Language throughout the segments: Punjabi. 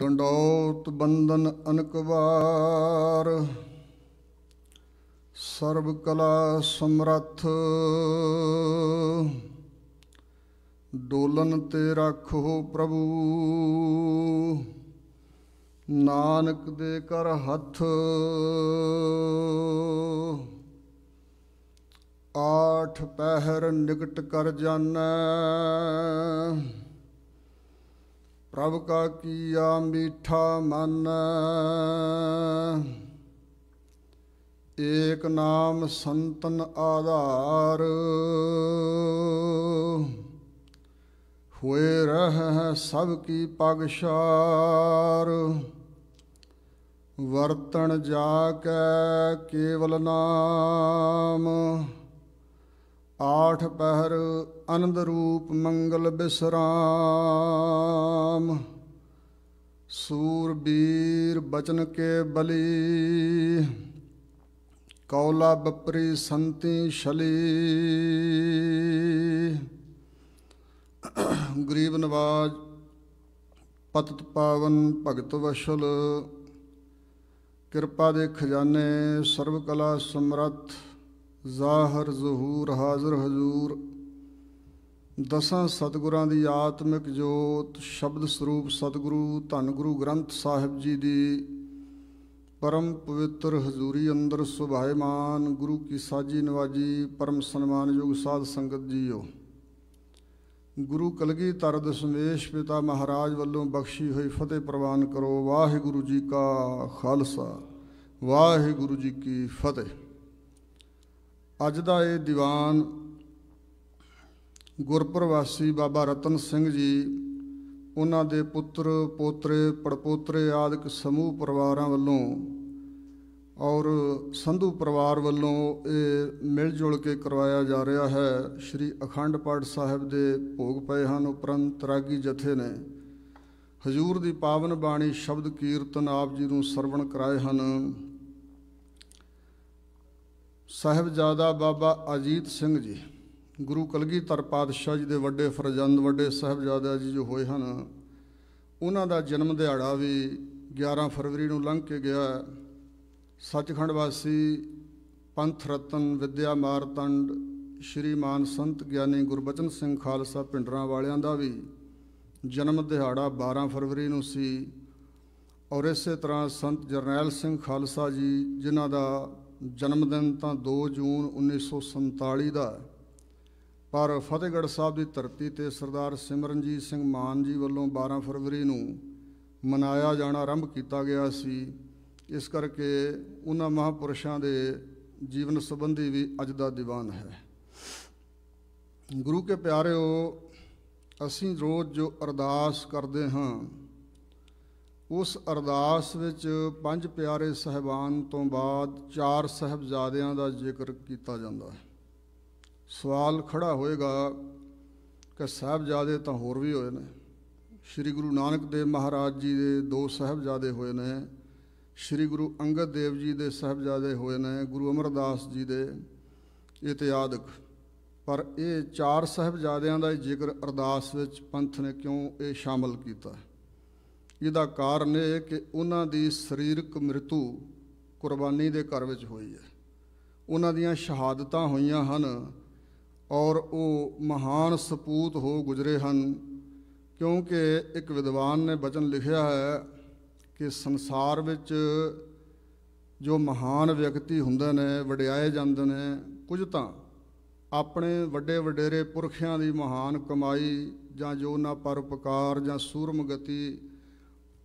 ਡੰਡੌਤ ਬੰਦਨ ਅਨਕਵਾਰ ਸਰਬ ਕਲਾ ਸਮਰੱਥ ਡੋਲਨ ਤੇ ਰੱਖੋ ਪ੍ਰਭੂ ਨਾਨਕ ਦੇ ਕਰ ਹੱਥ ਆਠ ਪਹਿਰ ਨਿਕਟ ਕਰ ਜਾਣਾ ਪ੍ਰਭ ਕਾ ਕੀਆ ਮੀਠਾ ਮਨ ਏਕ ਨਾਮ ਸੰਤਨ ਆਧਾਰ ਹੋਏ ਰਹਿ ਸਭ ਕੀ ਪਗਸ਼ਾਰ ਵਰਤਣ ਜਾ ਕੇ ਕੇਵਲ ਨਾਮ ਆਠ ਪਹਿਰ ਅਨੰਦ ਰੂਪ ਮੰਗਲ ਬਿਸਰਾਮ ਸੂਰ ਬੀਰ ਬਚਨ ਕੇ ਬਲੀ ਕੌਲਾ ਬਪਰੀ ਸੰਤੀ ਛਲੀ ਗਰੀਬ ਨਵਾਜ ਪਤਤ ਪਾਵਨ ਭਗਤ ਵਸ਼ਲ ਕਿਰਪਾ ਦੇ ਖਜ਼ਾਨੇ ਸਰਬ ਕਲਾ ਸਮਰੱਥ ਜ਼ਾਹਰ ਜ਼ਹੂਰ ਹਾਜ਼ਰ ਹਜ਼ੂਰ ਦਸਾਂ ਸਤਿਗੁਰਾਂ ਦੀ ਆਤਮਿਕ ਜੋਤ ਸ਼ਬਦ ਸਰੂਪ ਸਤਿਗੁਰੂ ਧੰਨ ਗੁਰੂ ਗ੍ਰੰਥ ਸਾਹਿਬ ਜੀ ਦੀ ਪਰਮ ਪਵਿੱਤਰ ਹਜ਼ੂਰੀ ਅੰਦਰ ਸੁਭਾਇਮਾਨ ਗੁਰੂ ਕੀ ਸਾਜੀ ਨਵਾਜੀ ਪਰਮ ਸਨਮਾਨਯੋਗ ਸਾਧ ਸੰਗਤ ਜੀਓ ਗੁਰੂ ਕਲਗੀ ਤਰ ਦਸ਼ਮੇਸ਼ ਪਿਤਾ ਮਹਾਰਾਜ ਵੱਲੋਂ ਬਖਸ਼ੀ ਹੋਈ ਫਤਿਹ ਪ੍ਰਵਾਨ ਕਰੋ ਵਾਹਿਗੁਰੂ ਜੀ ਕਾ ਖਾਲਸਾ ਵਾਹਿਗੁਰੂ ਜੀ ਕੀ ਫਤਿਹ ਅੱਜ ਦਾ ਇਹ ਦੀਵਾਨ ਗੁਰਪ੍ਰਵਾਸੀ ਬਾਬਾ ਰਤਨ ਸਿੰਘ ਜੀ ਉਹਨਾਂ ਦੇ ਪੁੱਤਰ ਪੋਤਰੇ ਪੜਪੋਤਰੇ ਆਦਿਕ ਸਮੂਹ ਪਰਿਵਾਰਾਂ ਵੱਲੋਂ ਔਰ ਸੰਧੂ ਪਰਿਵਾਰ ਵੱਲੋਂ ਇਹ ਮਿਲ ਜੁਲ ਕੇ ਕਰਵਾਇਆ ਜਾ ਰਿਹਾ ਹੈ ਸ੍ਰੀ ਅਖੰਡ ਪਾਠ ਸਾਹਿਬ ਦੇ ਭੋਗ ਪਏ ਹਨ ਉਪਰੰਤ ਰਾਗੀ ਜਥੇ ਨੇ ਹਜ਼ੂਰ ਦੀ ਪਾਵਨ ਬਾਣੀ ਸ਼ਬਦ ਕੀਰਤਨ ਆਪ ਜੀ ਨੂੰ ਸਰਵਣ ਕਰਾਏ ਹਨ ਸਾਹਿਬਜ਼ਾਦਾ ਬਾਬਾ ਅਜੀਤ ਸਿੰਘ ਜੀ ਗੁਰੂ ਕਲਗੀਧਰ ਪਾਤਸ਼ਾਹ ਜੀ ਦੇ ਵੱਡੇ ਫਰਜ਼ੰਦ ਵੱਡੇ ਸਾਹਿਬਜ਼ਾਦਾ ਜੀ ਜੋ ਹੋਏ ਹਨ ਉਹਨਾਂ ਦਾ ਜਨਮ ਦਿਹਾੜਾ ਵੀ 11 ਫਰਵਰੀ ਨੂੰ ਲੰਘ ਕੇ ਗਿਆ ਸੱਚਖੰਡ ਵਾਸੀ ਪੰਥ ਰਤਨ ਵਿਦਿਆ ਮਾਰਤੰਡ ਸ਼੍ਰੀਮਾਨ ਸੰਤ ਗਿਆਨੀ ਗੁਰਬਚਨ ਸਿੰਘ ਖਾਲਸਾ ਪਿੰਡਰਾਂ ਵਾਲਿਆਂ ਦਾ ਵੀ ਜਨਮ ਦਿਹਾੜਾ 12 ਫਰਵਰੀ ਨੂੰ ਸੀ ਔਰ ਇਸੇ ਤਰ੍ਹਾਂ ਸੰਤ ਜਰਨੈਲ ਸਿੰਘ ਖਾਲਸਾ ਜੀ ਜਿਨ੍ਹਾਂ ਦਾ ਜਨਮ ਦਿਨ ਤਾਂ 2 ਜੂਨ 1947 ਦਾ ਪਰ ਫਤਿਹਗੜ੍ਹ ਸਾਹਿਬ ਦੀ ਧਰਤੀ ਤੇ ਸਰਦਾਰ ਸਿਮਰਨਜੀਤ ਸਿੰਘ ਮਾਨ ਜੀ ਵੱਲੋਂ 12 ਫਰਵਰੀ ਨੂੰ ਮਨਾਇਆ ਜਾਣਾ ਆਰੰਭ ਕੀਤਾ ਗਿਆ ਸੀ ਇਸ ਕਰਕੇ ਉਹਨਾਂ ਮਹਾਪੁਰਸ਼ਾਂ ਦੇ ਜੀਵਨ ਸੰਬੰਧੀ ਵੀ ਅੱਜ ਦਾ ਦੀਵਾਨ ਹੈ ਗੁਰੂ ਕੇ ਪਿਆਰਿਓ ਅਸੀਂ ਰੋਜ਼ ਜੋ ਅਰਦਾਸ ਕਰਦੇ ਹਾਂ ਉਸ ਅਰਦਾਸ ਵਿੱਚ ਪੰਜ ਪਿਆਰੇ ਸਹਿਬਾਨ ਤੋਂ ਬਾਅਦ ਚਾਰ ਸਹਿਬਜ਼ਾਦਿਆਂ ਦਾ ਜ਼ਿਕਰ ਕੀਤਾ ਜਾਂਦਾ ਹੈ ਸਵਾਲ ਖੜਾ ਹੋਏਗਾ ਕਿ ਸਹਿਬਜ਼ਾਦੇ ਤਾਂ ਹੋਰ ਵੀ ਹੋਏ ਨੇ ਸ੍ਰੀ ਗੁਰੂ ਨਾਨਕ ਦੇਵ ਮਹਾਰਾਜ ਜੀ ਦੇ ਦੋ ਸਹਿਬਜ਼ਾਦੇ ਹੋਏ ਨੇ ਸ੍ਰੀ ਗੁਰੂ ਅੰਗਦ ਦੇਵ ਜੀ ਦੇ ਸਹਿਬਜ਼ਾਦੇ ਹੋਏ ਨੇ ਗੁਰੂ ਅਮਰਦਾਸ ਜੀ ਦੇ ਇਤਿਆਦਕ ਪਰ ਇਹ ਚਾਰ ਸਹਿਬਜ਼ਾਦਿਆਂ ਦਾ ਜ਼ਿਕਰ ਅਰਦਾਸ ਵਿੱਚ ਪੰਥ ਨੇ ਕਿਉਂ ਇਹ ਸ਼ਾਮਲ ਕੀਤਾ ਹੈ ਇਹਦਾ ਕਾਰਨ ਇਹ ਕਿ ਉਹਨਾਂ ਦੀ ਸਰੀਰਕ ਮ੍ਰਿਤੂ ਕੁਰਬਾਨੀ ਦੇ ਘਰ ਵਿੱਚ ਹੋਈ ਹੈ ਉਹਨਾਂ ਦੀਆਂ ਸ਼ਹਾਦਤਾਂ ਹੋਈਆਂ ਹਨ ਔਰ ਉਹ ਮਹਾਨ ਸਪੂਤ ਹੋ ਗੁਜ਼ਰੇ ਹਨ ਕਿਉਂਕਿ ਇੱਕ ਵਿਦਵਾਨ ਨੇ ਬਚਨ ਲਿਖਿਆ ਹੈ ਕਿ ਸੰਸਾਰ ਵਿੱਚ ਜੋ ਮਹਾਨ ਵਿਅਕਤੀ ਹੁੰਦੇ ਨੇ ਵਡਿਆਏ ਜਾਂਦੇ ਨੇ ਕੁਝ ਤਾਂ ਆਪਣੇ ਵੱਡੇ ਵਡੇਰੇ ਪੁਰਖਿਆਂ ਦੀ ਮਹਾਨ ਕਮਾਈ ਜਾਂ ਜੋ ਨਾ ਪਰਪਕਾਰ ਜਾਂ ਸੂਰਮਗਤੀ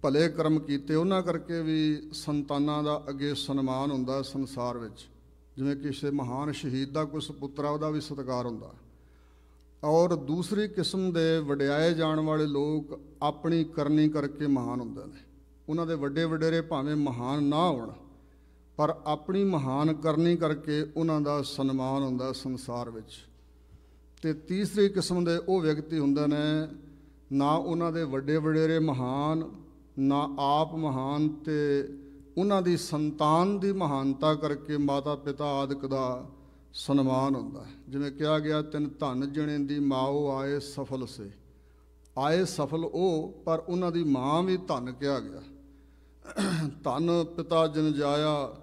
ਭਲੇ ਕਰਮ ਕੀਤੇ ਉਹਨਾਂ ਕਰਕੇ ਵੀ ਸੰਤਾਨਾਂ ਦਾ ਅੱਗੇ ਸਨਮਾਨ ਹੁੰਦਾ ਸੰਸਾਰ ਵਿੱਚ ਜਿਵੇਂ ਕਿਸੇ ਮਹਾਨ ਸ਼ਹੀਦ ਦਾ ਕੋਈ ਸੁਪੁੱਤਰਾ ਆ ਉਹਦਾ ਵੀ ਸਤਿਕਾਰ ਹੁੰਦਾ ਔਰ ਦੂਸਰੀ ਕਿਸਮ ਦੇ ਵਡਿਆਏ ਜਾਣ ਵਾਲੇ ਲੋਕ ਆਪਣੀ ਕਰਨੀ ਕਰਕੇ ਮਹਾਨ ਹੁੰਦੇ ਨੇ ਉਹਨਾਂ ਦੇ ਵੱਡੇ ਵਡੇਰੇ ਭਾਵੇਂ ਮਹਾਨ ਨਾ ਹੋਣ ਪਰ ਆਪਣੀ ਮਹਾਨ ਕਰਨੀ ਕਰਕੇ ਉਹਨਾਂ ਦਾ ਸਨਮਾਨ ਹੁੰਦਾ ਸੰਸਾਰ ਵਿੱਚ ਤੇ ਤੀਸਰੀ ਕਿਸਮ ਦੇ ਉਹ ਵਿਅਕਤੀ ਹੁੰਦੇ ਨੇ ਨਾ ਉਹਨਾਂ ਦੇ ਵੱਡੇ ਵਡੇਰੇ ਮਹਾਨ ਨਾ ਆਪ ਮਹਾਨ ਤੇ ਉਹਨਾਂ ਦੀ ਸੰਤਾਨ ਦੀ ਮਹਾਨਤਾ ਕਰਕੇ ਮਾਤਾ ਪਿਤਾ ਆਦਿਕ ਦਾ ਸਨਮਾਨ ਹੁੰਦਾ ਹੈ ਜਿਵੇਂ ਕਿਹਾ ਗਿਆ ਤਿੰਨ ਧਨ ਜਣੇ ਦੀ ਮਾਉ ਆਏ ਸਫਲ ਸੇ ਆਏ ਸਫਲ ਉਹ ਪਰ ਉਹਨਾਂ ਦੀ ਮਾਂ ਵੀ ਧਨ ਕਿਹਾ ਗਿਆ ਧਨ ਪਿਤਾ ਜਨ ਜਾਇਆ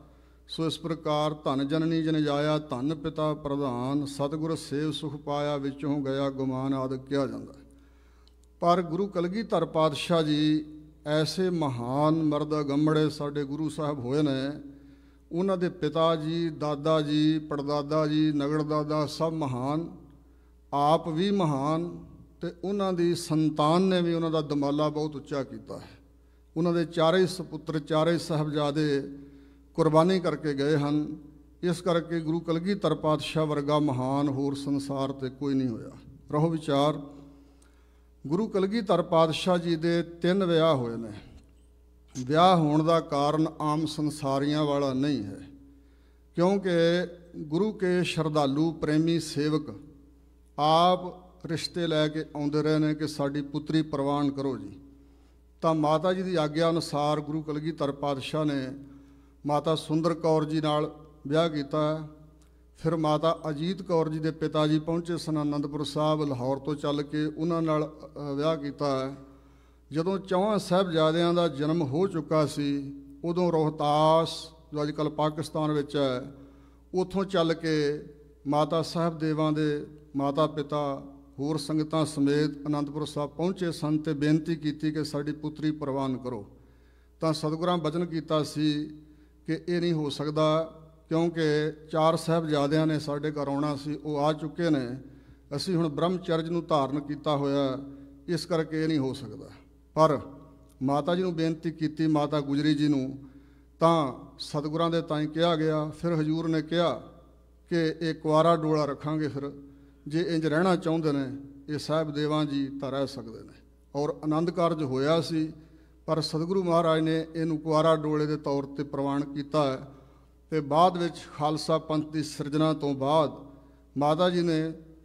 ਸੋ ਇਸ ਪ੍ਰਕਾਰ ਧਨ ਜਨਨੀ ਜਨ ਜਾਇਆ ਧਨ ਪਿਤਾ ਪ੍ਰਧਾਨ ਸਤਿਗੁਰ ਸੇਵ ਸੁਖ ਪਾਇਆ ਵਿੱਚੋਂ ਗਿਆ ਗੁਮਾਨ ਆਦਿ ਕਿਹਾ ਜਾਂਦਾ ਪਰ ਗੁਰੂ ਕਲਗੀਧਰ ਪਾਤਸ਼ਾਹ ਜੀ ਐਸੇ ਮਹਾਨ ਮਰਦ ਗੰਮੜੇ ਸਾਡੇ ਗੁਰੂ ਸਾਹਿਬ ਹੋਏ ਨੇ ਉਹਨਾਂ ਦੇ ਪਿਤਾ ਜੀ ਦਾਦਾ ਜੀ ਪੜਦਾਦਾ ਜੀ ਨਗੜ ਦਾਦਾ ਸਭ ਮਹਾਨ ਆਪ ਵੀ ਮਹਾਨ ਤੇ ਉਹਨਾਂ ਦੀ ਸੰਤਾਨ ਨੇ ਵੀ ਉਹਨਾਂ ਦਾ ਦਮਾਲਾ ਬਹੁਤ ਉੱਚਾ ਕੀਤਾ ਹੈ ਉਹਨਾਂ ਦੇ ਚਾਰੇ ਸੁਪੁੱਤਰ ਚਾਰੇ ਸਹਬਜ਼ਾਦੇ ਕੁਰਬਾਨੀ ਕਰਕੇ ਗਏ ਹਨ ਇਸ ਕਰਕੇ ਗੁਰੂ ਕਲਗੀਧਰ ਪਾਤਸ਼ਾਹ ਵਰਗਾ ਮਹਾਨ ਹੋਰ ਸੰਸਾਰ ਤੇ ਕੋਈ ਨਹੀਂ ਹੋਇਆ ਰਹੋ ਵਿਚਾਰ ਗੁਰੂ ਕਲਗੀਧਰ ਪਾਤਸ਼ਾਹ ਜੀ ਦੇ ਤਿੰਨ ਵਿਆਹ ਹੋਏ ਨੇ ਵਿਆਹ ਹੋਣ ਦਾ ਕਾਰਨ ਆਮ ਸੰਸਾਰੀਆਂ ਵਾਲਾ ਨਹੀਂ ਹੈ ਕਿਉਂਕਿ ਗੁਰੂ ਕੇ ਸ਼ਰਧਾਲੂ ਪ੍ਰੇਮੀ ਸੇਵਕ ਆਪ ਰਿਸ਼ਤੇ ਲੈ ਕੇ ਆਉਂਦੇ ਰਹੇ ਨੇ ਕਿ ਸਾਡੀ ਪੁੱਤਰੀ ਪ੍ਰਵਾਨ ਕਰੋ ਜੀ ਤਾਂ ਮਾਤਾ ਜੀ ਦੀ ਆਗਿਆ ਅਨੁਸਾਰ ਗੁਰੂ ਕਲਗੀਧਰ ਪਾਤਸ਼ਾਹ ਨੇ ਮਾਤਾ ਸੁੰਦਰ ਕੌਰ ਜੀ ਨਾਲ ਵਿਆਹ ਕੀਤਾ ਫਿਰ ਮਾਤਾ ਅਜੀਤ ਕੌਰ ਜੀ ਦੇ ਪਿਤਾ ਜੀ ਪਹੁੰਚੇ ਸਨ ਆਨੰਦਪੁਰ ਸਾਹਿਬ ਲਾਹੌਰ ਤੋਂ ਚੱਲ ਕੇ ਉਹਨਾਂ ਨਾਲ ਵਿਆਹ ਕੀਤਾ ਜਦੋਂ ਚੌਹਾਂ ਸਾਹਿਬਜ਼ਾਦਿਆਂ ਦਾ ਜਨਮ ਹੋ ਚੁੱਕਾ ਸੀ ਉਦੋਂ ਰੋਹਤਾਸ ਜੋ ਅੱਜਕੱਲ ਪਾਕਿਸਤਾਨ ਵਿੱਚ ਹੈ ਉੱਥੋਂ ਚੱਲ ਕੇ ਮਾਤਾ ਸਾਹਿਬ ਦੇਵਾਂ ਦੇ ਮਾਤਾ ਪਿਤਾ ਹੋਰ ਸੰਗਤਾਂ ਸਮੇਤ ਅਨੰਦਪੁਰ ਸਾਹਿਬ ਪਹੁੰਚੇ ਸਨ ਤੇ ਬੇਨਤੀ ਕੀਤੀ ਕਿ ਸਾਡੀ ਪੁੱਤਰੀ ਪ੍ਰਵਾਨ ਕਰੋ ਤਾਂ ਸਤਿਗੁਰਾਂ ਬਚਨ ਕੀਤਾ ਸੀ ਕਿ ਇਹ ਨਹੀਂ ਹੋ ਸਕਦਾ ਕਿਉਂਕਿ ਚਾਰ ਸਹਿਬਜ਼ਾਦਿਆਂ ਨੇ ਸਾਡੇ ਘਰ ਆਉਣਾ ਸੀ ਉਹ ਆ ਚੁੱਕੇ ਨੇ ਅਸੀਂ ਹੁਣ ਬ੍ਰਹਮਚਰਜ ਨੂੰ ਧਾਰਨ ਕੀਤਾ ਹੋਇਆ ਇਸ ਕਰਕੇ ਇਹ ਨਹੀਂ ਹੋ ਸਕਦਾ ਪਰ ਮਾਤਾ ਜੀ ਨੂੰ ਬੇਨਤੀ ਕੀਤੀ ਮਾਤਾ ਗੁਜਰੀ ਜੀ ਨੂੰ ਤਾਂ ਸਤਿਗੁਰਾਂ ਦੇ ਤਾਂ ਕਿਹਾ ਗਿਆ ਫਿਰ ਹਜੂਰ ਨੇ ਕਿਹਾ ਕਿ ਇਹ ਕੁਵਾਰਾ ਡੋਲਾ ਰੱਖਾਂਗੇ ਫਿਰ ਜੇ ਇੰਜ ਰਹਿਣਾ ਚਾਹੁੰਦੇ ਨੇ ਇਹ ਸਾਹਿਬ ਦੇਵਾਂ ਜੀ ਤਾਂ ਰਹਿ ਸਕਦੇ ਨੇ ਔਰ ਆਨੰਦ ਕਾਰਜ ਹੋਇਆ ਸੀ ਪਰ ਸਤਿਗੁਰੂ ਮਹਾਰਾਜ ਨੇ ਇਹਨੂੰ ਕੁਵਾਰਾ ਡੋਲੇ ਦੇ ਤੌਰ ਤੇ ਪ੍ਰਵਾਨ ਕੀਤਾ ਹੈ ਤੇ ਬਾਅਦ ਵਿੱਚ ਖਾਲਸਾ ਪੰਥ ਦੀ ਸਿਰਜਣਾ ਤੋਂ ਬਾਅਦ ਮਾਤਾ ਜੀ ਨੇ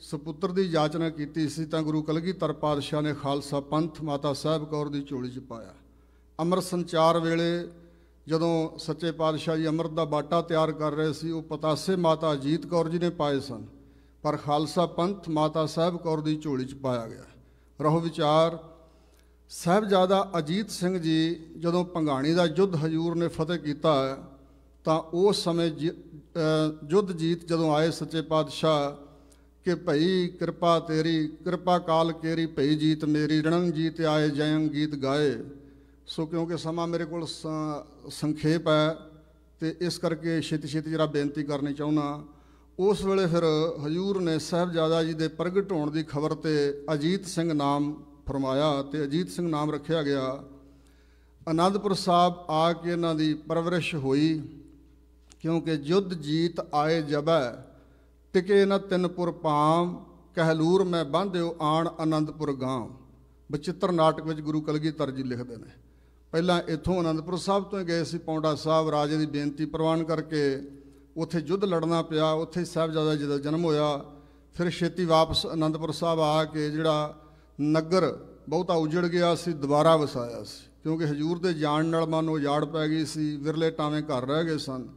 ਸੁਪੁੱਤਰ ਦੀ ਯਾਚਨਾ ਕੀਤੀ ਸੀ ਤਾਂ ਗੁਰੂ ਕਲਗੀਧਰ ਪਾਤਸ਼ਾਹ ਨੇ ਖਾਲਸਾ ਪੰਥ ਮਾਤਾ ਸਾਹਿਬ ਕੌਰ ਦੀ ਝੋਲੀ 'ਚ ਪਾਇਆ ਅਮਰ ਸੰਚਾਰ ਵੇਲੇ ਜਦੋਂ ਸੱਚੇ ਪਾਤਸ਼ਾਹ ਜੀ ਅਮਰਤ ਦਾ ਬਾਟਾ ਤਿਆਰ ਕਰ ਰਹੇ ਸੀ ਉਹ ਪਤਾਸੇ ਮਾਤਾ ਅਜੀਤ ਕੌਰ ਜੀ ਨੇ ਪਾਏ ਸਨ ਪਰ ਖਾਲਸਾ ਪੰਥ ਮਾਤਾ ਸਾਹਿਬ ਕੌਰ ਦੀ ਝੋਲੀ 'ਚ ਪਾਇਆ ਗਿਆ ਰਹੋ ਵਿਚਾਰ ਜਾਦਾ ਅਜੀਤ ਸਿੰਘ ਜੀ ਜਦੋਂ ਪੰਗਾਣੀ ਦਾ ਯੁੱਧ ਹਜੂਰ ਨੇ ਫਤਿਹ ਕੀਤਾ ਤਾਂ ਉਸ ਸਮੇਂ ਜੁੱਧ ਜੀਤ ਜਦੋਂ ਆਏ ਸੱਚੇ ਪਾਤਸ਼ਾਹ ਕਿ ਭਈ ਕਿਰਪਾ ਤੇਰੀ ਕਿਰਪਾ ਕਾਲ ਕੇਰੀ ਭਈ ਜੀਤ ਮੇਰੀ ਰਣਨ ਜੀਤ ਆਏ ਜੈਨ ਗੀਤ ਗਾਏ ਸੋ ਕਿਉਂਕਿ ਸਮਾਂ ਮੇਰੇ ਕੋਲ ਸੰਖੇਪ ਹੈ ਤੇ ਇਸ ਕਰਕੇ ਛੇਤੀ ਛੇਤੀ ਜਰਾ ਬੇਨਤੀ ਕਰਨੀ ਚਾਹੁੰਨਾ ਉਸ ਵੇਲੇ ਫਿਰ ਹਜੂਰ ਨੇ ਸਹਿਬਜ਼ਾਦਾ ਜੀ ਦੇ ਪ੍ਰਗਟ ਹੋਣ ਦੀ ਖਬਰ ਤੇ ਅਜੀਤ ਸਿੰਘ ਨਾਮ ਫਰਮਾਇਆ ਤੇ ਅਜੀਤ ਸਿੰਘ ਨਾਮ ਰੱਖਿਆ ਗਿਆ ਆਨੰਦਪੁਰ ਸਾਹਿਬ ਆ ਕੇ ਇਹਨਾਂ ਦੀ ਪਰਵਰਿਸ਼ ਹੋਈ ਕਿਉਂਕਿ ਜੁਦ ਜੀਤ ਆਏ ਜਬੈ ਟਿਕੇ ਨ ਤਿੰਨਪੁਰ ਪਾਮ ਕਹਿਲੂਰ ਮੈਂ ਬੰਧਿਓ ਆਣ ਆਨੰਦਪੁਰ ਗਾਂ ਬਚਿੱਤਰ ਨਾਟਕ ਵਿੱਚ ਗੁਰੂ ਕਲਗੀਧਰ ਜੀ ਲਿਖਦੇ ਨੇ ਪਹਿਲਾਂ ਇੱਥੋਂ ਆਨੰਦਪੁਰ ਸਾਹਿਬ ਤੋਂ ਗਏ ਸੀ ਪੌਂਡਾ ਸਾਹਿਬ ਰਾਜੇ ਦੀ ਬੇਨਤੀ ਪ੍ਰਵਾਨ ਕਰਕੇ ਉੱਥੇ ਜੁੱਧ ਲੜਨਾ ਪਿਆ ਉੱਥੇ ਸਾਹਿਬਜ਼ਾਦਾ ਜੀ ਦਾ ਜਨਮ ਹੋਇਆ ਫਿਰ ਛੇਤੀ ਵਾਪਸ ਆਨੰਦਪੁਰ ਸਾਹਿਬ ਆ ਕੇ ਜਿਹੜਾ ਨਗਰ ਬਹੁਤਾ ਉਜੜ ਗਿਆ ਸੀ ਦੁਬਾਰਾ ਵਸਾਇਆ ਸੀ ਕਿਉਂਕਿ ਹਜੂਰ ਦੇ ਜਾਣ ਨਾਲ ਮਨ ਉਜਾੜ ਪੈ ਗਈ ਸੀ ਵਿਰਲੇ ਟਾਵੇਂ ਘਰ ਰਹਿ ਗਏ ਸਨ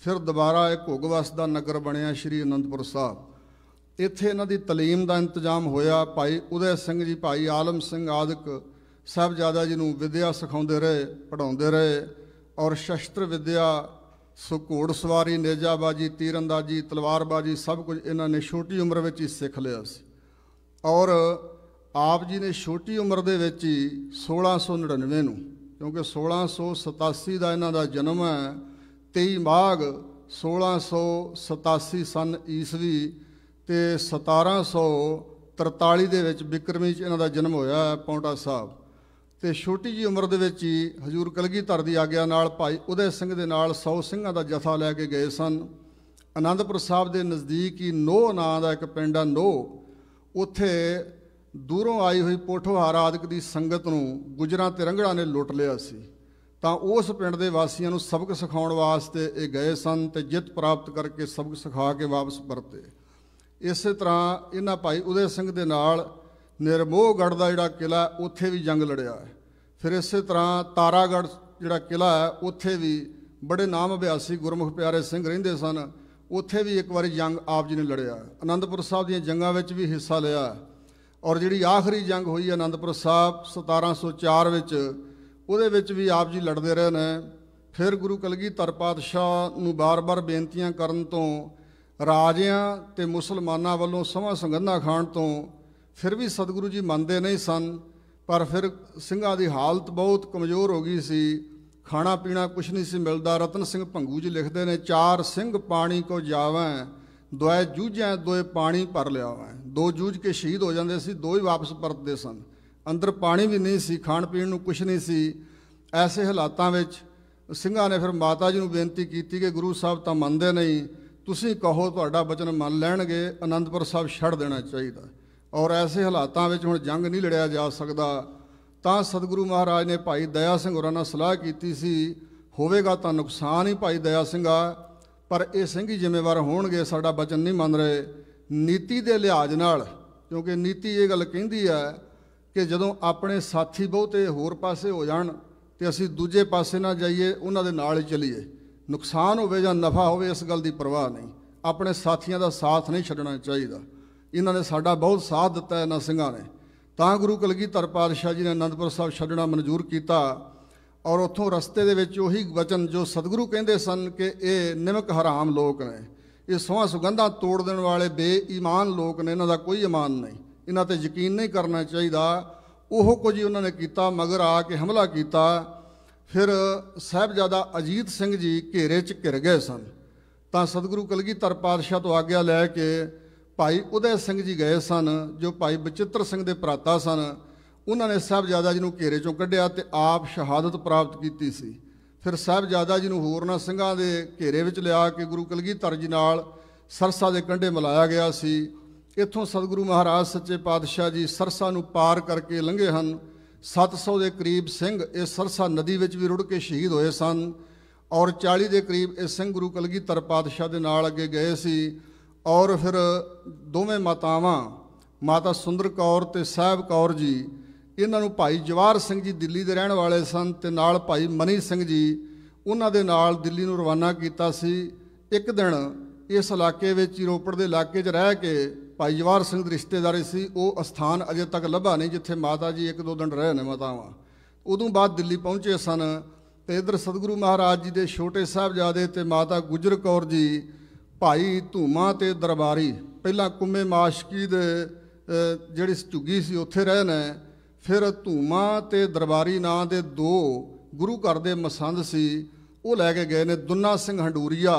ਫਿਰ ਦੁਬਾਰਾ ਇਹ ਘੁਗਵਸ ਦਾ ਨਗਰ ਬਣਿਆ ਸ਼੍ਰੀ ਅਨੰਦਪੁਰ ਸਾਹਿਬ ਇੱਥੇ ਇਹਨਾਂ ਦੀ ਤਾਲੀਮ ਦਾ ਇੰਤਜ਼ਾਮ ਹੋਇਆ ਭਾਈ ਉਦੈ ਸਿੰਘ ਜੀ ਭਾਈ ਆਲਮ ਸਿੰਘ ਆਦਿਕ ਸਭ ਜਿਆਦਾ ਜੀ ਨੂੰ ਵਿਦਿਆ ਸਿਖਾਉਂਦੇ ਰਹੇ ਪੜਾਉਂਦੇ ਰਹੇ ਔਰ ਸ਼ਸਤਰ ਵਿਦਿਆ ਸੋ ਘੋੜ ਸਵਾਰੀ ਨੇਜਾਬਾਜੀ ਤੀਰੰਦਾਜ਼ੀ ਤਲਵਾਰਬਾਜੀ ਸਭ ਕੁਝ ਇਹਨਾਂ ਨੇ ਛੋਟੀ ਉਮਰ ਵਿੱਚ ਹੀ ਸਿੱਖ ਲਿਆ ਸੀ ਔਰ ਆਪ ਜੀ ਨੇ ਛੋਟੀ ਉਮਰ ਦੇ ਵਿੱਚ ਹੀ 1699 ਨੂੰ ਕਿਉਂਕਿ 1687 ਦਾ ਇਹਨਾਂ ਦਾ ਜਨਮ ਹੈ 23 ਮਾਘ 1687 ਸਨ ਈਸਵੀ ਤੇ 1743 ਦੇ ਵਿੱਚ ਬਿਕਰਮੀ ਚ ਇਹਨਾਂ ਦਾ ਜਨਮ ਹੋਇਆ ਪੌਂਟਾ ਸਾਹਿਬ ਤੇ ਛੋਟੀ ਜੀ ਉਮਰ ਦੇ ਵਿੱਚ ਹੀ ਹਜੂਰ ਕਲਗੀਧਰ ਦੀ ਆਗਿਆ ਨਾਲ ਭਾਈ ਉਦੈ ਸਿੰਘ ਦੇ ਨਾਲ 100 ਸਿੰਘਾਂ ਦਾ ਜਥਾ ਲੈ ਕੇ ਗਏ ਸਨ ਆਨੰਦਪੁਰ ਸਾਹਿਬ ਦੇ ਨਜ਼ਦੀਕ ਹੀ ਨੋ ਨਾਂ ਦਾ ਇੱਕ ਪਿੰਡ ਆ ਨੋ ਉੱਥੇ ਦੂਰੋਂ ਆਈ ਹੋਈ ਪੋਠੋਹਾਰਾ ਆਦਿਕ ਦੀ ਸੰਗਤ ਨੂੰ ਗੁਜਰਾਂ ਤੇ ਰੰਗੜਾ ਨੇ ਲੁੱਟ ਲਿਆ ਸੀ ਤਾਂ ਉਸ ਪਿੰਡ ਦੇ ਵਾਸੀਆਂ ਨੂੰ ਸਬਕ ਸਿਖਾਉਣ ਵਾਸਤੇ ਇਹ ਗਏ ਸਨ ਤੇ ਜਿੱਤ ਪ੍ਰਾਪਤ ਕਰਕੇ ਸਬਕ ਸਿਖਾ ਕੇ ਵਾਪਸ ਪਰਤੇ ਇਸੇ ਤਰ੍ਹਾਂ ਇਹਨਾਂ ਭਾਈ ਉਦੇ ਸਿੰਘ ਦੇ ਨਾਲ ਗੜ ਦਾ ਜਿਹੜਾ ਕਿਲਾ ਉੱਥੇ ਵੀ ਜੰਗ ਲੜਿਆ ਫਿਰ ਇਸੇ ਤਰ੍ਹਾਂ ਤਾਰਾਗੜ ਜਿਹੜਾ ਕਿਲਾ ਹੈ ਉੱਥੇ ਵੀ ਬੜੇ ਨਾਮ ਅਭਿਆਸੀ ਗੁਰਮੁਖ ਪਿਆਰੇ ਸਿੰਘ ਰਹਿੰਦੇ ਸਨ ਉੱਥੇ ਵੀ ਇੱਕ ਵਾਰੀ ਜੰਗ ਆਪ ਜੀ ਨੇ ਲੜਿਆ ਆਨੰਦਪੁਰ ਸਾਹਿਬ ਦੀਆਂ ਜੰਗਾਂ ਵਿੱਚ ਵੀ ਹਿੱਸਾ ਲਿਆ ਔਰ ਜਿਹੜੀ ਆਖਰੀ ਜੰਗ ਹੋਈ ਆਨੰਦਪੁਰ ਸਾਹਿਬ 1704 ਵਿੱਚ ਉਹਦੇ ਵਿੱਚ ਵੀ ਆਪ ਜੀ ਲੜਦੇ ਰਹੇ ਨੇ ਫਿਰ ਗੁਰੂ ਕਲਗੀਧਰ ਪਾਤਸ਼ਾਹ ਨੂੰ ਬਾਰ-ਬਾਰ ਬੇਨਤੀਆਂ ਕਰਨ ਤੋਂ ਰਾਜਿਆਂ ਤੇ ਮੁਸਲਮਾਨਾਂ ਵੱਲੋਂ ਸਮਾਂ ਸੰਗੰਧਾ ਖਾਣ ਤੋਂ ਫਿਰ ਵੀ ਸਤਿਗੁਰੂ ਜੀ ਮੰਨਦੇ ਨਹੀਂ ਸਨ ਪਰ ਫਿਰ ਸਿੰਘਾਂ ਦੀ ਹਾਲਤ ਬਹੁਤ ਕਮਜ਼ੋਰ ਹੋ ਗਈ ਸੀ ਖਾਣਾ ਪੀਣਾ ਕੁਛ ਨਹੀਂ ਸੀ ਮਿਲਦਾ ਰਤਨ ਸਿੰਘ ਭੰਗੂ ਜੀ ਲਿਖਦੇ ਨੇ ਚਾਰ ਸਿੰਘ ਪਾਣੀ ਕੋ ਜਾਵਾਂ ਦੁਆਏ ਜੂਝਾਂ ਦੋਏ ਪਾਣੀ ਭਰ ਲਿਆਵਾਂ ਦੋ ਜੂਝ ਕੇ ਸ਼ਹੀਦ ਹੋ ਜਾਂਦੇ ਸੀ ਦੋ ਹੀ ਵਾਪਸ ਪਰਤਦੇ ਸਨ ਅੰਦਰ ਪਾਣੀ ਵੀ ਨਹੀਂ ਸੀ ਖਾਣ ਪੀਣ ਨੂੰ ਕੁਝ ਨਹੀਂ ਸੀ ਐਸੇ ਹਾਲਾਤਾਂ ਵਿੱਚ ਸਿੰਘਾਂ ਨੇ ਫਿਰ ਮਾਤਾ ਜੀ ਨੂੰ ਬੇਨਤੀ ਕੀਤੀ ਕਿ ਗੁਰੂ ਸਾਹਿਬ ਤਾਂ ਮੰਨਦੇ ਨਹੀਂ ਤੁਸੀਂ ਕਹੋ ਤੁਹਾਡਾ ਬਚਨ ਮੰਨ ਲੈਣਗੇ ਅਨੰਦਪੁਰ ਸਾਹਿਬ ਛੱਡ ਦੇਣਾ ਚਾਹੀਦਾ ਔਰ ਐਸੇ ਹਾਲਾਤਾਂ ਵਿੱਚ ਹੁਣ ਜੰਗ ਨਹੀਂ ਲੜਿਆ ਜਾ ਸਕਦਾ ਤਾਂ ਸਤਿਗੁਰੂ ਮਹਾਰਾਜ ਨੇ ਭਾਈ ਦਇਆ ਸਿੰਘ ਹੋਰਾਂ ਨਾਲ ਸਲਾਹ ਕੀਤੀ ਸੀ ਹੋਵੇਗਾ ਤਾਂ ਨੁਕਸਾਨ ਹੀ ਭਾਈ ਦਇਆ ਸਿੰਘਾ ਪਰ ਇਹ ਸਿੰਘ ਹੀ ਜ਼ਿੰਮੇਵਾਰ ਹੋਣਗੇ ਸਾਡਾ ਬਚਨ ਨਹੀਂ ਮੰਨ ਰਹੇ ਨੀਤੀ ਦੇ ਲਿਹਾਜ਼ ਨਾਲ ਕਿਉਂਕਿ ਨੀਤੀ ਇਹ ਗੱਲ ਕਹਿੰਦੀ ਹੈ ਕਿ ਜਦੋਂ ਆਪਣੇ ਸਾਥੀ ਬਹੁਤੇ ਹੋਰ ਪਾਸੇ ਹੋ ਜਾਣ ਤੇ ਅਸੀਂ ਦੂਜੇ ਪਾਸੇ ਨਾ ਜਾਈਏ ਉਹਨਾਂ ਦੇ ਨਾਲ ਹੀ ਚਲੀਏ ਨੁਕਸਾਨ ਹੋਵੇ ਜਾਂ ਨਫਾ ਹੋਵੇ ਇਸ ਗੱਲ ਦੀ ਪਰਵਾਹ ਨਹੀਂ ਆਪਣੇ ਸਾਥੀਆਂ ਦਾ ਸਾਥ ਨਹੀਂ ਛੱਡਣਾ ਚਾਹੀਦਾ ਇਹਨਾਂ ਨੇ ਸਾਡਾ ਬਹੁਤ ਸਾਥ ਦਿੱਤਾ ਇਹਨਾਂ ਸਿੰਘਾਂ ਨੇ ਤਾਂ ਗੁਰੂ ਕਲਗੀਧਰ ਪਾਤਸ਼ਾਹ ਜੀ ਨੇ ਅਨੰਦਪੁਰ ਸਾਹਿਬ ਛੱਡਣਾ ਮਨਜ਼ੂਰ ਕੀਤਾ ਔਰ ਉੱਥੋਂ ਰਸਤੇ ਦੇ ਵਿੱਚ ਉਹੀ ਵਚਨ ਜੋ ਸਤਿਗੁਰੂ ਕਹਿੰਦੇ ਸਨ ਕਿ ਇਹ ਨਿਮਕ ਹਰਾਮ ਲੋਕ ਨੇ ਇਹ ਸੋਹਾਂ ਸੁਗੰਧਾਂ ਤੋੜ ਦੇਣ ਵਾਲੇ ਬੇਈਮਾਨ ਲੋਕ ਨੇ ਇਹਨਾਂ ਦਾ ਕੋਈ ਇਮਾਨ ਨਹੀਂ ਇਹਨਾਂ ਤੇ ਯਕੀਨ ਨਹੀਂ ਕਰਨਾ ਚਾਹੀਦਾ ਉਹ ਕੁਝ ਹੀ ਉਹਨਾਂ ਨੇ ਕੀਤਾ ਮਗਰ ਆ ਕੇ ਹਮਲਾ ਕੀਤਾ ਫਿਰ ਸਹਿਬਜ਼ਾਦਾ ਅਜੀਤ ਸਿੰਘ ਜੀ ਘੇਰੇ 'ਚ ਘਿਰ ਗਏ ਸਨ ਤਾਂ ਸਤਿਗੁਰੂ ਕਲਗੀਧਰ ਪਾਤਸ਼ਾਹ ਤੋਂ ਆਗਿਆ ਲੈ ਕੇ ਭਾਈ ਉਦੈ ਸਿੰਘ ਜੀ ਗਏ ਸਨ ਜੋ ਭਾਈ ਬਚਿੱਤਰ ਸਿੰਘ ਦੇ ਭਰਾਤਾ ਸਨ ਉਹਨਾਂ ਨੇ ਸਹਿਬਜ਼ਾਦਾ ਜੀ ਨੂੰ ਘੇਰੇ 'ਚੋਂ ਕੱਢਿਆ ਤੇ ਆਪ ਸ਼ਹਾਦਤ ਪ੍ਰਾਪਤ ਕੀਤੀ ਸੀ ਫਿਰ ਸਹਿਬਜ਼ਾਦਾ ਜੀ ਨੂੰ ਹੋਰਨਾ ਸਿੰਘਾਂ ਦੇ ਘੇਰੇ ਵਿੱਚ ਲਿਆ ਕੇ ਗੁਰੂ ਕਲਗੀਧਰ ਜੀ ਨਾਲ ਸਰਸਾ ਦੇ ਕੰਢੇ ਮਿਲਾਇਆ ਗਿਆ ਸੀ ਇੱਥੋਂ ਸਤਿਗੁਰੂ ਮਹਾਰਾਜ ਸੱਚੇ ਪਾਤਸ਼ਾਹ ਜੀ ਸਰਸਾ ਨੂੰ ਪਾਰ ਕਰਕੇ ਲੰਘੇ ਹਨ 700 ਦੇ ਕਰੀਬ ਸਿੰਘ ਇਹ ਸਰਸਾ ਨਦੀ ਵਿੱਚ ਵੀ ਰੁੜ ਕੇ ਸ਼ਹੀਦ ਹੋਏ ਸਨ ਔਰ 40 ਦੇ ਕਰੀਬ ਇਹ ਸਿੰਘ ਗੁਰੂ ਕਲਗੀਧਰ ਪਾਤਸ਼ਾਹ ਦੇ ਨਾਲ ਅੱਗੇ ਗਏ ਸੀ ਔਰ ਫਿਰ ਦੋਵੇਂ ਮਾਤਾਵਾਂ ਮਾਤਾ ਸੁੰਦਰ ਕੌਰ ਤੇ ਸਾਹਿਬ ਕੌਰ ਜੀ ਇਹਨਾਂ ਨੂੰ ਭਾਈ ਜਵਾਰ ਸਿੰਘ ਜੀ ਦਿੱਲੀ ਦੇ ਰਹਿਣ ਵਾਲੇ ਸਨ ਤੇ ਨਾਲ ਭਾਈ ਮਨੀ ਸਿੰਘ ਜੀ ਉਹਨਾਂ ਦੇ ਨਾਲ ਦਿੱਲੀ ਨੂੰ ਰਵਾਨਾ ਕੀਤਾ ਸੀ ਇੱਕ ਦਿਨ ਇਸ ਇਲਾਕੇ ਵਿੱਚ ਰੋਪੜ ਦੇ ਇਲਾਕੇ 'ਚ ਰਹਿ ਕੇ ਭਾਈ ਜਵਾਰ ਸਿੰਘ ਰਿਸ਼ਤੇਦਾਰੀ ਸੀ ਉਹ ਸਥਾਨ ਅਜੇ ਤੱਕ ਲੱਭਾ ਨਹੀਂ ਜਿੱਥੇ ਮਾਤਾ ਜੀ ਇੱਕ ਦੋ ਦਿਨ ਰਹੇ ਨੇ ਮਾਤਾਵਾਂ ਉਦੋਂ ਬਾਅਦ ਦਿੱਲੀ ਪਹੁੰਚੇ ਸਨ ਤੇ ਇਧਰ ਸਤਿਗੁਰੂ ਮਹਾਰਾਜ ਜੀ ਦੇ ਛੋਟੇ ਸਾਹਿਬਜ਼ਾਦੇ ਤੇ ਮਾਤਾ ਗੁਜਰ ਕੌਰ ਜੀ ਭਾਈ ਧੂਮਾ ਤੇ ਦਰਬਾਰੀ ਪਹਿਲਾਂ ਕੁੰਮੇ ਮਾਸ਼ਕੀ ਦੇ ਜਿਹੜੀ ਝੁੱਗੀ ਸੀ ਉੱਥੇ ਰਹੇ ਨੇ ਫਿਰ ਧੂਮਾ ਤੇ ਦਰਬਾਰੀ ਨਾਂ ਦੇ ਦੋ ਗੁਰੂ ਘਰ ਦੇ ਮਸੰਦ ਸੀ ਉਹ ਲੈ ਕੇ ਗਏ ਨੇ ਦੁੰਨਾ ਸਿੰਘ ਹੰਡੂਰੀਆ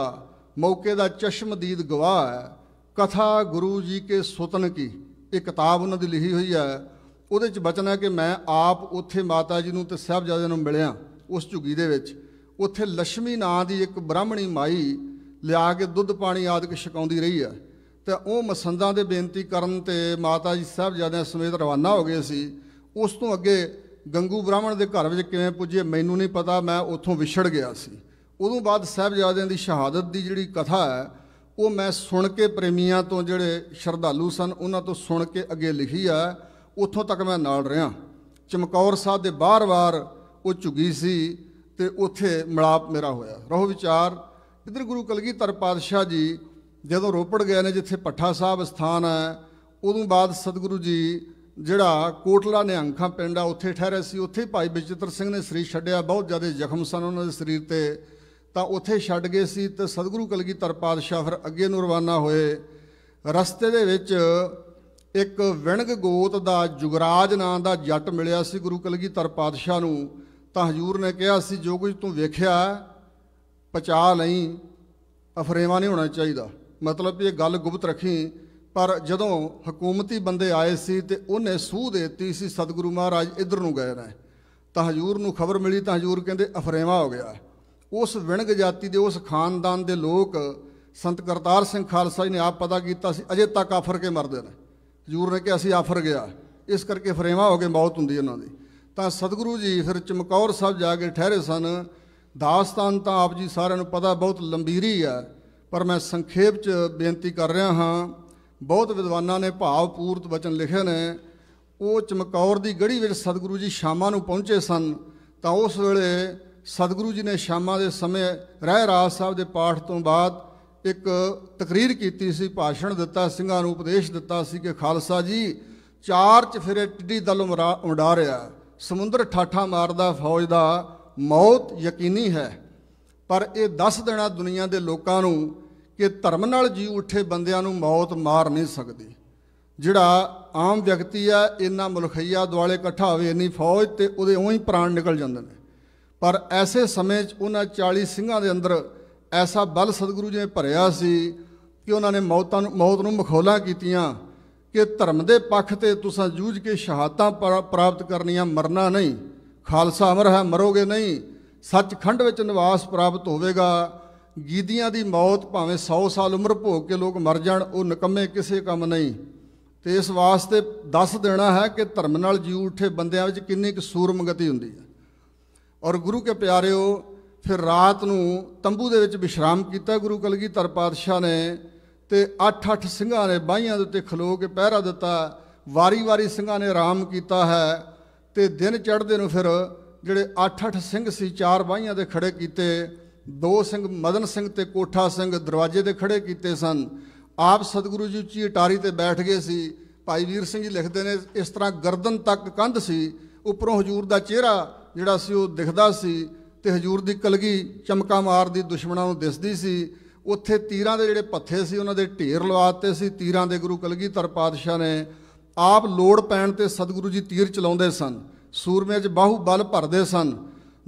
ਮੌਕੇ ਦਾ ਚਸ਼ਮਦੀਦ ਗਵਾਹ ਹੈ ਕਥਾ ਗੁਰੂ ਜੀ ਕੇ ਸੁਤਨ ਕੀ ਇਹ ਕਿਤਾਬ ਉਹਨਾਂ ਦੀ ਲਿਖੀ ਹੋਈ ਹੈ ਉਹਦੇ ਚ ਬਚਨ ਹੈ ਕਿ ਮੈਂ ਆਪ ਉੱਥੇ ਮਾਤਾ ਜੀ ਨੂੰ ਤੇ ਸਹਿਬਜ਼ਾਦੇ ਨੂੰ ਮਿਲਿਆ ਉਸ ਝੁਗੀ ਦੇ ਵਿੱਚ ਉੱਥੇ ਲక్ష్ਮੀ ਨਾਂ ਦੀ ਇੱਕ ਬ੍ਰਾਹਮਣੀ ਮਾਈ ਲਿਆ ਕੇ ਦੁੱਧ ਪਾਣੀ ਆਦਿਕ ਛਕਾਉਂਦੀ ਰਹੀ ਹੈ ਤੇ ਉਹ ਮਸੰਦਾਂ ਦੇ ਬੇਨਤੀ ਕਰਨ ਤੇ ਮਾਤਾ ਜੀ ਸਹਿਬਜ਼ਾਦਿਆਂ ਸਮੇਤ ਰਵਾਨਾ ਹੋ ਗਏ ਸੀ ਉਸ ਤੋਂ ਅੱਗੇ ਗੰਗੂ ਬ੍ਰਾਹਮਣ ਦੇ ਘਰ ਵਿੱਚ ਕਿਵੇਂ ਪੁੱਜੇ ਮੈਨੂੰ ਨਹੀਂ ਪਤਾ ਮੈਂ ਉੱਥੋਂ ਵਿਛੜ ਗਿਆ ਸੀ ਉਦੋਂ ਬਾਅਦ ਸਹਿਬਜ਼ਾਦਿਆਂ ਦੀ ਸ਼ਹਾਦਤ ਦੀ ਜਿਹੜੀ ਕਥਾ ਹੈ ਉਹ ਮੈਂ ਸੁਣ ਕੇ ਪ੍ਰੇਮੀਆਂ ਤੋਂ ਜਿਹੜੇ ਸ਼ਰਧਾਲੂ ਸਨ ਉਹਨਾਂ ਤੋਂ ਸੁਣ ਕੇ ਅੱਗੇ ਲਿਖੀ ਆ ਉੱਥੋਂ ਤੱਕ ਮੈਂ ਨਾਲ ਰਿਹਾ ਚਮਕੌਰ ਸਾਹਿਬ ਦੇ ਬਾਰ-ਬਾਰ ਉਹ ਝੁਗੀ ਸੀ ਤੇ ਉੱਥੇ ਮਿਲਾਪ ਮੇਰਾ ਹੋਇਆ ਰਹੋ ਵਿਚਾਰ ਇਧਰ ਗੁਰੂ ਕਲਗੀਧਰ ਪਾਤਸ਼ਾਹ ਜੀ ਜਦੋਂ ਰੋਪੜ ਗਏ ਨੇ ਜਿੱਥੇ ਪੱਠਾ ਸਾਹਿਬ ਸਥਾਨ ਹੈ ਉਦੋਂ ਬਾਅਦ ਸਤਿਗੁਰੂ ਜੀ ਜਿਹੜਾ ਕੋਟਲਾ ਨਿਹੰਖਾਂ ਪਿੰਡ ਆ ਉੱਥੇ ਠਹਿਰੇ ਸੀ ਉੱਥੇ ਭਾਈ ਬਚਿੱਤਰ ਸਿੰਘ ਨੇ ਸਰੀਰ ਛੱਡਿਆ ਬਹੁਤ ਜ਼ਿਆਦਾ ਜ਼ਖਮ ਸਨ ਉਹਨਾਂ ਦੇ ਸਰੀਰ ਤੇ ਤਾਂ ਉੱਥੇ ਛੱਡ ਗਏ ਸੀ ਤੇ ਸਤਿਗੁਰੂ ਕਲਗੀਧਰ ਪਾਤਸ਼ਾਹ ਫਿਰ ਅੱਗੇ ਨੂੰ ਰਵਾਨਾ ਹੋਏ ਰਸਤੇ ਦੇ ਵਿੱਚ ਇੱਕ ਵਿਣਗ ਗੋਤ ਦਾ ਜੁਗਰਾਜ ਨਾਂ ਦਾ ਜੱਟ ਮਿਲਿਆ ਸੀ ਗੁਰੂ ਕਲਗੀਧਰ ਪਾਤਸ਼ਾਹ ਨੂੰ ਤਾਂ ਹਜੂਰ ਨੇ ਕਿਹਾ ਸੀ ਜੋ ਕੁਝ ਤੂੰ ਵੇਖਿਆ ਪਚਾ ਲਈ ਅਫਰੇਵਾ ਨਹੀਂ ਹੋਣਾ ਚਾਹੀਦਾ ਮਤਲਬ ਇਹ ਗੱਲ ਗੁਪਤ ਰੱਖੀ ਪਰ ਜਦੋਂ ਹਕੂਮਤੀ ਬੰਦੇ ਆਏ ਸੀ ਤੇ ਉਹਨੇ ਸੂਹ ਦਿੱਤੀ ਸੀ ਸਤਿਗੁਰੂ ਮਹਾਰਾਜ ਇਧਰ ਨੂੰ ਗਏ ਨੇ ਤਾਂ ਹਜੂਰ ਨੂੰ ਖਬਰ ਮਿਲੀ ਤਾਂ ਹਜੂਰ ਕਹਿੰਦੇ ਅਫਰੇਵਾ ਹੋ ਗਿਆ ਉਸ ਵਿਣਗ ਜਾਤੀ ਦੇ ਉਸ ਖਾਨਦਾਨ ਦੇ ਲੋਕ ਸੰਤ ਕਰਤਾਰ ਸਿੰਘ ਖਾਲਸਾ ਜੀ ਨੇ ਆਪ ਪਤਾ ਕੀਤਾ ਸੀ ਅਜੇ ਤੱਕ ਆਫਰ ਕੇ ਮਰਦੇ ਨੇ ਹਜੂਰ ਨੇ ਕਿ ਅਸੀਂ ਆਫਰ ਗਿਆ ਇਸ ਕਰਕੇ ਫਰੇਵਾ ਹੋ ਕੇ ਮੌਤ ਹੁੰਦੀ ਉਹਨਾਂ ਦੀ ਤਾਂ ਸਤਿਗੁਰੂ ਜੀ ਫਿਰ ਚਮਕੌਰ ਸਾਹਿਬ ਜਾ ਕੇ ਠਹਿਰੇ ਸਨ ਦਾਸਤਾਨ ਤਾਂ ਆਪ ਜੀ ਸਾਰਿਆਂ ਨੂੰ ਪਤਾ ਬਹੁਤ ਲੰਬੀਰੀ ਹੈ ਪਰ ਮੈਂ ਸੰਖੇਪ ਚ ਬੇਨਤੀ ਕਰ ਰਿਹਾ ਹਾਂ ਬਹੁਤ ਵਿਦਵਾਨਾਂ ਨੇ ਭਾਵਪੂਰਤ ਬਚਨ ਲਿਖੇ ਨੇ ਉਹ ਚਮਕੌਰ ਦੀ ਗੜੀ ਵਿੱਚ ਸਤਿਗੁਰੂ ਜੀ ਸ਼ਾਮਾਂ ਨੂੰ ਪਹੁੰਚੇ ਸਨ ਤਾਂ ਉਸ ਵੇਲੇ ਸਤਿਗੁਰੂ ਜੀ ਨੇ ਸ਼ਾਮਾਂ ਦੇ ਸਮੇਂ ਰਹਿ ਰਾਜ ਸਾਹਿਬ ਦੇ ਪਾਠ ਤੋਂ ਬਾਅਦ ਇੱਕ ਤਕਰੀਰ ਕੀਤੀ ਸੀ ਭਾਸ਼ਣ ਦਿੱਤਾ ਸਿੰਘਾਂ ਨੂੰ ਉਪਦੇਸ਼ ਦਿੱਤਾ ਸੀ ਕਿ ਖਾਲਸਾ ਜੀ ਚਾਰ ਫਿਰੇ ਟਿੱਡੀ ਦਲ ਉਡਾ ਰਿਹਾ ਸਮੁੰਦਰ ਠਾਠਾ ਮਾਰਦਾ ਫੌਜ ਦਾ ਮੌਤ ਯਕੀਨੀ ਹੈ ਪਰ ਇਹ ਦੱਸ ਦੇਣਾ ਦੁਨੀਆ ਦੇ ਲੋਕਾਂ ਨੂੰ ਕਿ ਧਰਮ ਨਾਲ ਜੀ ਉੱਠੇ ਬੰਦਿਆਂ ਨੂੰ ਮੌਤ ਮਾਰ ਨਹੀਂ ਸਕਦੀ ਜਿਹੜਾ ਆਮ ਵਿਅਕਤੀ ਆ ਇਹਨਾਂ ਮੁਲਖਈਆ ਦੁਆਲੇ ਇਕੱਠਾ ਹੋਵੇ ਇੰਨੀ ਫੌਜ ਤੇ ਉਹਦੇ ਉਹੀ ਪ੍ਰਾਣ ਨਿਕਲ ਜਾਂਦੇ ਨੇ ਪਰ ਐਸੇ ਸਮੇਂ 'ਚ ਉਹਨਾਂ 40 ਸਿੰਘਾਂ ਦੇ ਅੰਦਰ ਐਸਾ ਬਲ ਸਤਿਗੁਰੂ ਜੀ ਨੇ ਭਰਿਆ ਸੀ ਕਿ ਉਹਨਾਂ ਨੇ ਮੌਤਾਂ ਨੂੰ ਮੌਤ ਨੂੰ ਮਖੌਲਾ ਕੀਤੀਆਂ ਕਿ ਧਰਮ ਦੇ ਪੱਖ ਤੇ ਤੁਸੀਂ ਜੂਝ ਕੇ ਸ਼ਹਾਦਤਾਂ ਪ੍ਰਾਪਤ ਕਰਨੀਆਂ ਮਰਨਾ ਨਹੀਂ ਖਾਲਸਾ ਅਮਰ ਹੈ ਮਰੋਗੇ ਨਹੀਂ ਸੱਚਖੰਡ ਵਿੱਚ ਨਿਵਾਸ ਪ੍ਰਾਪਤ ਹੋਵੇਗਾ ਗੀਦੀਆਂ ਦੀ ਮੌਤ ਭਾਵੇਂ 100 ਸਾਲ ਉਮਰ ਭੋਗ ਕੇ ਲੋਕ ਮਰ ਜਾਣ ਉਹ ਨਕਮੇ ਕਿਸੇ ਕੰਮ ਨਹੀਂ ਤੇ ਇਸ ਵਾਸਤੇ ਦੱਸ ਦੇਣਾ ਹੈ ਕਿ ਧਰਮ ਨਾਲ ਜੀ ਉੱਠੇ ਬੰਦਿਆਂ ਵਿੱਚ ਕਿੰਨੀ ਕੁ ਸੂਰਮਗਤੀ ਹੁੰਦੀ ਹੈ ਔਰ ਗੁਰੂ ਕੇ ਪਿਆਰਿਓ ਫਿਰ ਰਾਤ ਨੂੰ ਤੰਬੂ ਦੇ ਵਿੱਚ ਵਿਸ਼ਰਾਮ ਕੀਤਾ ਗੁਰੂ ਕਲਗੀਧਰ ਪਾਤਸ਼ਾਹ ਨੇ ਤੇ 8-8 ਸਿੰਘਾਂ ਨੇ ਬਾਈਆਂ ਦੇ ਉੱਤੇ ਖਲੋ ਕੇ ਪਹਿਰਾ ਦਿੱਤਾ ਵਾਰੀ-ਵਾਰੀ ਸਿੰਘਾਂ ਨੇ ਆਰਾਮ ਕੀਤਾ ਹੈ ਤੇ ਦਿਨ ਚੜ੍ਹਦੇ ਨੂੰ ਫਿਰ ਜਿਹੜੇ 8-8 ਸਿੰਘ ਸੀ ਚਾਰ ਬਾਈਆਂ ਦੇ ਖੜੇ ਕੀਤੇ ਦੋ ਸਿੰਘ ਮਦਨ ਸਿੰਘ ਤੇ ਕੋਠਾ ਸਿੰਘ ਦਰਵਾਜ਼ੇ ਦੇ ਖੜੇ ਕੀਤੇ ਸਨ ਆਪ ਸਤਿਗੁਰੂ ਜੀ ਉੱਚੀ ਟਾਰੀ ਤੇ ਬੈਠ ਗਏ ਸੀ ਭਾਈ ਵੀਰ ਸਿੰਘ ਜੀ ਲਿਖਦੇ ਨੇ ਇਸ ਤਰ੍ਹਾਂ ਗਰਦਨ ਤੱਕ ਕੰਧ ਸੀ ਉੱਪਰੋਂ ਹਜੂਰ ਦਾ ਚਿਹਰਾ ਜਿਹੜਾ ਸੀ ਉਹ ਦਿਖਦਾ ਸੀ ਤੇ ਹਜੂਰ ਦੀ ਕਲਗੀ ਚਮਕਾ ਮਾਰਦੀ ਦੁਸ਼ਮਣਾਂ ਨੂੰ ਦਿਸਦੀ ਸੀ ਉੱਥੇ ਤੀਰਾਂ ਦੇ ਜਿਹੜੇ ਪੱਥੇ ਸੀ ਉਹਨਾਂ ਦੇ ਢੇਰ ਲਵਾ ਦਿੱਤੇ ਸੀ ਤੀਰਾਂ ਦੇ ਗੁਰੂ ਕਲਗੀਧਰ ਪਾਤਸ਼ਾਹ ਨੇ ਆਪ ਲੋੜ ਪੈਣ ਤੇ ਸਤਿਗੁਰੂ ਜੀ ਤੀਰ ਚਲਾਉਂਦੇ ਸਨ ਸੂਰਮੇ 'ਚ ਬਾਹੂ ਬਲ ਭਰਦੇ ਸਨ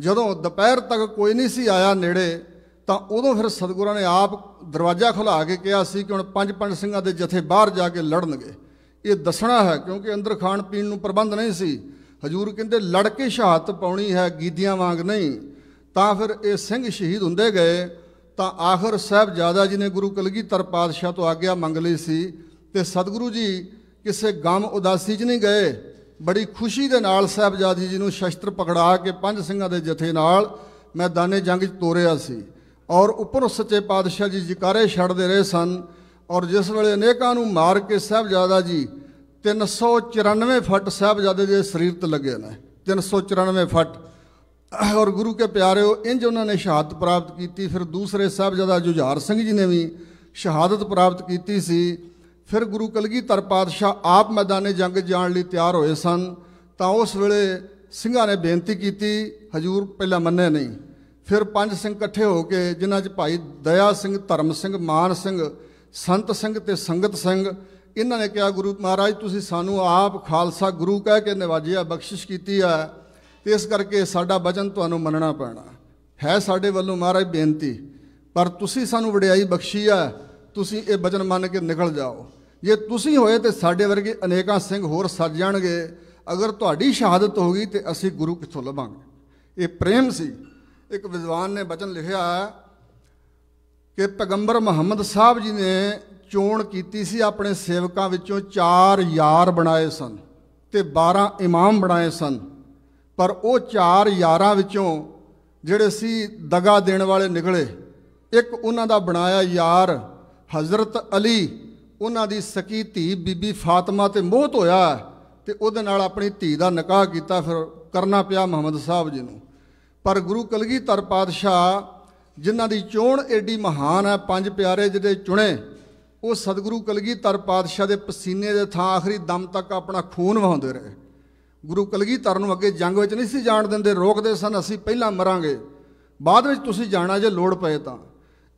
ਜਦੋਂ ਦੁਪਹਿਰ ਤੱਕ ਕੋਈ ਨਹੀਂ ਸੀ ਆਇਆ ਨੇੜੇ ਤਾਂ ਉਦੋਂ ਫਿਰ ਸਤਿਗੁਰਾਂ ਨੇ ਆਪ ਦਰਵਾਜ਼ਾ ਖੁਲਾ ਕੇ ਕਿਹਾ ਸੀ ਕਿ ਹੁਣ ਪੰਜ ਪੰਜ ਸਿੰਘਾਂ ਦੇ ਜਥੇ ਬਾਹਰ ਜਾ ਕੇ ਲੜਨਗੇ ਇਹ ਦੱਸਣਾ ਹੈ ਕਿਉਂਕਿ ਅੰਦਰ ਖਾਣ ਪੀਣ ਨੂੰ ਪ੍ਰਬੰਧ ਨਹੀਂ ਸੀ ਹਜੂਰ ਕਹਿੰਦੇ ਲੜ ਕੇ ਸ਼ਹਾਦਤ ਪਾਉਣੀ ਹੈ ਗੀਦੀਆਂ ਵਾਂਗ ਨਹੀਂ ਤਾਂ ਫਿਰ ਇਹ ਸਿੰਘ ਸ਼ਹੀਦ ਹੁੰਦੇ ਗਏ ਤਾਂ ਆਖਰ ਸਾਹਿਬ ਜਾਦਾ ਜੀ ਨੇ ਗੁਰੂ ਕਲਗੀਧਰ ਪਾਤਸ਼ਾਹ ਤੋਂ ਆਗਿਆ ਮੰਗ ਲਈ ਸੀ ਤੇ ਸਤਿਗੁਰੂ ਜੀ ਕਿਸੇ ਗਮ ਉਦਾਸੀ 'ਚ ਨਹੀਂ ਗਏ ਬੜੀ ਖੁਸ਼ੀ ਦੇ ਨਾਲ ਸਾਹਿਬ ਜਾਦੀ ਜੀ ਨੂੰ ਸ਼ਸਤਰ ਪਕੜਾ ਕੇ ਪੰਜ ਸਿੰਘਾਂ ਦੇ ਜਥੇ ਨਾਲ ਮੈਦਾਨੇ ਜੰਗ 'ਚ ਤੋਰਿਆ ਸੀ ਔਰ ਉੱਪਰ ਸੱਚੇ ਪਾਤਸ਼ਾਹ ਜੀ ਜਿਕਾਰੇ ਛੱਡਦੇ ਰਹੇ ਸਨ ਔਰ ਜਿਸ ਵੇਲੇ ਅਨੇਕਾਂ ਨੂੰ ਮਾਰ ਕੇ ਸਾਹਿਬ ਜਾਦਾ ਜੀ 394 ਫਟ ਸਾਹਿਬਜ਼ਾਦੇ ਦੇ ਸਰੀਰ ਤੇ ਲੱਗੇ ਨੇ 394 ਫਟ ਔਰ ਗੁਰੂ ਕੇ ਪਿਆਰਿਓ ਇੰਜ ਉਹਨਾਂ ਨੇ ਸ਼ਹਾਦਤ ਪ੍ਰਾਪਤ ਕੀਤੀ ਫਿਰ ਦੂਸਰੇ ਸਾਹਿਬਜ਼ਾਦਾ ਜੁਝਾਰ ਸਿੰਘ ਜੀ ਨੇ ਵੀ ਸ਼ਹਾਦਤ ਪ੍ਰਾਪਤ ਕੀਤੀ ਸੀ ਫਿਰ ਗੁਰੂ ਕਲਗੀਧਰ ਪਾਤਸ਼ਾਹ ਆਪ ਮੈਦਾਨੇ ਜੰਗ ਜਾਣ ਲਈ ਤਿਆਰ ਹੋਏ ਸਨ ਤਾਂ ਉਸ ਵੇਲੇ ਸਿੰਘਾਂ ਨੇ ਬੇਨਤੀ ਕੀਤੀ ਹਜੂਰ ਪਹਿਲਾਂ ਮੰਨੇ ਨਹੀਂ ਫਿਰ ਪੰਜ ਸਿੰਘ ਇਕੱਠੇ ਹੋ ਕੇ ਜਿਨ੍ਹਾਂ 'ਚ ਭਾਈ ਦਇਆ ਸਿੰਘ ਧਰਮ ਸਿੰਘ ਮਾਨ ਸਿੰਘ ਸੰਤ ਸਿੰਘ ਤੇ ਸੰਗਤ ਸਿੰਘ ਇਹਨਾਂ ਨੇ ਕਿਹਾ ਗੁਰੂ ਮਹਾਰਾਜ ਤੁਸੀਂ ਸਾਨੂੰ ਆਪ ਖਾਲਸਾ ਗੁਰੂ ਕਹਿ ਕੇ ਨਿਵਾਜਿਆ ਬਖਸ਼ਿਸ਼ ਕੀਤੀ ਆ ਤੇ ਇਸ ਕਰਕੇ ਸਾਡਾ ਬਚਨ ਤੁਹਾਨੂੰ ਮੰਨਣਾ ਪੈਣਾ ਹੈ ਸਾਡੇ ਵੱਲੋਂ ਮਹਾਰਾਜ ਬੇਨਤੀ ਪਰ ਤੁਸੀਂ ਸਾਨੂੰ ਵਡਿਆਈ ਬਖਸ਼ੀ ਆ ਤੁਸੀਂ ਇਹ ਬਚਨ ਮੰਨ ਕੇ ਨਿਕਲ ਜਾਓ ਜੇ ਤੁਸੀਂ ਹੋਏ ਤੇ ਸਾਡੇ ਵਰਗੇ ਅਨੇਕਾਂ ਸਿੰਘ ਹੋਰ ਸੱਜ ਜਾਣਗੇ ਅਗਰ ਤੁਹਾਡੀ ਸ਼ਹਾਦਤ ਹੋ ਗਈ ਤੇ ਅਸੀਂ ਗੁਰੂ ਕਿਥੋਂ ਲਵਾਂਗੇ ਇਹ ਪ੍ਰੇਮ ਸੀ ਇੱਕ ਵਿਦਵਾਨ ਨੇ ਬਚਨ ਲਿਖਿਆ ਕਿ ਪੈਗੰਬਰ ਮੁਹੰਮਦ ਸਾਹਿਬ ਜੀ ਨੇ ਚੋਣ ਕੀਤੀ ਸੀ ਆਪਣੇ ਸੇਵਕਾਂ ਵਿੱਚੋਂ ਚਾਰ ਯਾਰ ਬਣਾਏ ਸਨ ਤੇ 12 ਇਮਾਮ ਬਣਾਏ ਸਨ ਪਰ ਉਹ ਚਾਰ ਯਾਰਾਂ ਵਿੱਚੋਂ ਜਿਹੜੇ ਸੀ ਦਗਾ ਦੇਣ ਵਾਲੇ ਨਿਕਲੇ ਇੱਕ ਉਹਨਾਂ ਦਾ ਬਣਾਇਆ ਯਾਰ ਹਜ਼ਰਤ ਅਲੀ ਉਹਨਾਂ ਦੀ ਸਕੀ ਧੀ ਬੀਬੀ ਫਾਤਿਮਾ ਤੇ ਮੋਹਤ ਹੋਇਆ ਤੇ ਉਹਦੇ ਨਾਲ ਆਪਣੀ ਧੀ ਦਾ ਨਿਕਾਹ ਕੀਤਾ ਫਿਰ ਕਰਨਾ ਪਿਆ ਮੁਹੰਮਦ ਸਾਹਿਬ ਜੀ ਨੂੰ ਪਰ ਗੁਰੂ ਕਲਗੀਧਰ ਪਾਤਸ਼ਾਹ ਜਿਨ੍ਹਾਂ ਦੀ ਚੋਣ ਏਡੀ ਮਹਾਨ ਹੈ ਪੰਜ ਪਿਆਰੇ ਜਿਹੜੇ ਚੁਣੇ ਉਹ ਸਤਿਗੁਰੂ ਕਲਗੀਧਰ ਪਾਤਸ਼ਾਹ ਦੇ ਪਸੀਨੇ ਦੇ ਥਾਂ ਆਖਰੀ ਦਮ ਤੱਕ ਆਪਣਾ ਖੂਨ ਵਹਾਉਂਦੇ ਰਹੇ ਗੁਰੂ ਕਲਗੀਧਰ ਨੂੰ ਅੱਗੇ ਜੰਗ ਵਿੱਚ ਨਹੀਂ ਸੀ ਜਾਣ ਦਿੰਦੇ ਰੋਕਦੇ ਸਨ ਅਸੀਂ ਪਹਿਲਾਂ ਮਰਾਂਗੇ ਬਾਅਦ ਵਿੱਚ ਤੁਸੀਂ ਜਾਣਾ ਜੇ ਲੋੜ ਪਏ ਤਾਂ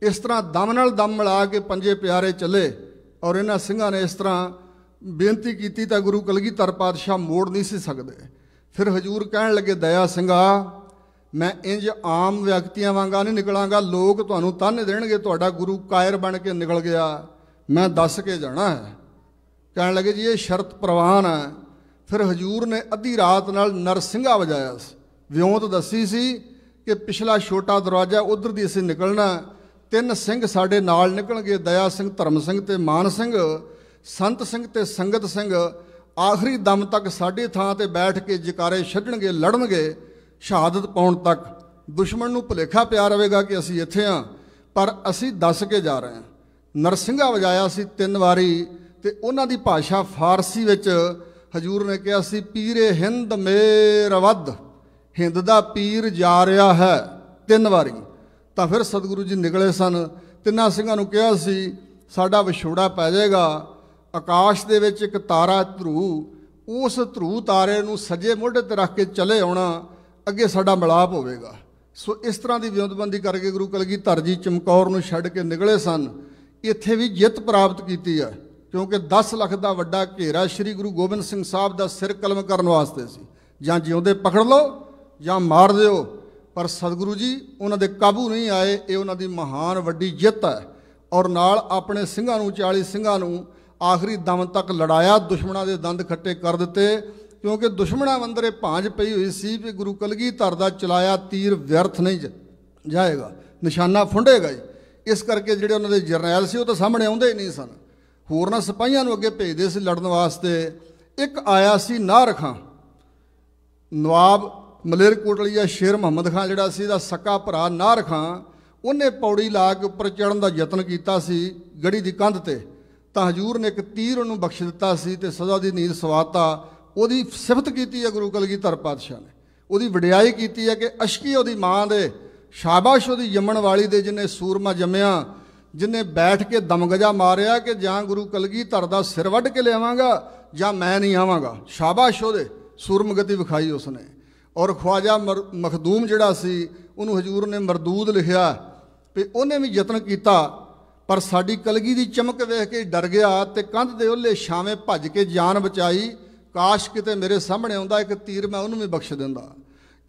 ਇਸ ਤਰ੍ਹਾਂ ਦਮ ਨਾਲ ਦਮ ਮਿਲਾ ਕੇ ਪੰਜੇ ਪਿਆਰੇ ਚੱਲੇ ਔਰ ਇਹਨਾਂ ਸਿੰਘਾਂ ਨੇ ਇਸ ਤਰ੍ਹਾਂ ਬੇਨਤੀ ਕੀਤੀ ਤਾਂ ਗੁਰੂ ਕਲਗੀਧਰ ਪਾਤਸ਼ਾਹ ਮੋੜ ਨਹੀਂ ਸੀ ਸਕਦੇ ਫਿਰ ਹਜੂਰ ਕਹਿਣ ਲੱਗੇ ਦਇਆ ਸਿੰਘਾ ਮੈਂ ਇੰਜ ਆਮ ਵਿਅਕਤੀਆਂ ਵਾਂਗਾ ਨਹੀਂ ਨਿਕਲਾਂਗਾ ਲੋਕ ਤੁਹਾਨੂੰ ਤਾਨੇ ਦੇਣਗੇ ਤੁਹਾਡਾ ਗੁਰੂ ਕਾਇਰ ਬਣ ਕੇ ਨਿਕਲ ਗਿਆ ਮੈਂ ਦੱਸ ਕੇ ਜਾਣਾ ਹੈ ਕਹਿਣ ਲੱਗੇ ਜੀ ਇਹ ਸ਼ਰਤ ਪ੍ਰਵਾਨ ਹੈ ਫਿਰ ਹਜੂਰ ਨੇ ਅੱਧੀ ਰਾਤ ਨਾਲ ਨਰਸਿੰਘਾ ਵਜਾਇਆ ਸੀ ਵਿਉਂਤ ਦੱਸੀ ਸੀ ਕਿ ਪਿਛਲਾ ਛੋਟਾ ਦਰਵਾਜ਼ਾ ਉਧਰ ਦੀ ਅਸੀਂ ਨਿਕਲਣਾ ਤਿੰਨ ਸਿੰਘ ਸਾਡੇ ਨਾਲ ਨਿਕਲਣਗੇ ਦਇਆ ਸਿੰਘ ਧਰਮ ਸਿੰਘ ਤੇ ਮਾਨ ਸਿੰਘ ਸੰਤ ਸਿੰਘ ਤੇ ਸੰਗਤ ਸਿੰਘ ਆਖਰੀ ਦਮ ਤੱਕ ਸਾਡੀ ਥਾਂ ਤੇ ਬੈਠ ਕੇ ਜਕਾਰੇ ਛੱਡਣਗੇ ਲੜਨਗੇ ਸ਼ਹਾਦਤ ਪਾਉਣ ਤੱਕ ਦੁਸ਼ਮਣ ਨੂੰ ਭੁਲੇਖਾ ਪਿਆ ਰਹੇਗਾ ਕਿ ਅਸੀਂ ਇੱਥੇ ਆ ਪਰ ਅਸੀਂ ਦੱਸ ਕੇ ਜਾ ਰਹੇ ਹਾਂ ਨਰਸਿੰਘਾ ਵਜਾਇਆ ਸੀ ਤਿੰਨ ਵਾਰੀ ਤੇ ਉਹਨਾਂ ਦੀ ਭਾਸ਼ਾ ਫਾਰਸੀ ਵਿੱਚ ਹਜੂਰ ਨੇ ਕਿਹਾ ਸੀ ਪੀਰੇ ਹਿੰਦ ਮੇਰ ਵੱਦ ਹਿੰਦ ਦਾ ਪੀਰ ਜਾ ਰਿਹਾ ਹੈ ਤਿੰਨ ਵਾਰੀ ਤਾਂ ਫਿਰ ਸਤਿਗੁਰੂ ਜੀ ਨਿਕਲੇ ਸਨ ਤਿੰਨਾਂ ਸਿੰਘਾਂ ਨੂੰ ਕਿਹਾ ਸੀ ਸਾਡਾ ਵਿਛੋੜਾ ਪੈ ਜਾਏਗਾ ਆਕਾਸ਼ ਦੇ ਵਿੱਚ ਇੱਕ ਤਾਰਾ ਧਰੂ ਉਸ ਧਰੂ ਤਾਰੇ ਨੂੰ ਸੱਜੇ ਮੋਢੇ ਤੇ ਰੱਖ ਕੇ ਚਲੇ ਆਉਣਾ ਅੱਗੇ ਸਾਡਾ ਮਲਾਪ ਹੋਵੇਗਾ ਸੋ ਇਸ ਤਰ੍ਹਾਂ ਦੀ ਵਿਉਂਤਬੰਦੀ ਕਰਕੇ ਗੁਰੂ ਕਲਗੀਧਰ ਜੀ ਚਮਕੌਰ ਨੂੰ ਛੱਡ ਕੇ ਨਿਕਲੇ ਸਨ ਇੱਥੇ ਵੀ ਜਿੱਤ ਪ੍ਰਾਪਤ ਕੀਤੀ ਹੈ ਕਿਉਂਕਿ 10 ਲੱਖ ਦਾ ਵੱਡਾ ਘੇਰਾ ਸ੍ਰੀ ਗੁਰੂ ਗੋਬਿੰਦ ਸਿੰਘ ਸਾਹਿਬ ਦਾ ਸਿਰ ਕਲਮ ਕਰਨ ਵਾਸਤੇ ਸੀ ਜਾਂ ਜਿਉਂਦੇ ਪਕੜ ਲਓ ਜਾਂ ਮਾਰ ਦਿਓ ਪਰ ਸਤਿਗੁਰੂ ਜੀ ਉਹਨਾਂ ਦੇ ਕਾਬੂ ਨਹੀਂ ਆਏ ਇਹ ਉਹਨਾਂ ਦੀ ਮਹਾਨ ਵੱਡੀ ਜਿੱਤ ਹੈ ਔਰ ਨਾਲ ਆਪਣੇ ਸਿੰਘਾਂ ਨੂੰ 40 ਸਿੰਘਾਂ ਨੂੰ ਆਖਰੀ ਦਮ ਤੱਕ ਲੜਾਇਆ ਦੁਸ਼ਮਣਾਂ ਦੇ ਦੰਦ ਖੱਟੇ ਕਰ ਦਿੱਤੇ ਕਿਉਂਕਿ ਦੁਸ਼ਮਣਾਂ ਅੰਦਰੇ ਭਾਂਜ ਪਈ ਹੋਈ ਸੀ ਕਿ ਗੁਰੂ ਕਲਗੀਧਰ ਦਾ ਚਲਾਇਆ ਤੀਰ ਵਿਅਰਥ ਨਹੀਂ ਜਾਏਗਾ ਨਿਸ਼ਾਨਾ ਫੁੰਡੇਗਾ ਜੀ ਇਸ ਕਰਕੇ ਜਿਹੜੇ ਉਹਨਾਂ ਦੇ ਜਰਨੈਲ ਸੀ ਉਹ ਤਾਂ ਸਾਹਮਣੇ ਆਉਂਦੇ ਹੀ ਨਹੀਂ ਸਨ ਹੋਰ ਨਾ ਸਿਪਾਹੀਆਂ ਨੂੰ ਅੱਗੇ ਭੇਜਦੇ ਸੀ ਲੜਨ ਵਾਸਤੇ ਇੱਕ ਆਇਆ ਸੀ ਨਾਹਰ ਖਾਂ ਨਵਾਬ ਕੋਟਲੀ ਜਾਂ ਸ਼ੇਰ ਮੁਹੰਮਦ ਖਾਨ ਜਿਹੜਾ ਸੀ ਦਾ ਸੱਕਾ ਭਰਾ ਨਾਹਰ ਖਾਂ ਉਹਨੇ ਪੌੜੀ ਲਾ ਕੇ ਉੱਪਰ ਚੜਨ ਦਾ ਯਤਨ ਕੀਤਾ ਸੀ ਗੜੀ ਦੀ ਕੰਧ ਤੇ ਤਾਂ ਹਜੂਰ ਨੇ ਇੱਕ ਤੀਰ ਉਹਨੂੰ ਬਖਸ਼ ਦਿੱਤਾ ਸੀ ਤੇ ਸਜ਼ਾ ਦੀ ਨੀਂਦ ਸਵਾਤਾ ਉਹਦੀ ਸਿਫਤ ਕੀਤੀ ਹੈ ਗੁਰੂ ਕਲਗੀਧਰ ਪਾਤਸ਼ਾਹ ਨੇ ਉਹਦੀ ਵਡਿਆਈ ਕੀਤੀ ਹੈ ਕਿ ਅਸ਼ਕੀ ਉਹਦੀ ਮਾਂ ਦੇ ਸ਼ਾਬਾਸ਼ ਉਹਦੀ ਜੰਮਣ ਵਾਲੀ ਦੇ ਜਿਨੇ ਸੂਰਮਾ ਜੰਮਿਆ ਜਿਨੇ ਬੈਠ ਕੇ ਦਮਗਜਾ ਮਾਰਿਆ ਕਿ ਜਾਂ ਗੁਰੂ ਕਲਗੀਧਰ ਦਾ ਸਿਰ ਵੱਢ ਕੇ ਲਿਆਵਾਂਗਾ ਜਾਂ ਮੈਂ ਨਹੀਂ ਆਵਾਂਗਾ ਸ਼ਾਬਾਸ਼ ਉਹਦੇ ਸੂਰਮਗਤੀ ਵਿਖਾਈ ਉਸਨੇ ਔਰ ਖਵਾਜਾ ਮਖਦੂਮ ਜਿਹੜਾ ਸੀ ਉਹਨੂੰ ਹਜੂਰ ਨੇ ਮਰਦੂਦ ਲਿਖਿਆ ਤੇ ਉਹਨੇ ਵੀ ਯਤਨ ਕੀਤਾ ਪਰ ਸਾਡੀ ਕਲਗੀ ਦੀ ਚਮਕ ਵੇਖ ਕੇ ਡਰ ਗਿਆ ਤੇ ਕੰਧ ਦੇ ਉੱਲੇ ਛਾਵੇਂ ਭੱਜ ਕੇ ਜਾਨ ਬਚਾਈ ਕਾਸ਼ ਕਿਤੇ ਮੇਰੇ ਸਾਹਮਣੇ ਆਉਂਦਾ ਇੱਕ ਤੀਰ ਮੈਂ ਉਹਨੂੰ ਵੀ ਬਖਸ਼ ਦਿੰਦਾ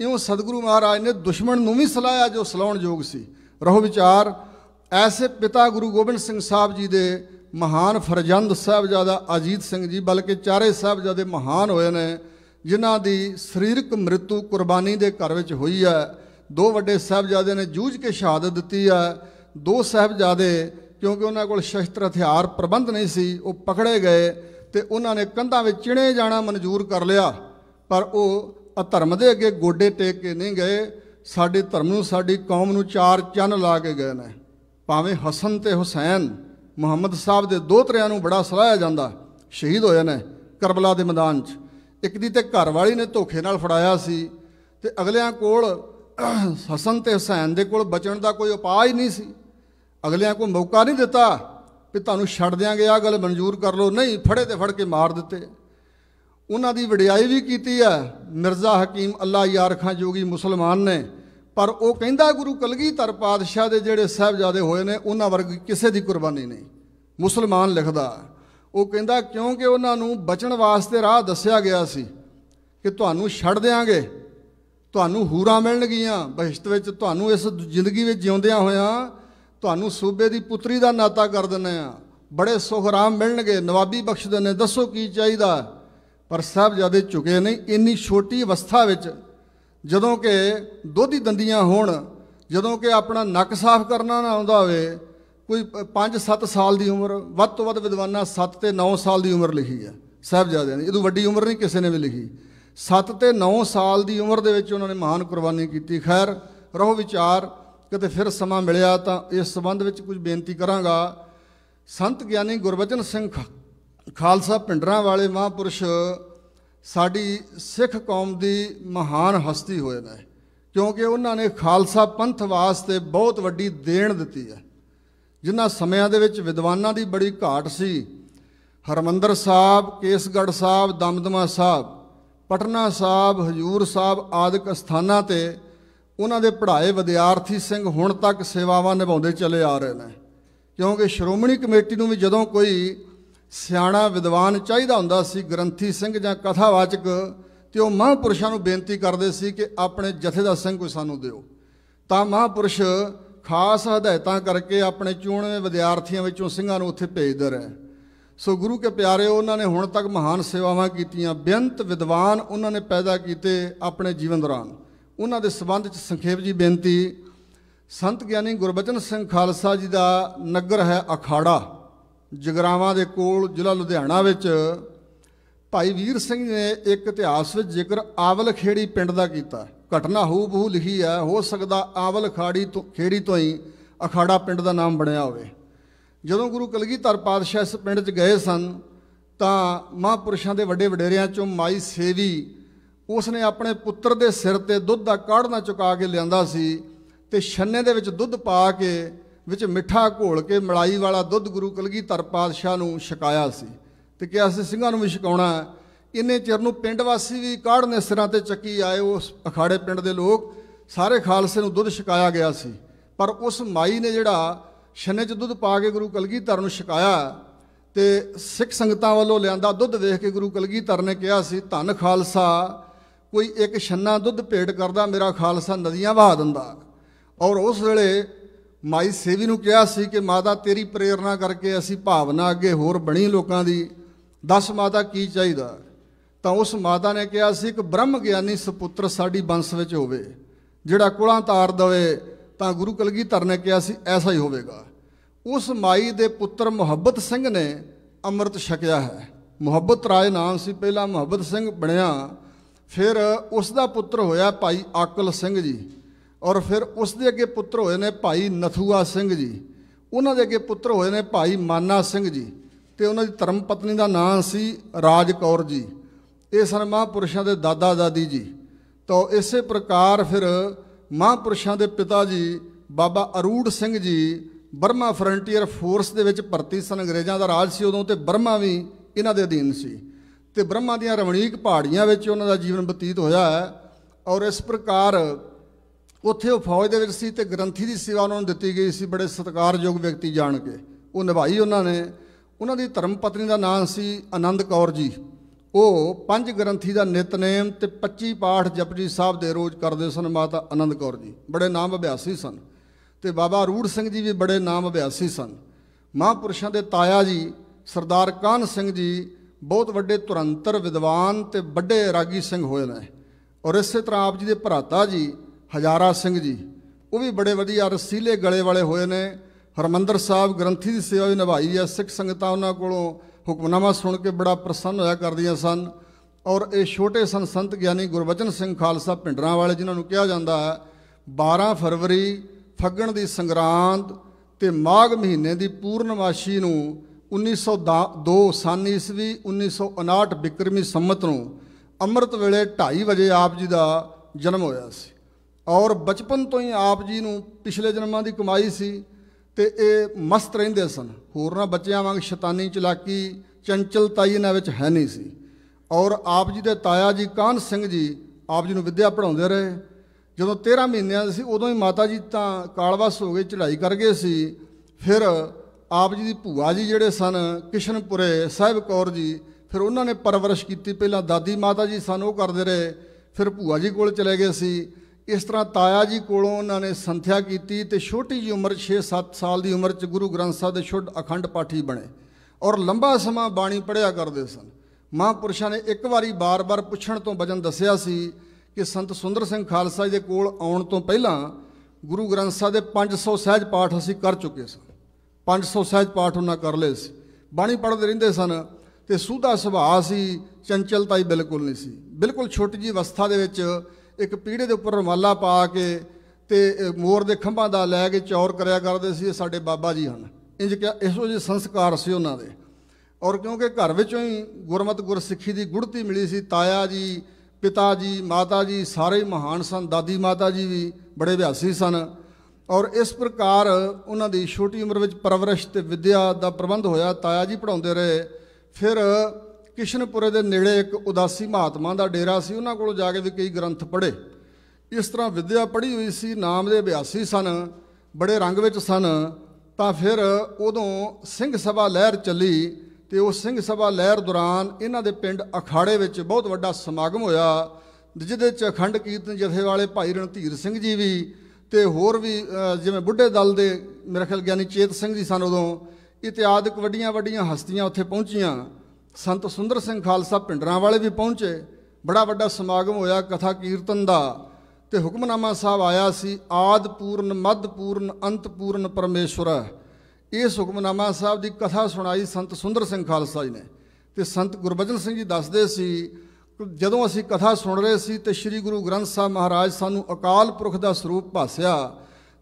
ਇਉਂ ਸਤਿਗੁਰੂ ਮਹਾਰਾਜ ਨੇ ਦੁਸ਼ਮਣ ਨੂੰ ਵੀ ਸਲਾਇਆ ਜੋ ਸਲਾਉਣ ਯੋਗ ਸੀ ਰਹੋ ਵਿਚਾਰ ਐਸੇ ਪਿਤਾ ਗੁਰੂ ਗੋਬਿੰਦ ਸਿੰਘ ਸਾਹਿਬ ਜੀ ਦੇ ਮਹਾਨ ਫਰਜ਼ੰਦ ਸਾਹਿਬਜ਼ਾਦਾ ਅਜੀਤ ਸਿੰਘ ਜੀ ਬਲਕਿ ਚਾਰੇ ਸਾਹਿਬਜ਼ਾਦੇ ਮਹਾਨ ਹੋਏ ਨੇ ਜਿਨ੍ਹਾਂ ਦੀ ਸਰੀਰਕ ਮ੍ਰਿਤੂ ਕੁਰਬਾਨੀ ਦੇ ਘਰ ਵਿੱਚ ਹੋਈ ਹੈ ਦੋ ਵੱਡੇ ਸਾਹਿਬਜ਼ਾਦੇ ਨੇ ਜੂਝ ਕੇ ਸ਼ਹਾਦਤ ਦਿੱਤੀ ਹੈ ਦੋ ਸਾਹਿਬਜ਼ਾਦੇ ਕਿਉਂਕਿ ਉਹਨਾਂ ਕੋਲ ਸ਼ਸਤਰ ਹਥਿਆਰ ਪ੍ਰਬੰਧ ਨਹੀਂ ਸੀ ਉਹ ਪਕੜੇ ਗਏ ਤੇ ਉਹਨਾਂ ਨੇ ਕੰਧਾਂ ਵਿੱਚ ਚਿਣੇ ਜਾਣਾ ਮਨਜ਼ੂਰ ਕਰ ਲਿਆ ਪਰ ਉਹ ਅਧਰਮ ਦੇ ਅੱਗੇ ਗੋਡੇ ਟੇਕ ਕੇ ਨਹੀਂ ਗਏ ਸਾਡੇ ਧਰਮ ਨੂੰ ਸਾਡੀ ਕੌਮ ਨੂੰ ਚਾਰ ਚੰਨ ਲਾ ਕੇ ਗਏ ਨੇ ਭਾਵੇਂ ਹਸਨ ਤੇ ਹੁਸੈਨ ਮੁਹੰਮਦ ਸਾਹਿਬ ਦੇ ਦੋ ਤਰਿਆਂ ਨੂੰ ਬੜਾ ਸਲਾਹਿਆ ਜਾਂਦਾ ਸ਼ਹੀਦ ਹੋਏ ਨੇ ਕਰਬਲਾ ਦੇ ਮੈਦਾਨ 'ਚ ਇੱਕ ਦੀ ਤੇ ਘਰ ਵਾਲੀ ਨੇ ਧੋਖੇ ਨਾਲ ਫੜਾਇਆ ਸੀ ਤੇ ਅਗਲਿਆਂ ਕੋਲ ਹਸਨ ਤੇ ਹੁਸੈਨ ਦੇ ਕੋਲ ਬਚਣ ਦਾ ਕੋਈ ਉਪਾਅ ਹੀ ਨਹੀਂ ਸੀ ਅਗਲਿਆਂ ਕੋ ਮੌਕਾ ਨਹੀਂ ਦਿੱਤਾ ਵੀ ਤੁਹਾਨੂੰ ਛੱਡ ਦਿਆਂਗੇ ਆ ਗੱਲ ਮਨਜ਼ੂਰ ਕਰ ਲਓ ਨਹੀਂ ਫੜੇ ਤੇ ਫੜ ਕੇ ਮਾਰ ਦਿੱਤੇ ਉਹਨਾਂ ਦੀ ਵਡਿਆਈ ਵੀ ਕੀਤੀ ਹੈ ਮਿਰਜ਼ਾ ਹਕੀਮ ਅੱਲਾ ਯਾਰ ਖਾਂ ਜੋਗੀ ਮੁਸਲਮਾਨ ਨੇ ਪਰ ਉਹ ਕਹਿੰਦਾ ਗੁਰੂ ਕਲਗੀਧਰ ਪਾਤਸ਼ਾਹ ਦੇ ਜਿਹੜੇ ਸਹਿਬਜ਼ਾਦੇ ਹੋਏ ਨੇ ਉਹਨਾਂ ਵਰਗੀ ਕਿਸੇ ਦੀ ਕੁਰਬਾਨੀ ਨਹੀਂ ਮੁਸਲਮਾਨ ਲਿਖਦਾ ਉਹ ਕਹਿੰਦਾ ਕਿਉਂਕਿ ਉਹਨਾਂ ਨੂੰ ਬਚਣ ਵਾਸਤੇ ਰਾਹ ਦੱਸਿਆ ਗਿਆ ਸੀ ਕਿ ਤੁਹਾਨੂੰ ਛੱਡ ਦੇਾਂਗੇ ਤੁਹਾਨੂੰ ਹੂਰਾਂ ਮਿਲਣਗੀਆਂ ਬਹਿਸ਼ਤ ਵਿੱਚ ਤੁਹਾਨੂੰ ਇਸ ਜ਼ਿੰਦਗੀ ਵਿੱਚ ਜਿਉਂਦਿਆਂ ਹੋਇਆਂ ਤੁਹਾਨੂੰ ਸੂਬੇ ਦੀ ਪੁੱਤਰੀ ਦਾ ਨਾਤਾ ਕਰ ਦਿੰਨੇ ਆ ਬੜੇ ਸੁਖਰਾਮ ਮਿਲਣਗੇ ਨਵਾਬੀ ਬਖਸ਼ ਦਿੰਨੇ ਦੱਸੋ ਕੀ ਚਾਹੀਦਾ ਪਰ ਸਭ ਜਿਆਦੇ ਝੁਕੇ ਨਹੀਂ ਇੰਨੀ ਛੋਟੀ ਅਵਸਥਾ ਵਿੱਚ ਜਦੋਂ ਕਿ ਦੁੱਧ ਦੰਦੀਆਂ ਹੋਣ ਜਦੋਂ ਕਿ ਆਪਣਾ ਨੱਕ ਸਾਫ਼ ਕਰਨਾ ਨਾ ਆਉਂਦਾ ਹੋਵੇ ਕੋਈ 5-7 ਸਾਲ ਦੀ ਉਮਰ ਵੱਧ ਤੋਂ ਵੱਧ ਵਿਦਵਾਨਾਂ 7 ਤੇ 9 ਸਾਲ ਦੀ ਉਮਰ ਲਿਖੀ ਹੈ ਸਾਹਿਬਜ਼ਾਦਿਆਂ ਨੇ ਨਹੀਂ ਤੋਂ ਵੱਡੀ ਉਮਰ ਨਹੀਂ ਕਿਸੇ ਨੇ ਵੀ ਲਿਖੀ 7 ਤੇ 9 ਸਾਲ ਦੀ ਉਮਰ ਦੇ ਵਿੱਚ ਉਹਨਾਂ ਨੇ ਮਹਾਨ ਕੁਰਬਾਨੀ ਕੀਤੀ ਖੈਰ ਰਹੋ ਵਿਚਾਰ ਕਿਤੇ ਫਿਰ ਸਮਾਂ ਮਿਲਿਆ ਤਾਂ ਇਸ ਸੰਬੰਧ ਵਿੱਚ ਕੁਝ ਬੇਨਤੀ ਕਰਾਂਗਾ ਸੰਤ ਗਿਆਨੀ ਗੁਰਬਚਨ ਸਿੰਘ ਖਾਲਸਾ ਪਿੰਡਰਾਂ ਵਾਲੇ ਮਹਾਂਪੁਰਸ਼ ਸਾਡੀ ਸਿੱਖ ਕੌਮ ਦੀ ਮਹਾਨ ਹਸਤੀ ਹੋਏ ਨੇ ਕਿਉਂਕਿ ਉਹਨਾਂ ਨੇ ਖਾਲਸਾ ਪੰਥ ਵਾਸਤੇ ਬਹੁਤ ਵੱਡੀ ਦੇਣ ਦਿੱਤੀ ਹੈ ਜਿਨ੍ਹਾਂ ਸਮਿਆਂ ਦੇ ਵਿੱਚ ਵਿਦਵਾਨਾਂ ਦੀ ਬੜੀ ਘਾਟ ਸੀ ਹਰਮੰਦਰ ਸਾਹਿਬ ਕੇਸਗੜ੍ਹ ਸਾਹਿਬ ਦਮਦਮਾ ਸਾਹਿਬ ਪਟਨਾ ਸਾਹਿਬ ਹਜੂਰ ਸਾਹਿਬ ਆਦਿਕ ਸਥਾਨਾਂ ਤੇ ਉਹਨਾਂ ਦੇ ਪੜ੍ਹਾਏ ਵਿਦਿਆਰਥੀ ਸਿੰਘ ਹੁਣ ਤੱਕ ਸੇਵਾਵਾਂ ਨਿਭਾਉਂਦੇ ਚਲੇ ਆ ਰਹੇ ਨੇ ਕਿਉਂਕਿ ਸ਼੍ਰੋਮਣੀ ਕਮੇਟੀ ਨੂੰ ਵੀ ਜਦੋਂ ਕੋਈ ਸਿਆਣਾ ਵਿਦਵਾਨ ਚਾਹੀਦਾ ਹੁੰਦਾ ਸੀ ਗ੍ਰੰਥੀ ਸਿੰਘ ਜਾਂ ਕਥਾਵਾਚਕ ਤੇ ਉਹ ਮਹਾਂਪੁਰਸ਼ਾਂ ਨੂੰ ਬੇਨਤੀ ਕਰਦੇ ਸੀ ਕਿ ਆਪਣੇ ਜਥੇ ਦਾ ਸਿੰਘ ਕੋਈ ਸਾਨੂੰ ਦਿਓ ਤਾਂ ਮਹਾਂਪੁਰਸ਼ ਖਾਸ ਹਦਾਇਤਾਂ ਕਰਕੇ ਆਪਣੇ ਚੁਣਵੇਂ ਵਿਦਿਆਰਥੀਆਂ ਵਿੱਚੋਂ ਸਿੰਘਾਂ ਨੂੰ ਉੱਥੇ ਭੇਜਦੇ ਰਹੇ ਸੋ ਗੁਰੂ ਕੇ ਪਿਆਰੇ ਉਹਨਾਂ ਨੇ ਹੁਣ ਤੱਕ ਮਹਾਨ ਸੇਵਾਵਾਂ ਕੀਤੀਆਂ ਬੇਅੰਤ ਵਿਦਵਾਨ ਉਹਨਾਂ ਨੇ ਪੈਦਾ ਕੀਤੇ ਆਪਣੇ ਜੀਵਨ ਦੌਰਾਨ ਉਹਨਾਂ ਦੇ ਸਬੰਧ ਵਿੱਚ ਸੰਖੇਪ ਜੀ ਬੇਨਤੀ ਸੰਤ ਗਿਆਨੀ ਗੁਰਬਚਨ ਸਿੰਘ ਖਾਲਸਾ ਜੀ ਦਾ ਨਗਰ ਹੈ ਅਖਾੜਾ ਜਗਰਾਵਾਂ ਦੇ ਕੋਲ ਜ਼ਿਲ੍ਹਾ ਲੁਧਿਆਣਾ ਵਿੱਚ ਭਾਈ ਵੀਰ ਸਿੰਘ ਨੇ ਇੱਕ ਇਤਿਹਾਸ ਵਿੱਚ ਜ਼ਿਕਰ ਆਵਲ ਖੇੜੀ ਪਿੰਡ ਦਾ ਕੀਤਾ ਘਟਨਾ ਹੂ-ਬਹੂ ਲਿਖੀ ਹੈ ਹੋ ਸਕਦਾ ਆਵਲ ਖਾੜੀ ਤੋਂ ਖੇੜੀ ਤੋਂ ਹੀ ਅਖਾੜਾ ਪਿੰਡ ਦਾ ਨਾਮ ਬਣਿਆ ਹੋਵੇ ਜਦੋਂ ਗੁਰੂ ਕਲਗੀਧਰ ਪਾਤਸ਼ਾਹ ਇਸ ਪਿੰਡ 'ਚ ਗਏ ਸਨ ਤਾਂ ਮਹਾਂਪੁਰਸ਼ਾਂ ਦੇ ਵੱਡੇ ਵਡੇਰਿਆਂ 'ਚੋਂ ਮਾਈ ਸੇਵੀ ਉਸ ਨੇ ਆਪਣੇ ਪੁੱਤਰ ਦੇ ਸਿਰ ਤੇ ਦੁੱਧ ਦਾ ਕਾੜਨਾ ਚੁਕਾ ਕੇ ਲਿਆਂਦਾ ਸੀ ਤੇ ਛੰਨੇ ਦੇ ਵਿੱਚ ਦੁੱਧ ਪਾ ਕੇ ਵਿੱਚ ਮਿੱਠਾ ਘੋਲ ਕੇ ਮਲਾਈ ਵਾਲਾ ਦੁੱਧ ਗੁਰੂ ਕਲਗੀਧਰ ਪਾਤਸ਼ਾਹ ਨੂੰ ਛਕਾਇਆ ਸੀ ਤੇ ਕਿਹਾ ਸੀ ਸਿੰਘਾਂ ਨੂੰ ਵੀ ਛਕਾਉਣਾ ਇੰਨੇ ਚਿਰ ਨੂੰ ਪਿੰਡ ਵਾਸੀ ਵੀ ਕਾੜ ਸਿਰਾਂ ਤੇ ਚੱਕੀ ਆਏ ਉਸ ਅਖਾੜੇ ਪਿੰਡ ਦੇ ਲੋਕ ਸਾਰੇ ਖਾਲਸੇ ਨੂੰ ਦੁੱਧ ਛਕਾਇਆ ਗਿਆ ਸੀ ਪਰ ਉਸ ਮਾਈ ਨੇ ਜਿਹੜਾ ਛੰਨੇ 'ਚ ਦੁੱਧ ਪਾ ਕੇ ਗੁਰੂ ਕਲਗੀਧਰ ਨੂੰ ਛਕਾਇਆ ਤੇ ਸਿੱਖ ਸੰਗਤਾਂ ਵੱਲੋਂ ਲਿਆਂਦਾ ਦੁੱਧ ਵੇਖ ਕੇ ਗੁਰੂ ਕਲਗੀਧਰ ਨੇ ਕਿਹਾ ਸੀ ਧੰਨ ਖਾਲਸਾ ਕੋਈ ਇੱਕ ਛੰਨਾ ਦੁੱਧ ਭੇਟ ਕਰਦਾ ਮੇਰਾ ਖਾਲਸਾ ਨਦੀਆਂ ਵਹਾ ਦਿੰਦਾ ਔਰ ਉਸ ਵੇਲੇ ਮਾਈ ਸੇਵੀ ਨੂੰ ਕਿਹਾ ਸੀ ਕਿ ਮਾਤਾ ਤੇਰੀ ਪ੍ਰੇਰਣਾ ਕਰਕੇ ਅਸੀਂ ਭਾਵਨਾ ਅੱਗੇ ਹੋਰ ਬਣੀ ਲੋਕਾਂ ਦੀ ਦੱਸ ਮਾਤਾ ਕੀ ਚਾਹੀਦਾ ਤਾਂ ਉਸ ਮਾਤਾ ਨੇ ਕਿਹਾ ਸੀ ਕਿ ਬ੍ਰਹਮ ਗਿਆਨੀ ਸੁਪੁੱਤਰ ਸਾਡੀ ਬੰਸ ਵਿੱਚ ਹੋਵੇ ਜਿਹੜਾ ਕੁਲਾਂ ਤਾਰ ਦਵੇ ਤਾਂ ਗੁਰੂ ਕਲਗੀਧਰ ਨੇ ਕਿਹਾ ਸੀ ਐਸਾ ਹੀ ਹੋਵੇਗਾ ਉਸ ਮਾਈ ਦੇ ਪੁੱਤਰ ਮੁਹੱਬਤ ਸਿੰਘ ਨੇ ਅੰਮ੍ਰਿਤ ਛਕਿਆ ਹੈ ਮੁਹੱਬਤ ਰਾਏ ਨਾਮ ਸੀ ਪਹਿਲਾਂ ਮੁਹੱਬਤ ਸਿੰਘ ਬਣਿਆ ਫਿਰ ਉਸ ਦਾ ਪੁੱਤਰ ਹੋਇਆ ਭਾਈ ਆਕਲ ਸਿੰਘ ਜੀ ਔਰ ਫਿਰ ਉਸ ਦੇ ਅੱਗੇ ਪੁੱਤਰ ਹੋਏ ਨੇ ਭਾਈ ਨਥੂਆ ਸਿੰਘ ਜੀ ਉਹਨਾਂ ਦੇ ਅੱਗੇ ਪੁੱਤਰ ਹੋਏ ਨੇ ਭਾਈ ਮਾਨਾ ਸਿੰਘ ਜੀ ਤੇ ਉਹਨਾਂ ਦੀ ਧਰਮ ਪਤਨੀ ਦਾ ਨਾਮ ਸੀ ਰਾਜ ਕੌਰ ਜੀ ਇਹ ਸਨ ਮਹਾਂਪੁਰਸ਼ਾਂ ਦੇ ਦਾਦਾ ਦਾਦੀ ਜੀ ਤਾਂ ਇਸੇ ਪ੍ਰਕਾਰ ਫਿਰ ਮਹਾਂਪੁਰਸ਼ਾਂ ਦੇ ਪਿਤਾ ਜੀ ਬਾਬਾ ਅਰੂੜ ਸਿੰਘ ਜੀ ਬਰਮਾ ਫਰੰਟੀਅਰ ਫੋਰਸ ਦੇ ਵਿੱਚ ਭਰਤੀ ਸਨ ਅੰਗਰੇਜ਼ਾਂ ਦਾ ਰਾਜ ਸੀ ਉਦੋਂ ਤੇ ਬਰਮਾ ਵੀ ਇਹਨਾਂ ਦੇ ਅਧੀਨ ਸੀ ਤੇ ਬਰਮਾ ਦੀਆਂ ਰਵਣੀਕ ਪਹਾੜੀਆਂ ਵਿੱਚ ਉਹਨਾਂ ਦਾ ਜੀਵਨ ਬਤੀਤ ਹੋਇਆ ਹੈ ਔਰ ਇਸ ਪ੍ਰਕਾਰ ਉੱਥੇ ਉਹ ਫੌਜ ਦੇ ਵਿੱਚ ਸੀ ਤੇ ਗ੍ਰੰਥੀ ਦੀ ਸੇਵਾ ਉਹਨਾਂ ਨੂੰ ਦਿੱਤੀ ਗਈ ਸੀ ਬੜੇ ਸਤਿਕਾਰਯੋਗ ਵਿਅਕਤੀ ਜਾਣ ਕੇ ਉਹ ਨਿਭਾਈ ਉਹਨਾਂ ਨੇ ਉਹਨਾਂ ਦੀ ਧਰਮ ਪਤਨੀ ਦਾ ਨਾਮ ਸੀ ਆਨੰਦ ਕੌਰ ਜੀ ਉਹ ਪੰਜ ਗ੍ਰੰਥੀ ਦਾ ਨਿਤਨੇਮ ਤੇ 25 ਪਾਠ ਜਪਜੀ ਸਾਹਿਬ ਦੇ ਰੋਜ਼ ਕਰਦੇ ਸਨ ਮਾਤਾ ਆਨੰਦ ਕੌਰ ਜੀ ਬੜੇ ਨਾਮ ਅਭਿਆਸੀ ਸਨ ਤੇ ਬਾਬਾ ਰੂੜ ਸਿੰਘ ਜੀ ਵੀ ਬੜੇ ਨਾਮ ਅਭਿਆਸੀ ਸਨ ਮਹਾਂਪੁਰਸ਼ਾਂ ਦੇ ਤਾਇਆ ਜੀ ਸਰਦਾਰ ਕਾਨ ਸਿੰਘ ਜੀ ਬਹੁਤ ਵੱਡੇ ਤੁਰੰਤਰ ਵਿਦਵਾਨ ਤੇ ਵੱਡੇ ਰਾਗੀ ਸਿੰਘ ਹੋਏ ਨੇ ਔਰ ਇਸੇ ਤਰ੍ਹਾਂ ਆਪ ਜੀ ਦੇ ਭਰਾਤਾ ਜੀ ਹਜ਼ਾਰਾ ਸਿੰਘ ਜੀ ਉਹ ਵੀ ਬੜੇ ਵਧੀਆ ਰਸੀਲੇ ਗਲੇ ਵਾਲੇ ਹੋਏ ਨੇ ਹਰਮੰਦਰ ਸਾਹਿਬ ਗ੍ਰੰਥੀ ਦੀ ਸੇਵਾ ਵੀ ਨਿਭਾਈ ਹੈ ਸਿੱਖ ਸੰਗਤਾਂ ਉਹਨਾਂ ਕੋਲੋਂ ਹੁਕਮਨਾਮਾ ਸੁਣ ਕੇ ਬੜਾ ਪ੍ਰਸੰਨ ਹੋਇਆ ਕਰਦੀਆਂ ਸਨ ਔਰ ਇਹ ਛੋਟੇ ਸੰ ਸੰਤ ਗਿਆਨੀ ਗੁਰਬਚਨ ਸਿੰਘ ਖਾਲਸਾ ਪਿੰਡਰਾਂ ਵਾਲੇ ਜਿਨ੍ਹਾਂ ਨੂੰ ਕਿਹਾ ਜਾਂਦਾ ਹੈ 12 ਫਰਵਰੀ ਫੱਗਣ ਦੀ ਸੰਗਰਾਂਦ ਤੇ ਮਾਘ ਮਹੀਨੇ ਦੀ ਪੂਰਨਮਾਸ਼ੀ ਨੂੰ 1902 ਸਨ ਈਸਵੀ 1959 ਬਿਕਰਮੀ ਸੰਮਤ ਨੂੰ ਅੰਮ੍ਰਿਤ ਵੇਲੇ 2:30 ਵਜੇ ਆਪ ਜੀ ਦਾ ਜਨਮ ਹੋਇਆ ਸੀ ਔਰ ਬਚਪਨ ਤੋਂ ਹੀ ਆਪ ਜੀ ਨੂੰ ਪਿਛਲੇ ਜਨਮਾਂ ਦੀ ਕਮਾਈ ਸੀ ਤੇ ਇਹ ਮਸਤ ਰਹਿੰਦੇ ਸਨ ਹੋਰ ਨਾ ਬੱਚਿਆਂ ਵਾਂਗ ਸ਼ੈਤਾਨੀ ਚਲਾਕੀ ਚੰਚਲਤਾਈ ਇਹਨਾਂ ਵਿੱਚ ਹੈ ਨਹੀਂ ਸੀ ਔਰ ਆਪ ਜੀ ਦੇ ਤਾਇਆ ਜੀ ਕਾਨ ਸਿੰਘ ਜੀ ਆਪ ਜੀ ਨੂੰ ਵਿੱਦਿਆ ਪੜਾਉਂਦੇ ਰਹੇ ਜਦੋਂ 13 ਮਹੀਨਿਆਂ ਦੇ ਸੀ ਉਦੋਂ ਹੀ ਮਾਤਾ ਜੀ ਤਾਂ ਕਾਲਵਸ ਹੋ ਗਏ ਚੜ੍ਹਾਈ ਕਰ ਗਏ ਸੀ ਫਿਰ ਆਪ ਜੀ ਦੀ ਭੂਆ ਜੀ ਜਿਹੜੇ ਸਨ ਕਿਸ਼ਨਪੁਰੇ ਸਾਹਿਬ ਕੌਰ ਜੀ ਫਿਰ ਉਹਨਾਂ ਨੇ ਪਰਵਰਿਸ਼ ਕੀਤੀ ਪਹਿਲਾਂ ਦਾਦੀ ਮਾਤਾ ਜੀ ਸਾਨੂੰ ਉਹ ਕਰਦੇ ਰਹੇ ਫਿਰ ਭੂਆ ਜੀ ਕੋਲ ਚਲੇ ਗਏ ਸੀ ਇਸ ਤਰ੍ਹਾਂ ਤਾਇਆ ਜੀ ਕੋਲੋਂ ਉਹਨਾਂ ਨੇ ਸੰਥਿਆ ਕੀਤੀ ਤੇ ਛੋਟੀ ਜੀ ਉਮਰ 6-7 ਸਾਲ ਦੀ ਉਮਰ 'ਚ ਗੁਰੂ ਗ੍ਰੰਥ ਸਾਹਿਬ ਦੇ ਸ਼ੁੱਧ ਅਖੰਡ ਪਾਠੀ ਬਣੇ ਔਰ ਲੰਬਾ ਸਮਾਂ ਬਾਣੀ ਪੜਿਆ ਕਰਦੇ ਸਨ ਮਹਾਂਪੁਰਸ਼ਾਂ ਨੇ ਇੱਕ ਵਾਰੀ ਬਾਰ-ਬਾਰ ਪੁੱਛਣ ਤੋਂ ਵਜਨ ਦੱਸਿਆ ਸੀ ਕਿ ਸੰਤ ਸੁੰਦਰ ਸਿੰਘ ਖਾਲਸਾ ਜੀ ਦੇ ਕੋਲ ਆਉਣ ਤੋਂ ਪਹਿਲਾਂ ਗੁਰੂ ਗ੍ਰੰਥ ਸਾਹਿਬ ਦੇ 500 ਸਹਿਜ ਪਾਠ ਅਸੀਂ ਕਰ ਚੁੱਕੇ ਸਨ 500 ਸਹਿਜ ਪਾਠ ਉਹਨਾਂ ਕਰ ਲਏ ਸੀ ਬਾਣੀ ਪੜ੍ਹਦੇ ਰਹਿੰਦੇ ਸਨ ਤੇ ਸੁਧਾ ਸੁਭਾਅ ਸੀ ਚੰਚਲਤਾ ਹੀ ਬਿਲਕੁਲ ਨਹੀਂ ਸੀ ਬਿਲਕੁਲ ਛੋਟੀ ਜੀ ਅਵਸਥਾ ਦੇ ਵਿੱਚ ਇੱਕ ਪੀੜੇ ਦੇ ਉੱਪਰ ਰਮਾਲਾ ਪਾ ਕੇ ਤੇ ਮੋਰ ਦੇ ਖੰਭਾਂ ਦਾ ਲੈ ਕੇ ਚੌਰ ਕਰਿਆ ਕਰਦੇ ਸੀ ਸਾਡੇ ਬਾਬਾ ਜੀ ਹਨ ਇੰਜ ਕਿ ਇਹੋ ਜੀ ਸੰਸਕਾਰ ਸੀ ਉਹਨਾਂ ਦੇ ਔਰ ਕਿਉਂਕਿ ਘਰ ਵਿੱਚੋਂ ਹੀ ਗੁਰਮਤ ਗੁਰਸਿੱਖੀ ਦੀ ਗੁੜਤੀ ਮਿਲੀ ਸੀ ਤਾਇਆ ਜੀ ਪਿਤਾ ਜੀ ਮਾਤਾ ਜੀ ਸਾਰੇ ਮਹਾਨ ਸਨ ਦਾਦੀ ਮਾਤਾ ਜੀ ਵੀ ਬੜੇ ਵਿਆਸੀ ਸਨ ਔਰ ਇਸ ਪ੍ਰਕਾਰ ਉਹਨਾਂ ਦੀ ਛੋਟੀ ਉਮਰ ਵਿੱਚ ਪਰਵਰਿਸ਼ ਤੇ ਵਿਦਿਆ ਦਾ ਪ੍ਰਬੰਧ ਹੋਇਆ ਤਾਇਆ ਜੀ ਪੜਾਉਂਦੇ ਰਹੇ ਫਿਰ ਕਿਸ਼ਨਪੁਰੇ ਦੇ ਨੇੜੇ ਇੱਕ ਉਦਾਸੀ ਮਹਾਤਮਾ ਦਾ ਡੇਰਾ ਸੀ ਉਹਨਾਂ ਕੋਲ ਜਾ ਕੇ ਵੀ ਕਈ ਗ੍ਰੰਥ ਪੜ੍ਹੇ ਇਸ ਤਰ੍ਹਾਂ ਵਿਦਿਆ ਪੜ੍ਹੀ ਹੋਈ ਸੀ ਨਾਮ ਦੇ ਅਭਿਆਸੀ ਸਨ ਬੜੇ ਰੰਗ ਵਿੱਚ ਸਨ ਤਾਂ ਫਿਰ ਉਦੋਂ ਸਿੰਘ ਸਭਾ ਲਹਿਰ ਚੱਲੀ ਤੇ ਉਹ ਸਿੰਘ ਸਭਾ ਲਹਿਰ ਦੌਰਾਨ ਇਹਨਾਂ ਦੇ ਪਿੰਡ ਅਖਾੜੇ ਵਿੱਚ ਬਹੁਤ ਵੱਡਾ ਸਮਾਗਮ ਹੋਇਆ ਜਿਹਦੇ ਚ ਅਖੰਡ ਕੀਰਤਨ ਜਥੇ ਵਾਲੇ ਭਾਈ ਰਣਧੀਰ ਸਿੰਘ ਜੀ ਵੀ ਤੇ ਹੋਰ ਵੀ ਜਿਵੇਂ ਬੁੱਢੇ ਦਲ ਦੇ ਮੇਰੇ ਖਿਆਲ ਗਿਆਨੀ ਚੇਤ ਸਿੰਘ ਜੀ ਸਨ ਉਦੋਂ ਇਤਿਆਦਿਕ ਵੱਡੀਆਂ ਵੱਡੀਆਂ ਹਸਤੀਆਂ ਉੱਥੇ ਪਹੁੰਚੀਆਂ ਸੰਤ ਸੁੰਦਰ ਸਿੰਘ ਖਾਲਸਾ ਪਿੰਡਰਾਂ ਵਾਲੇ ਵੀ ਪਹੁੰਚੇ ਬੜਾ ਵੱਡਾ ਸਮਾਗਮ ਹੋਇਆ ਕਥਾ ਕੀਰਤਨ ਦਾ ਤੇ ਹੁਕਮਨਾਮਾ ਸਾਹਿਬ ਆਇਆ ਸੀ ਆਦ ਪੂਰਨ ਮੱਧ ਪੂਰਨ ਅੰਤ ਪੂਰਨ ਪਰਮੇਸ਼ਵਰ ਇਸ ਹੁਕਮਨਾਮਾ ਸਾਹਿਬ ਦੀ ਕਥਾ ਸੁਣਾਈ ਸੰਤ ਸੁੰਦਰ ਸਿੰਘ ਖਾਲਸਾ ਜੀ ਨੇ ਤੇ ਸੰਤ ਗੁਰਬਚਨ ਸਿੰਘ ਜੀ ਦੱਸਦੇ ਸੀ ਜਦੋਂ ਅਸੀਂ ਕਥਾ ਸੁਣ ਰਹੇ ਸੀ ਤੇ ਸ੍ਰੀ ਗੁਰੂ ਗ੍ਰੰਥ ਸਾਹਿਬ ਮਹਾਰਾਜ ਸਾਨੂੰ ਅਕਾਲ ਪੁਰਖ ਦਾ ਸਰੂਪ ਭਾਸਿਆ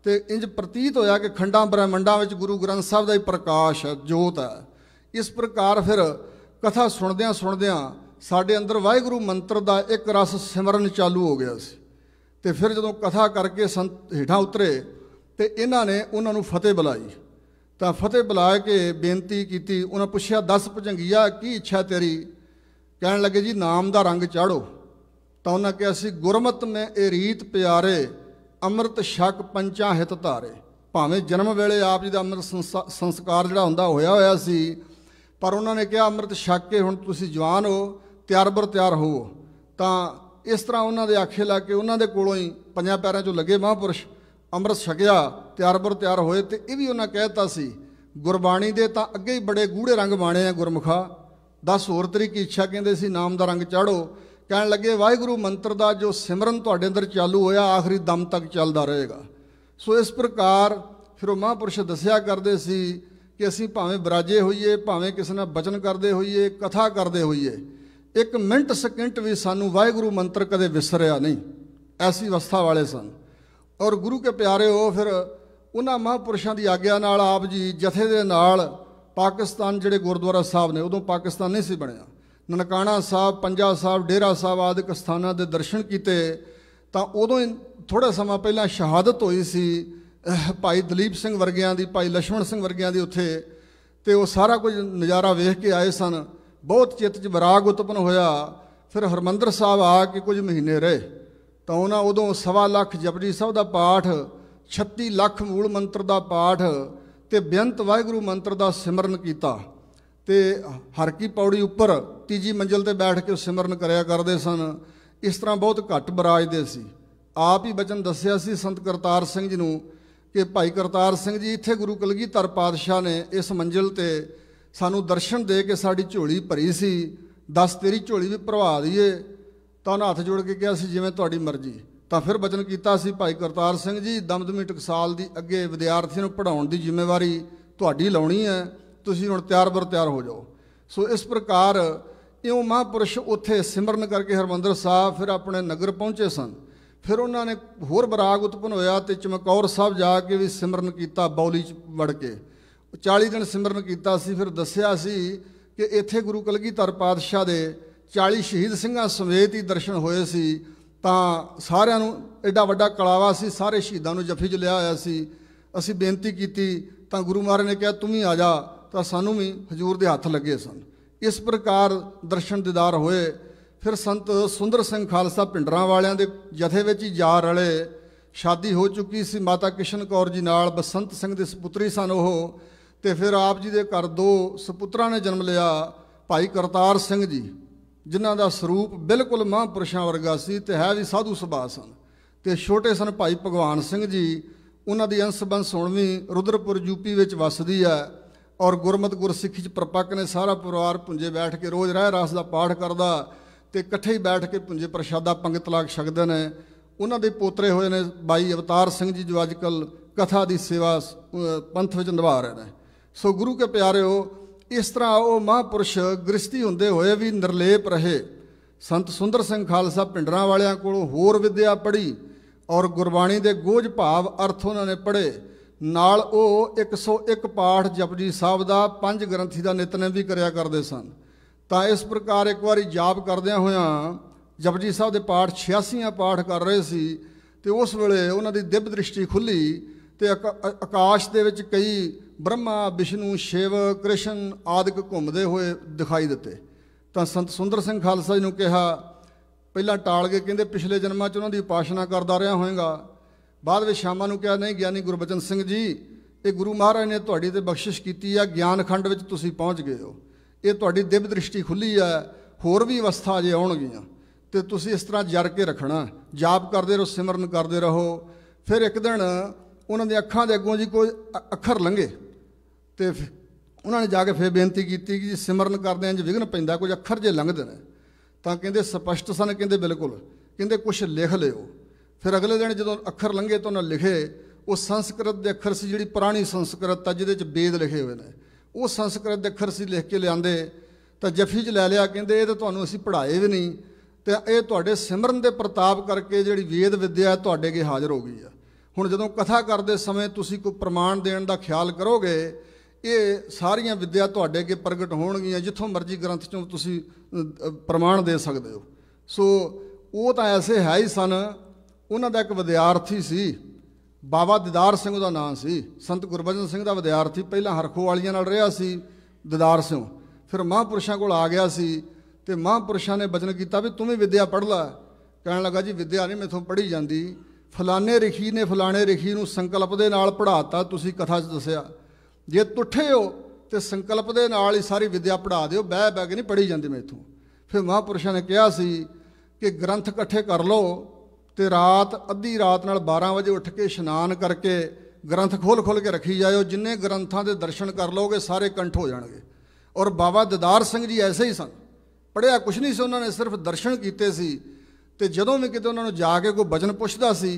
ਤੇ ਇੰਜ ਪ੍ਰਤੀਤ ਹੋਇਆ ਕਿ ਖੰਡਾਂ ਬ੍ਰਹਿਮੰਡਾਂ ਵਿੱਚ ਗੁਰੂ ਗ੍ਰੰਥ ਸਾਹਿਬ ਦਾ ਹੀ ਪ੍ਰਕਾਸ਼ ਹੈ ਜੋਤ ਹੈ ਇਸ ਪ੍ਰਕਾਰ ਫਿਰ ਕਥਾ ਸੁਣਦਿਆਂ ਸੁਣਦਿਆਂ ਸਾਡੇ ਅੰਦਰ ਵਾਹਿਗੁਰੂ ਮੰਤਰ ਦਾ ਇੱਕ ਰਸ ਸਿਮਰਨ ਚਾਲੂ ਹੋ ਗਿਆ ਸੀ ਤੇ ਫਿਰ ਜਦੋਂ ਕਥਾ ਕਰਕੇ ਸੰਤ ਹੇਠਾਂ ਉਤਰੇ ਤੇ ਇਹਨਾਂ ਨੇ ਉਹਨਾਂ ਨੂੰ ਫਤਿਹ ਬੁਲਾਈ ਤਾਂ ਫਤਿਹ ਬੁਲਾ ਕੇ ਬੇਨਤੀ ਕੀਤੀ ਉਹਨਾਂ ਪੁੱਛਿਆ ਦੱਸ ਭਜੰਗੀਆ ਕੀ ਇੱਛਾ ਤੇਰੀ ਕਹਿਣ ਲੱਗੇ ਜੀ ਨਾਮ ਦਾ ਰੰਗ ਚਾੜੋ ਤਾਂ ਉਹਨਾਂ ਕਿਹਾ ਸੀ ਗੁਰਮਤ ਮੈਂ ਇਹ ਰੀਤ ਪਿਆਰੇ ਅੰਮ੍ਰਿਤ ਛਕ ਪੰਚਾਂ ਹਿਤ ਧਾਰੇ ਭਾਵੇਂ ਜਨਮ ਵੇਲੇ ਆਪ ਜੀ ਦਾ ਅੰਮ੍ਰਿਤ ਸੰਸਕਾਰ ਜਿਹੜਾ ਹੁੰਦਾ ਹੋਇਆ ਹੋਇਆ ਸੀ ਪਰ ਉਹਨਾਂ ਨੇ ਕਿਹਾ ਅੰਮ੍ਰਿਤ ਛੱਕ ਕੇ ਹੁਣ ਤੁਸੀਂ ਜਵਾਨ ਹੋ ਤਿਆਰ ਬਰ ਤਿਆਰ ਹੋ ਤਾਂ ਇਸ ਤਰ੍ਹਾਂ ਉਹਨਾਂ ਦੇ ਆਖੇ ਲਾ ਕੇ ਉਹਨਾਂ ਦੇ ਕੋਲੋਂ ਹੀ ਪੰਜਾਂ ਪੈਰਾਂ 'ਚੋਂ ਲੱਗੇ ਮਹਾਪੁਰਸ਼ ਅੰਮ੍ਰਿਤ ਛਕਿਆ ਤਿਆਰ ਬਰ ਤਿਆਰ ਹੋਏ ਤੇ ਇਹ ਵੀ ਉਹਨਾਂ ਕਹਿਤਾ ਸੀ ਗੁਰਬਾਣੀ ਦੇ ਤਾਂ ਅੱਗੇ ਹੀ ਬੜੇ ਗੂੜੇ ਰੰਗ ਬਾਣੇ ਆ ਗੁਰਮੁਖਾ 10 ਹੋਰ ਤਰੀਕੀ ਇੱਛਾ ਕਹਿੰਦੇ ਸੀ ਨਾਮ ਦਾ ਰੰਗ ਚਾੜੋ ਕਹਿਣ ਲੱਗੇ ਵਾਹਿਗੁਰੂ ਮੰਤਰ ਦਾ ਜੋ ਸਿਮਰਨ ਤੁਹਾਡੇ ਅੰਦਰ ਚਾਲੂ ਹੋਇਆ ਆਖਰੀ ਦਮ ਤੱਕ ਚੱਲਦਾ ਰਹੇਗਾ ਸੋ ਇਸ ਪ੍ਰਕਾਰ ਫਿਰ ਉਹ ਮਹਾਪੁਰਸ਼ ਦੱਸਿਆ ਕਰਦੇ ਸੀ ਕਿ ਅਸੀਂ ਭਾਵੇਂ ਬਰਾਜੇ ਹੋਈਏ ਭਾਵੇਂ ਕਿਸੇ ਨਾਲ ਬਚਨ ਕਰਦੇ ਹੋਈਏ ਕਥਾ ਕਰਦੇ ਹੋਈਏ ਇੱਕ ਮਿੰਟ ਸਕਿੰਟ ਵੀ ਸਾਨੂੰ ਵਾਹਿਗੁਰੂ ਮੰਤਰ ਕਦੇ ਵਿਸਰਿਆ ਨਹੀਂ ਐਸੀ ਅਵਸਥਾ ਵਾਲੇ ਸਨ ਔਰ ਗੁਰੂ ਕੇ ਪਿਆਰੇ ਉਹ ਫਿਰ ਉਹਨਾਂ ਮਹਾਂਪੁਰਸ਼ਾਂ ਦੀ ਆਗਿਆ ਨਾਲ ਆਪ ਜੀ ਜਥੇ ਦੇ ਨਾਲ ਪਾਕਿਸਤਾਨ ਜਿਹੜੇ ਗੁਰਦੁਆਰਾ ਸਾਹਿਬ ਨੇ ਉਦੋਂ ਪਾਕਿਸਤਾਨ ਨਹੀਂ ਸੀ ਬਣਿਆ ਨਨਕਾਣਾ ਸਾਹਿਬ ਪੰਜਾ ਸਾਹਿਬ ਡੇਰਾ ਸਾਹਿਬ ਆਦਿਕ ਸਥਾਨਾਂ ਦੇ ਦਰਸ਼ਨ ਕੀਤੇ ਤਾਂ ਉਦੋਂ ਥੋੜਾ ਸਮਾਂ ਪਹਿਲਾਂ ਸ਼ਹਾਦਤ ਹੋਈ ਸੀ ਭਾਈ ਦਲੀਪ ਸਿੰਘ ਵਰਗਿਆਂ ਦੀ ਭਾਈ ਲక్ష్మణ ਸਿੰਘ ਵਰਗਿਆਂ ਦੀ ਉੱਥੇ ਤੇ ਉਹ ਸਾਰਾ ਕੁਝ ਨਜ਼ਾਰਾ ਵੇਖ ਕੇ ਆਏ ਸਨ ਬਹੁਤ ਚਿੱਤ 'ਚ ਵਿਰਾਗ ਉਤਪਨ ਹੋਇਆ ਫਿਰ ਹਰਮੰਦਰ ਸਾਹਿਬ ਆ ਕੇ ਕੁਝ ਮਹੀਨੇ ਰਹੇ ਤਾਂ ਉਹਨਾਂ ਉਦੋਂ ਸਵਾ ਲੱਖ ਜਪਜੀ ਸਾਹਿਬ ਦਾ ਪਾਠ 36 ਲੱਖ ਮੂਲ ਮੰਤਰ ਦਾ ਪਾਠ ਤੇ ਬੇਅੰਤ ਵਾਹਿਗੁਰੂ ਮੰਤਰ ਦਾ ਸਿਮਰਨ ਕੀਤਾ ਤੇ ਹਰ ਕੀ ਪੌੜੀ ਉੱਪਰ ਤੀਜੀ ਮੰਜ਼ਲ ਤੇ ਬੈਠ ਕੇ ਸਿਮਰਨ ਕਰਿਆ ਕਰਦੇ ਸਨ ਇਸ ਤਰ੍ਹਾਂ ਬਹੁਤ ਘੱਟ ਬਰਾਜਦੇ ਸੀ ਆਪ ਹੀ ਬਚਨ ਦੱਸਿਆ ਸੀ ਸੰਤ ਕਰਤਾਰ ਸਿੰਘ ਜੀ ਨੂੰ ਕਿ ਭਾਈ ਕਰਤਾਰ ਸਿੰਘ ਜੀ ਇੱਥੇ ਗੁਰੂ ਕਲਗੀਧਰ ਪਾਤਸ਼ਾਹ ਨੇ ਇਸ ਮੰਜ਼ਿਲ ਤੇ ਸਾਨੂੰ ਦਰਸ਼ਨ ਦੇ ਕੇ ਸਾਡੀ ਝੋਲੀ ਭਰੀ ਸੀ ਦੱਸ ਤੇਰੀ ਝੋਲੀ ਵੀ ਭਰਵਾ ਦਈਏ ਤਾਂ ਉਹਨਾਂ ਹੱਥ ਜੋੜ ਕੇ ਕਿਹਾ ਸੀ ਜਿਵੇਂ ਤੁਹਾਡੀ ਮਰਜ਼ੀ ਤਾਂ ਫਿਰ ਬਚਨ ਕੀਤਾ ਸੀ ਭਾਈ ਕਰਤਾਰ ਸਿੰਘ ਜੀ ਦਮਦਮੀ ਟਕਸਾਲ ਦੀ ਅੱਗੇ ਵਿਦਿਆਰਥੀਆਂ ਨੂੰ ਪੜਾਉਣ ਦੀ ਜ਼ਿੰਮੇਵਾਰੀ ਤੁਹਾਡੀ ਲਾਉਣੀ ਹੈ ਤੁਸੀਂ ਹੁਣ ਤਿਆਰ ਬਰ ਤਿਆਰ ਹੋ ਜਾਓ ਸੋ ਇਸ ਪ੍ਰਕਾਰ ਇਉਂ ਮਹਾਪੁਰਸ਼ ਉੱਥੇ ਸਿਮਰਨ ਕਰਕੇ ਹਰਮੰਦਰ ਸਾਹਿਬ ਫਿਰ ਆਪਣੇ ਨਗਰ ਪਹੁੰਚੇ ਸਨ ਫਿਰ ਉਹਨਾਂ ਨੇ ਹੋਰ ਬਰਾਗ ਉਤਪਨ ਹੋਇਆ ਤੇ ਚਮਕੌਰ ਸਾਹਿਬ ਜਾ ਕੇ ਵੀ ਸਿਮਰਨ ਕੀਤਾ ਬੌਲੀ ਚ ਵੜ ਕੇ 40 ਦਿਨ ਸਿਮਰਨ ਕੀਤਾ ਸੀ ਫਿਰ ਦੱਸਿਆ ਸੀ ਕਿ ਇੱਥੇ ਗੁਰੂ ਕਲਗੀਧਰ ਪਾਤਸ਼ਾਹ ਦੇ 40 ਸ਼ਹੀਦ ਸਿੰਘਾਂ ਸਮੇਤ ਹੀ ਦਰਸ਼ਨ ਹੋਏ ਸੀ ਤਾਂ ਸਾਰਿਆਂ ਨੂੰ ਐਡਾ ਵੱਡਾ ਕਲਾਵਾ ਸੀ ਸਾਰੇ ਸ਼ਹੀਦਾਂ ਨੂੰ ਜਫੀ 'ਚ ਲਿਆ ਹੋਇਆ ਸੀ ਅਸੀਂ ਬੇਨਤੀ ਕੀਤੀ ਤਾਂ ਗੁਰੂ ਮਹਾਰਾਜ ਨੇ ਕਿਹਾ ਤੂੰ ਵੀ ਆ ਜਾ ਤਾਂ ਸਾਨੂੰ ਵੀ ਹਜੂਰ ਦੇ ਹੱਥ ਲੱਗੇ ਸਨ ਇਸ ਪ੍ਰਕਾਰ ਦਰਸ਼ਨ ਦੀਦਾਰ ਹੋਏ ਫਿਰ ਸੰਤ ਸੁੰਦਰ ਸਿੰਘ ਖਾਲਸਾ ਪਿੰਡਰਾਂ ਵਾਲਿਆਂ ਦੇ ਜਥੇ ਵਿੱਚ ਹੀ ਜਾ ਰਲੇ ਸ਼ਾਦੀ ਹੋ ਚੁੱਕੀ ਸੀ ਮਾਤਾ ਕਿਸ਼ਨ ਕੌਰ ਜੀ ਨਾਲ ਬਸੰਤ ਸਿੰਘ ਦੇ ਸੁਪੁੱਤਰੀ ਸਨ ਉਹ ਤੇ ਫਿਰ ਆਪ ਜੀ ਦੇ ਘਰ ਦੋ ਸੁਪੁੱਤਰਾਂ ਨੇ ਜਨਮ ਲਿਆ ਭਾਈ ਕਰਤਾਰ ਸਿੰਘ ਜੀ ਜਿਨ੍ਹਾਂ ਦਾ ਸਰੂਪ ਬਿਲਕੁਲ ਮਹਾਂਪੁਰਸ਼ਾਂ ਵਰਗਾ ਸੀ ਤੇ ਹੈ ਵੀ ਸਾਧੂ ਸੁਭਾਅ ਸਨ ਤੇ ਛੋਟੇ ਸਨ ਭਾਈ ਭਗਵਾਨ ਸਿੰਘ ਜੀ ਉਹਨਾਂ ਦੀ ਅੰਸ਼-ਬੰਸ ਹੁਣ ਵੀ ਰੁਦਰਪੁਰ ਯੂਪੀ ਵਿੱਚ ਵੱਸਦੀ ਹੈ ਔਰ ਗੁਰਮਤ ਗੁਰਸਿੱਖੀ ਚ ਪ੍ਰਪੱਕ ਨੇ ਸਾਰਾ ਪਰਿਵਾਰ ਪੁੰਜੇ ਬੈਠ ਕੇ ਰੋਜ਼ ਰਹਿ ਰਸ ਦਾ ਪਾਠ ਕਰਦਾ ਤੇ ਇਕੱਠੇ ਹੀ ਬੈਠ ਕੇ ਪੁੰਜੇ ਪ੍ਰਸ਼ਾਦਾ ਪੰਗਤ ਲਾਗ ਛਕਦੇ ਨੇ ਉਹਨਾਂ ਦੇ ਪੋਤਰੇ ਹੋਏ ਨੇ ਬਾਈ ਅਵਤਾਰ ਸਿੰਘ ਜੀ ਜੋ ਅੱਜਕੱਲ ਕਥਾ ਦੀ ਸੇਵਾ ਪੰਥ ਵਿੱਚ ਨਿਭਾ ਰਹੇ ਨੇ ਸੋ ਗੁਰੂ ਕੇ ਪਿਆਰਿਓ ਇਸ ਤਰ੍ਹਾਂ ਉਹ ਮਹਾਪੁਰਸ਼ ਗ੍ਰਸਤੀ ਹੁੰਦੇ ਹੋਏ ਵੀ ਨਿਰਲੇਪ ਰਹੇ ਸੰਤ ਸੁੰਦਰ ਸਿੰਘ ਖਾਲਸਾ ਪਿੰਡਰਾਂ ਵਾਲਿਆਂ ਕੋਲੋਂ ਹੋਰ ਵਿਦਿਆ ਪੜ੍ਹੀ ਔਰ ਗੁਰਬਾਣੀ ਦੇ ਗੋਝ ਭਾਵ ਅਰਥ ਉਹਨਾਂ ਨੇ ਪੜ੍ਹੇ ਨਾਲ ਉਹ 101 ਪਾਠ ਜਪਜੀ ਸਾਹਿਬ ਦਾ ਪੰਜ ਗ੍ਰੰਥੀ ਦਾ ਨਿਤਨੇਮ ਵੀ ਕਰਿਆ ਕਰਦੇ ਸਨ ਤਾਂ ਇਸ ਪ੍ਰਕਾਰ ਇੱਕ ਵਾਰੀ ਜਾਪ ਕਰਦਿਆਂ ਹੋਇਆਂ ਜਪਜੀ ਸਾਹਿਬ ਦੇ ਪਾਠ 86 ਪਾਠ ਕਰ ਰਹੇ ਸੀ ਤੇ ਉਸ ਵੇਲੇ ਉਹਨਾਂ ਦੀ ਦਿਵ ਦ੍ਰਿਸ਼ਟੀ ਖੁੱਲੀ ਤੇ ਆਕਾਸ਼ ਦੇ ਵਿੱਚ ਕਈ ਬ੍ਰਹਮਾ ਵਿਸ਼ਨੂੰ ਸ਼ਿਵ ਕ੍ਰਿਸ਼ਨ ਆਦਿਕ ਘੁੰਮਦੇ ਹੋਏ ਦਿਖਾਈ ਦਿੱਤੇ ਤਾਂ ਸੰਤ ਸੁੰਦਰ ਸਿੰਘ ਖਾਲਸਾ ਜੀ ਨੂੰ ਕਿਹਾ ਪਹਿਲਾਂ ਟਾਲ ਕੇ ਕਹਿੰਦੇ ਪਿਛਲੇ ਜਨਮਾਂ 'ਚ ਉਹਨਾਂ ਦੀ ਉਪਾਸ਼ਨਾ ਕਰਦਾ ਰਿਹਾ ਹੋਵੇਗਾ ਬਾਅਦ ਵਿੱਚ ਸ਼ਾਮਾ ਨੂੰ ਕਿਹਾ ਨਹੀਂ ਗਿਆਨੀ ਗੁਰਬਚਨ ਸਿੰਘ ਜੀ ਇਹ ਗੁਰੂ ਮਹਾਰਾਜ ਨੇ ਤੁਹਾਡੀ ਤੇ ਬਖਸ਼ਿਸ਼ ਕੀਤੀ ਆ ਗਿਆਨ ਖੰਡ ਵਿੱਚ ਤੁਸੀਂ ਪਹੁੰਚ ਗਏ ਹੋ ਇਹ ਤੁਹਾਡੀ ਦਿਵ ਦ੍ਰਿਸ਼ਟੀ ਖੁੱਲੀ ਆ ਹੋਰ ਵੀ ਅਵਸਥਾ ਜੇ ਆਉਣਗੀਆਂ ਤੇ ਤੁਸੀਂ ਇਸ ਤਰ੍ਹਾਂ ਜਰ ਕੇ ਰੱਖਣਾ ਜਾਪ ਕਰਦੇ ਰਹੋ ਸਿਮਰਨ ਕਰਦੇ ਰਹੋ ਫਿਰ ਇੱਕ ਦਿਨ ਉਹਨਾਂ ਦੀਆਂ ਅੱਖਾਂ ਦੇ ਅੱਗੋਂ ਜੀ ਕੋਈ ਅੱਖਰ ਲੰਘੇ ਤੇ ਉਹਨਾਂ ਨੇ ਜਾ ਕੇ ਫਿਰ ਬੇਨਤੀ ਕੀਤੀ ਕਿ ਜੀ ਸਿਮਰਨ ਕਰਦੇ ਆਂ ਜੇ ਵਿਘਨ ਪੈਂਦਾ ਕੁਝ ਅੱਖਰ ਜੇ ਲੰਘਦੇ ਨੇ ਤਾਂ ਕਹਿੰਦੇ ਸਪਸ਼ਟ ਸਨ ਕਹਿੰਦੇ ਬਿਲਕੁਲ ਕਹਿੰਦੇ ਕੁਝ ਲਿਖ ਲਿਓ ਫਿਰ ਅਗਲੇ ਦਿਨ ਜਦੋਂ ਅੱਖਰ ਲੰਘੇ ਤਾਂ ਉਹਨਾਂ ਲਿਖੇ ਉਹ ਸੰਸਕ੍ਰਿਤ ਦੇ ਅੱਖਰ ਸੀ ਜਿਹੜੀ ਪੁਰਾਣੀ ਸੰਸਕ੍ਰਿਤ ਆ ਜਿਹਦੇ ਚ ਵੇਦ ਲਿਖੇ ਹੋਏ ਨੇ ਉਹ ਸੰਸਕ੍ਰਿਤ ਦੇ ਅੱਖਰ ਸੀ ਲਿਖ ਕੇ ਲਿਆਂਦੇ ਤਾਂ ਜਫੀ 'ਚ ਲੈ ਲਿਆ ਕਹਿੰਦੇ ਇਹ ਤਾਂ ਤੁਹਾਨੂੰ ਅਸੀਂ ਪੜ੍ਹਾਏ ਵੀ ਨਹੀਂ ਤੇ ਇਹ ਤੁਹਾਡੇ ਸਿਮਰਨ ਦੇ ਪ੍ਰਤਾਪ ਕਰਕੇ ਜਿਹੜੀ ਵੇਦ ਵਿਦਿਆ ਤੁਹਾਡੇ ਕੇ ਹਾਜ਼ਰ ਹੋ ਗਈ ਆ ਹੁਣ ਜਦੋਂ ਕਥਾ ਕਰਦੇ ਸਮੇਂ ਤੁਸੀਂ ਕੋਈ ਪ੍ਰਮਾਣ ਦੇਣ ਦਾ ਖਿਆਲ ਕਰੋਗੇ ਇਹ ਸਾਰੀਆਂ ਵਿਦਿਆ ਤੁਹਾਡੇ ਕੇ ਪ੍ਰਗਟ ਹੋਣਗੀਆਂ ਜਿੱਥੋਂ ਮਰਜ਼ੀ ਗ੍ਰੰਥ ਚੋਂ ਤੁਸੀਂ ਪ੍ਰਮਾਣ ਦੇ ਸਕਦੇ ਹੋ ਸੋ ਉਹ ਤਾਂ ਐਸੇ ਹੈ ਹੀ ਸਨ ਉਹਨਾਂ ਦਾ ਇੱਕ ਵਿਦਿਆਰਥੀ ਸੀ ਬਾਬਾ ਦਿਦਾਰ ਸਿੰਘ ਦਾ ਨਾਮ ਸੀ ਸੰਤ ਗੁਰਬਚਨ ਸਿੰਘ ਦਾ ਵਿਦਿਆਰਥੀ ਪਹਿਲਾਂ ਹਰਖੋ ਵਾਲੀਆਂ ਨਾਲ ਰਿਹਾ ਸੀ ਦਿਦਾਰ ਸਿੰਘ ਫਿਰ ਮਹਾਂਪੁਰਸ਼ਾਂ ਕੋਲ ਆ ਗਿਆ ਸੀ ਤੇ ਮਹਾਂਪੁਰਸ਼ਾਂ ਨੇ ਬਚਨ ਕੀਤਾ ਵੀ ਤੂੰ ਵੀ ਵਿਦਿਆ ਪੜ੍ਹ ਲੈ ਕਹਿਣ ਲੱਗਾ ਜੀ ਵਿਦਿਆ ਨਹੀਂ ਮੈਥੋਂ ਪੜ੍ਹੀ ਜਾਂਦੀ ਫਲਾਣੇ ਰਿਖੀ ਨੇ ਫਲਾਣੇ ਰਿਖੀ ਨੂੰ ਸੰਕਲਪ ਦੇ ਨਾਲ ਪੜ੍ਹਾਤਾ ਤੁਸੀਂ ਕਥਾ 'ਚ ਦੱਸਿਆ ਜੇ ਤੁੱਠੇ ਹੋ ਤੇ ਸੰਕਲਪ ਦੇ ਨਾਲ ਹੀ ਸਾਰੀ ਵਿਦਿਆ ਪੜ੍ਹਾ ਦਿਓ ਬਹਿ ਬਹਿ ਕੇ ਨਹੀਂ ਪੜ੍ਹੀ ਜਾਂਦੀ ਮੈਥੋਂ ਫਿਰ ਮਹਾਂਪੁਰਸ਼ਾਂ ਨੇ ਕਿਹਾ ਸੀ ਕਿ ਗ੍ਰੰਥ ਇਕੱਠੇ ਕਰ ਲਓ ਤੇ ਰਾਤ ਅੱਧੀ ਰਾਤ ਨਾਲ 12 ਵਜੇ ਉੱਠ ਕੇ ਇਸ਼ਨਾਨ ਕਰਕੇ ਗ੍ਰੰਥ ਖੋਲ ਖੋਲ ਕੇ ਰੱਖੀ ਜਾਇਓ ਜਿੰਨੇ ਗ੍ਰੰਥਾਂ ਦੇ ਦਰਸ਼ਨ ਕਰ ਲਓਗੇ ਸਾਰੇ ਕੰਠ ਹੋ ਜਾਣਗੇ ਔਰ ਬਾਬਾ ਦਦਾਰ ਸਿੰਘ ਜੀ ਐਸੇ ਹੀ ਸਨ ਪੜਿਆ ਕੁਛ ਨਹੀਂ ਸੀ ਉਹਨਾਂ ਨੇ ਸਿਰਫ ਦਰਸ਼ਨ ਕੀਤੇ ਸੀ ਤੇ ਜਦੋਂ ਵੀ ਕਿਤੇ ਉਹਨਾਂ ਨੂੰ ਜਾ ਕੇ ਕੋਈ ਬਚਨ ਪੁੱਛਦਾ ਸੀ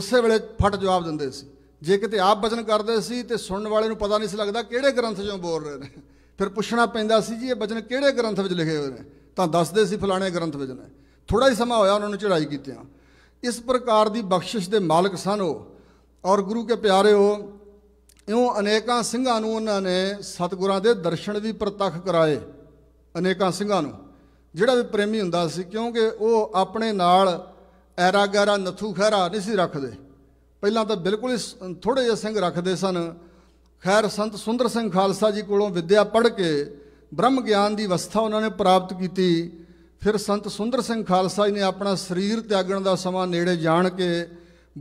ਉਸੇ ਵੇਲੇ ਫਟ ਜਵਾਬ ਦਿੰਦੇ ਸੀ ਜੇ ਕਿਤੇ ਆਪ ਬਚਨ ਕਰਦੇ ਸੀ ਤੇ ਸੁਣਨ ਵਾਲੇ ਨੂੰ ਪਤਾ ਨਹੀਂ ਸੀ ਲੱਗਦਾ ਕਿਹੜੇ ਗ੍ਰੰਥ ਚੋਂ ਬੋਲ ਰਹੇ ਨੇ ਫਿਰ ਪੁੱਛਣਾ ਪੈਂਦਾ ਸੀ ਜੀ ਇਹ ਬਚਨ ਕਿਹੜੇ ਗ੍ਰੰਥ ਵਿੱਚ ਲਿਖੇ ਹੋਏ ਨੇ ਤਾਂ ਦੱਸਦੇ ਸੀ ਫਲਾਣੇ ਗ੍ਰੰਥ ਵਿੱਚ ਨੇ ਥੋੜਾ ਹੀ ਸਮਾਂ ਹੋਇਆ ਉਹਨਾਂ ਨੂੰ ਚੜਾਈ ਆ ਇਸ ਪ੍ਰਕਾਰ ਦੀ ਬਖਸ਼ਿਸ਼ ਦੇ ਮਾਲਕ ਸਨ ਉਹ ਔਰ ਗੁਰੂ ਕੇ ਪਿਆਰਿਓ ਇਉਂ ਅਨੇਕਾਂ ਸਿੰਘਾਂ ਨੂੰ ਉਹਨਾਂ ਨੇ ਸਤਿਗੁਰਾਂ ਦੇ ਦਰਸ਼ਨ ਵੀ ਪ੍ਰਤੱਖ ਕਰਾਏ ਅਨੇਕਾਂ ਸਿੰਘਾਂ ਨੂੰ ਜਿਹੜਾ ਵੀ ਪ੍ਰੇਮੀ ਹੁੰਦਾ ਸੀ ਕਿਉਂਕਿ ਉਹ ਆਪਣੇ ਨਾਲ ਐਰਾ ਗੈਰਾ ਨਥੂ ਖਹਿਰਾ ਨਹੀਂ ਸੀ ਰੱਖਦੇ ਪਹਿਲਾਂ ਤਾਂ ਬਿਲਕੁਲ ਹੀ ਥੋੜੇ ਜਿਹੇ ਸਿੰਘ ਰੱਖਦੇ ਸਨ ਖੈਰ ਸੰਤ ਸੁੰਦਰ ਸਿੰਘ ਖਾਲਸਾ ਜੀ ਕੋਲੋਂ ਵਿਦਿਆ ਪੜ੍ਹ ਕੇ ਬ੍ਰਹਮ ਗਿਆਨ ਦੀ ਅਵਸਥਾ ਉਹਨਾਂ ਨੇ ਪ੍ਰਾਪਤ ਕੀਤੀ ਫਿਰ ਸੰਤ ਸੁੰਦਰ ਸਿੰਘ ਖਾਲਸਾ ਜੀ ਨੇ ਆਪਣਾ ਸਰੀਰ ਤਿਆਗਣ ਦਾ ਸਮਾਂ ਨੇੜੇ ਜਾਣ ਕੇ